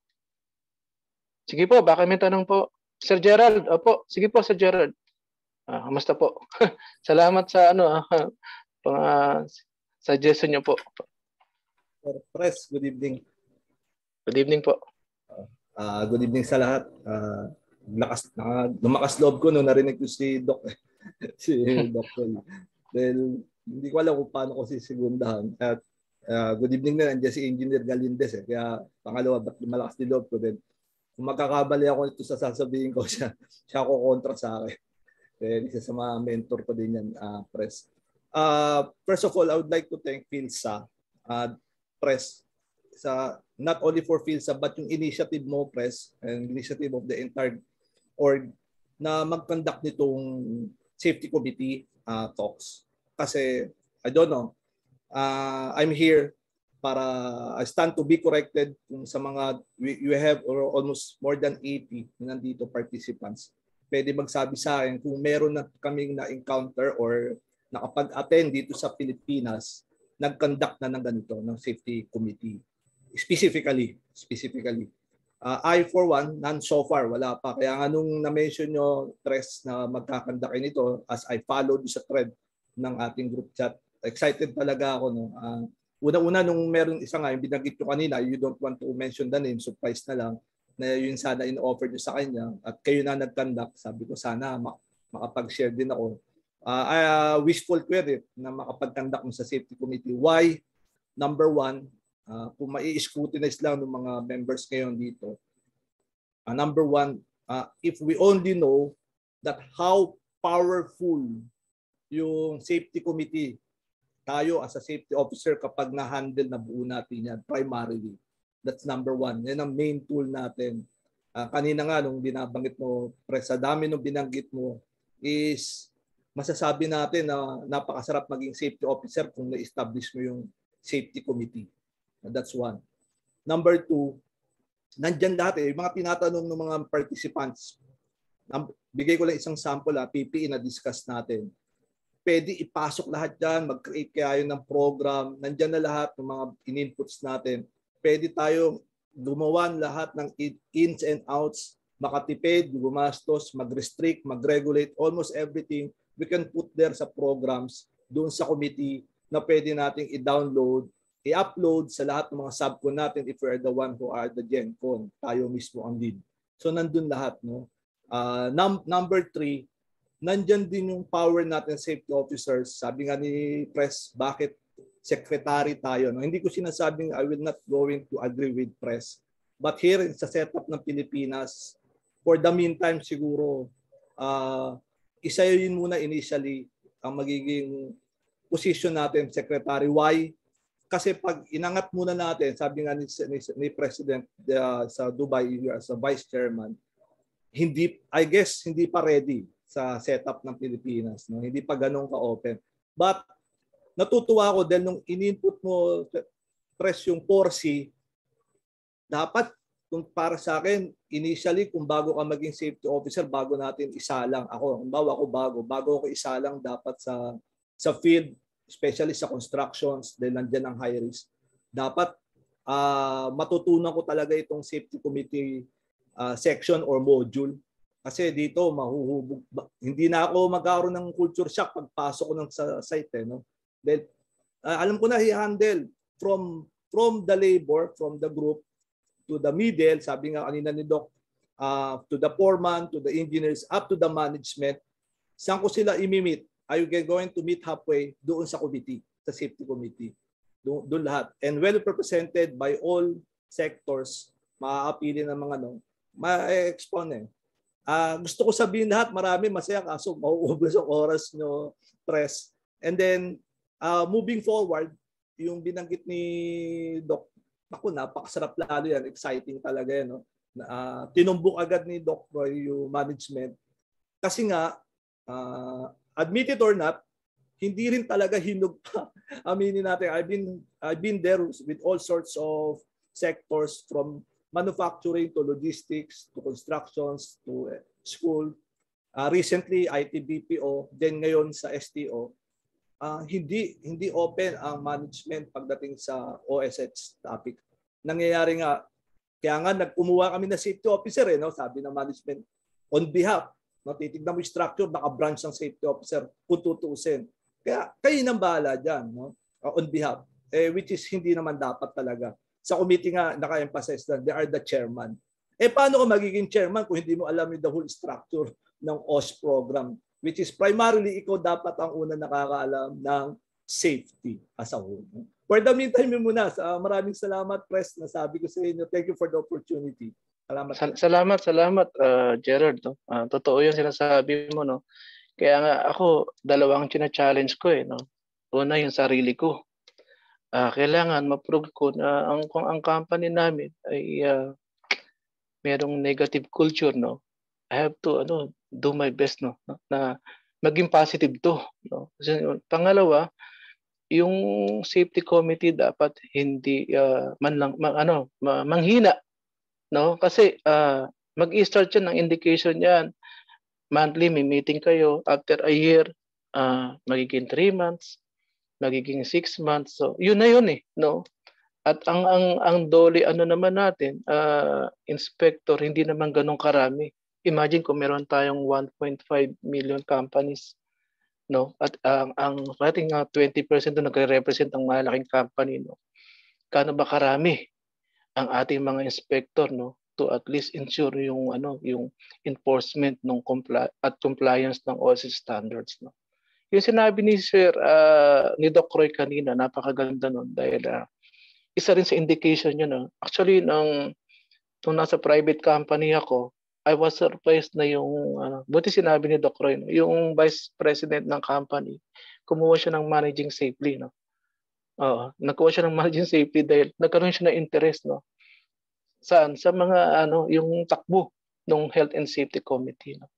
Sige po, baka may tanong po. Sir Gerald, opo. Sige po Sir Gerald. Ah, uh, po? Salamat sa ano uh, pang uh, suggestion niyo po. Sir Press, good evening. Good evening po. Uh, good evening sa lahat. Uh, lakas, na, lumakas loob ko nung narinig ko si Doc. si Doc. Dahil hindi ko alam kung paano ko sisigundahan. At uh, good evening na nandiyan si Engineer Galindes. Eh. Kaya pangalawa, ba't lumalakas din loob ko din. Kung magkakabali ako ito sa sasabihin ko, siya, siya ko kontra sa akin. Then, isa sa mga mentor ko din yan, uh, Press. Uh, first of all, I would like to thank Phil uh, Press sa not only for PhilSub but yung initiative mo, Press, and initiative of the entire org na mag-conduct nitong safety committee uh, talks. Kasi, I don't know, uh, I'm here para I stand to be corrected kung sa mga you have or almost more than 80 nandito participants. Pwede magsabi sa akin kung meron na kaming na-encounter or nakapag-attend dito sa Pilipinas, nag-conduct na ng ganito, ng safety committee specifically, specifically. Uh, I for one, none so far, wala pa. Kaya nga nung na-mention nyo, stress na magkakanda kayo nito, as I followed sa thread ng ating group chat, excited talaga ako. No? Uh, Una-una, nung meron isa nga, yung binagit ko kanina, you don't want to mention the name, surprise na lang, na yun sana in-offer nyo sa kanya at kayo na nag-conduct, sabi ko sana mak- makapag-share din ako. Uh, uh, wishful query na makapag-conduct mo sa safety committee. Why? Number one, uh, kung mai-scrutinize lang ng mga members ngayon dito, uh, number one, uh, if we only know that how powerful yung safety committee tayo as a safety officer kapag na-handle na buo natin yan primarily. That's number one. Yan ang main tool natin. Uh, kanina nga nung binabanggit mo, pre, sa dami nung binanggit mo is masasabi natin na napakasarap maging safety officer kung na-establish mo yung safety committee. That's one. Number two, nandyan dati, eh, yung mga tinatanong ng mga participants, bigay ko lang isang sample, ha, ah, PPE na discuss natin. Pwede ipasok lahat dyan, mag-create kayo ng program, nandyan na lahat ng mga in-inputs natin. Pwede tayo gumawan lahat ng ins and outs, makatipid, gumastos, mag-restrict, mag-regulate, almost everything we can put there sa programs doon sa committee na pwede nating i-download i-upload sa lahat ng mga subcon natin if we are the one who are the gencon Tayo mismo ang lead. So nandun lahat. No? Uh, num- number three, nandyan din yung power natin safety officers. Sabi nga ni Press, bakit secretary tayo? No? Hindi ko sinasabing I will not going to agree with Press. But here sa setup ng Pilipinas, for the meantime siguro, uh, isa yun muna initially ang magiging position natin, Secretary. Why? Kasi pag inangat muna natin, sabi nga ni, ni, ni President uh, sa Dubai as a Vice Chairman, hindi I guess hindi pa ready sa setup ng Pilipinas, no? Hindi pa ganun ka-open. But natutuwa ako dahil nung ininput mo press yung 4C, dapat kung para sa akin, initially kung bago ka maging safety officer, bago natin isalang ako. Kung bawa ako bago, bago ako isalang dapat sa sa field, especially sa constructions, dahil nandiyan ang high risk, dapat uh, matutunan ko talaga itong safety committee uh, section or module. Kasi dito, mahuhubog. Hindi na ako magkaroon ng culture shock pagpasok ko ng sa site. Eh, no? Dahil, uh, alam ko na i-handle from, from the labor, from the group, to the middle, sabi nga kanina ni Doc, uh, to the foreman, to the engineers, up to the management, saan ko sila imimit? are you going to meet halfway doon sa committee, sa safety committee. Doon, doon lahat. And well represented by all sectors, maaapili ng mga ano, ma-expound Uh, eh. ah, gusto ko sabihin lahat, marami masaya kaso mauubos ang oras nyo, press. And then, uh, moving forward, yung binanggit ni Doc, ako napakasarap lalo yan, exciting talaga yan. No? Uh, tinumbok agad ni Doc Roy yung management. Kasi nga, uh, admit it or not, hindi rin talaga hinog pa. Aminin natin, I've been, I've been there with all sorts of sectors from manufacturing to logistics to constructions to eh, school. Uh, recently, ITBPO, then ngayon sa STO, uh, ah, hindi hindi open ang management pagdating sa OSH topic. Nangyayari nga, kaya nga nag-umuha kami na safety officer, eh, no? sabi ng management, on behalf No, titignan mo yung structure, naka-branch ang safety officer kung tutuusin. Kaya kayo nang bahala dyan no? Uh, on behalf. Eh, which is hindi naman dapat talaga. Sa committee nga, naka-emphasize na they are the chairman. Eh paano ka magiging chairman kung hindi mo alam yung the whole structure ng OS program? Which is primarily ikaw dapat ang una nakakaalam ng safety as a whole. No? For the meantime muna, uh, maraming salamat, Press. Nasabi ko sa inyo, thank you for the opportunity. Salamat. Sal- salamat, salamat uh, Gerard. No? Uh, totoo 'yung sinasabi mo no. Kaya nga ako dalawang challenge ko eh no. Una 'yung sarili ko. Uh, kailangan ma-prove ko na ang kung ang company namin ay uh, merong negative culture no. I have to ano do my best no na maging positive to no. Kasi, pangalawa, yung safety committee dapat hindi uh, man lang ma, ano ma, manghina No? Kasi uh, ah, mag-start yan ng indication yan. Monthly, may meeting kayo. After a year, uh, magiging 3 months, magiging 6 months. So, yun na yun eh. No? At ang ang ang dole ano naman natin, uh, inspector, hindi naman ganun karami. Imagine kung meron tayong 1.5 million companies, no? At ang ang rating nga 20% do nagre-represent ng malaking company, no? Kano ba karami ang ating mga inspector no to at least ensure yung ano yung enforcement ng compli- at compliance ng OSC standards no. Yung sinabi ni Sir uh, ni Doc Roy kanina napakaganda noon dahil uh, isa rin sa indication yun. No? Actually nung nung nasa private company ako, I was surprised na yung ano, buti sinabi ni Doc Roy, no? yung vice president ng company, kumuha siya ng managing safely no. Oo, nakuha siya ng margin safety dahil nagkaroon siya ng interest no. Saan? Sa mga ano, yung takbo ng Health and Safety Committee no.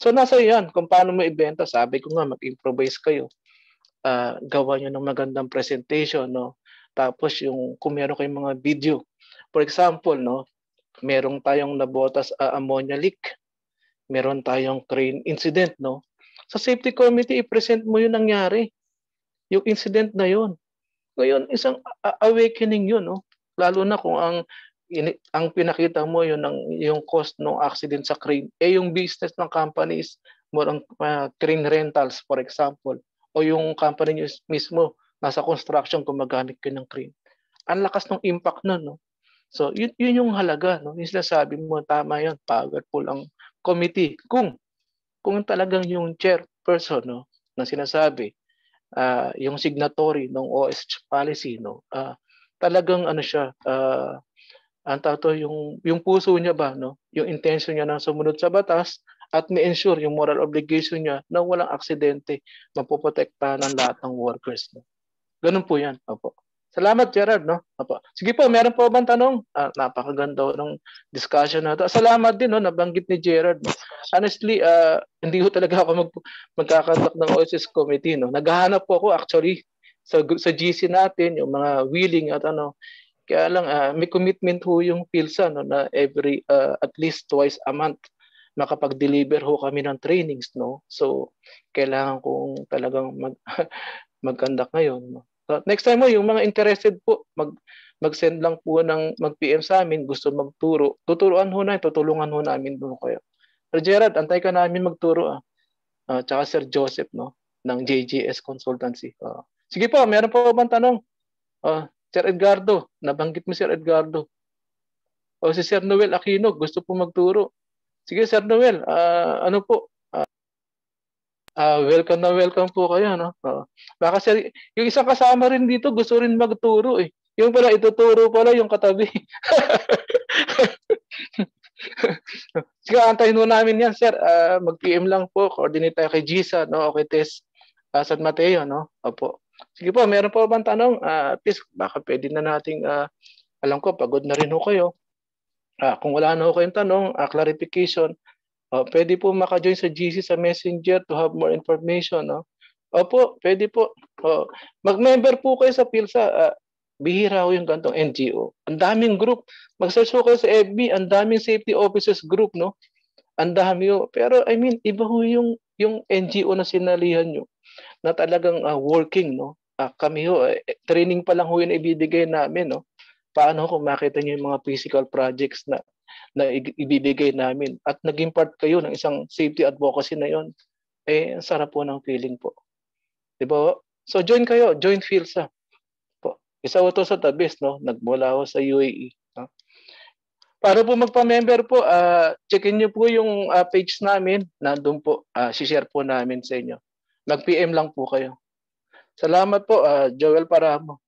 So nasa 'yan kung paano mo ibenta, sabi ko nga mag-improvise kayo. Uh, gawa niyo ng magandang presentation no. Tapos yung kung meron kayong mga video. For example no, merong tayong nabotas uh, ammonia leak. Meron tayong crane incident no. Sa safety committee i-present mo yung nangyari. Yung incident na yun ngayon, isang awakening yun, no? lalo na kung ang ang pinakita mo yun ng yung cost ng accident sa crane eh yung business ng company is more on uh, crane rentals for example o yung company nyo mismo nasa construction gumagamit kayo ng crane ang lakas ng impact nun no so yun, yun yung halaga no yung sinasabi mo tama yun powerful ang committee kung kung talagang yung chairperson no na sinasabi uh, yung signatory ng OSH policy no uh, talagang ano siya uh, ang tato yung yung puso niya ba no yung intention niya na sumunod sa batas at ma-ensure yung moral obligation niya na walang aksidente mapoprotektahan ang lahat ng workers no ganun po yan opo Salamat, Gerard. No? Apo. Sige po, meron po bang tanong? Ah, napakaganda ng discussion na to. Salamat din, no? nabanggit ni Gerard. Honestly, uh, hindi ko talaga ako mag magkakantak ng OSS committee. No? Naghahanap po ako actually sa, sa GC natin, yung mga willing at ano. Kaya lang, uh, may commitment ho yung PILSA no? na every, uh, at least twice a month makapag-deliver ho kami ng trainings. No? So, kailangan kong talagang mag, magkandak ngayon. No? So, next time mo, yung mga interested po, mag, mag-send lang po ng mag-PM sa amin, gusto magturo. Tuturuan ho na, tutulungan ho namin doon kayo. Sir Gerard, antay ka namin magturo ah. Uh, tsaka Sir Joseph, no? Ng JGS Consultancy. Uh, sige po, meron po bang tanong? Uh, Sir Edgardo, nabanggit mo Sir Edgardo. O si Sir Noel Aquino, gusto po magturo. Sige Sir Noel, uh, ano po, Uh, welcome na welcome po kayo. No? Uh, baka sir, yung isang kasama rin dito, gusto rin magturo eh. Yung pala, ituturo pala yung katabi. Sige, antayin mo namin yan, sir. Uh, ah, mag-PM lang po. Coordinate tayo kay Gisa, no? O kay Tess uh, San Mateo, no? Opo. Sige po, meron po bang tanong? Uh, at least, baka pwede na nating, uh, alam ko, pagod na rin ho kayo. Uh, kung wala na ho kayong tanong, uh, clarification, Uh, pwede po maka-join sa GC sa Messenger to have more information. No? Opo, pwede po. Uh, mag-member po kayo sa PILSA. Uh, ah, bihira ko yung gantong NGO. Ang daming group. Mag-search ko kayo sa FB, ang daming safety officers group, no? Ang dami yun. Pero I mean, iba ho yung, yung NGO na sinalihan nyo na talagang uh, working, no? Uh, kami ho, eh, training pa lang ho yun ibibigay namin, no? Paano kung makita nyo yung mga physical projects na na ibibigay namin at naging part kayo ng isang safety advocacy na yon, eh ang sarap po ng feeling po. 'Di ba? So join kayo, join FILSA. Po. Isa ito sa tabis no, nagmula ako sa UAE. No? Para po magpa-member po, uh, checkin niyo po yung uh, page namin. nandoon po, uh, ah, share po namin sa inyo. Mag-PM lang po kayo. Salamat po, uh, Joel Paramo.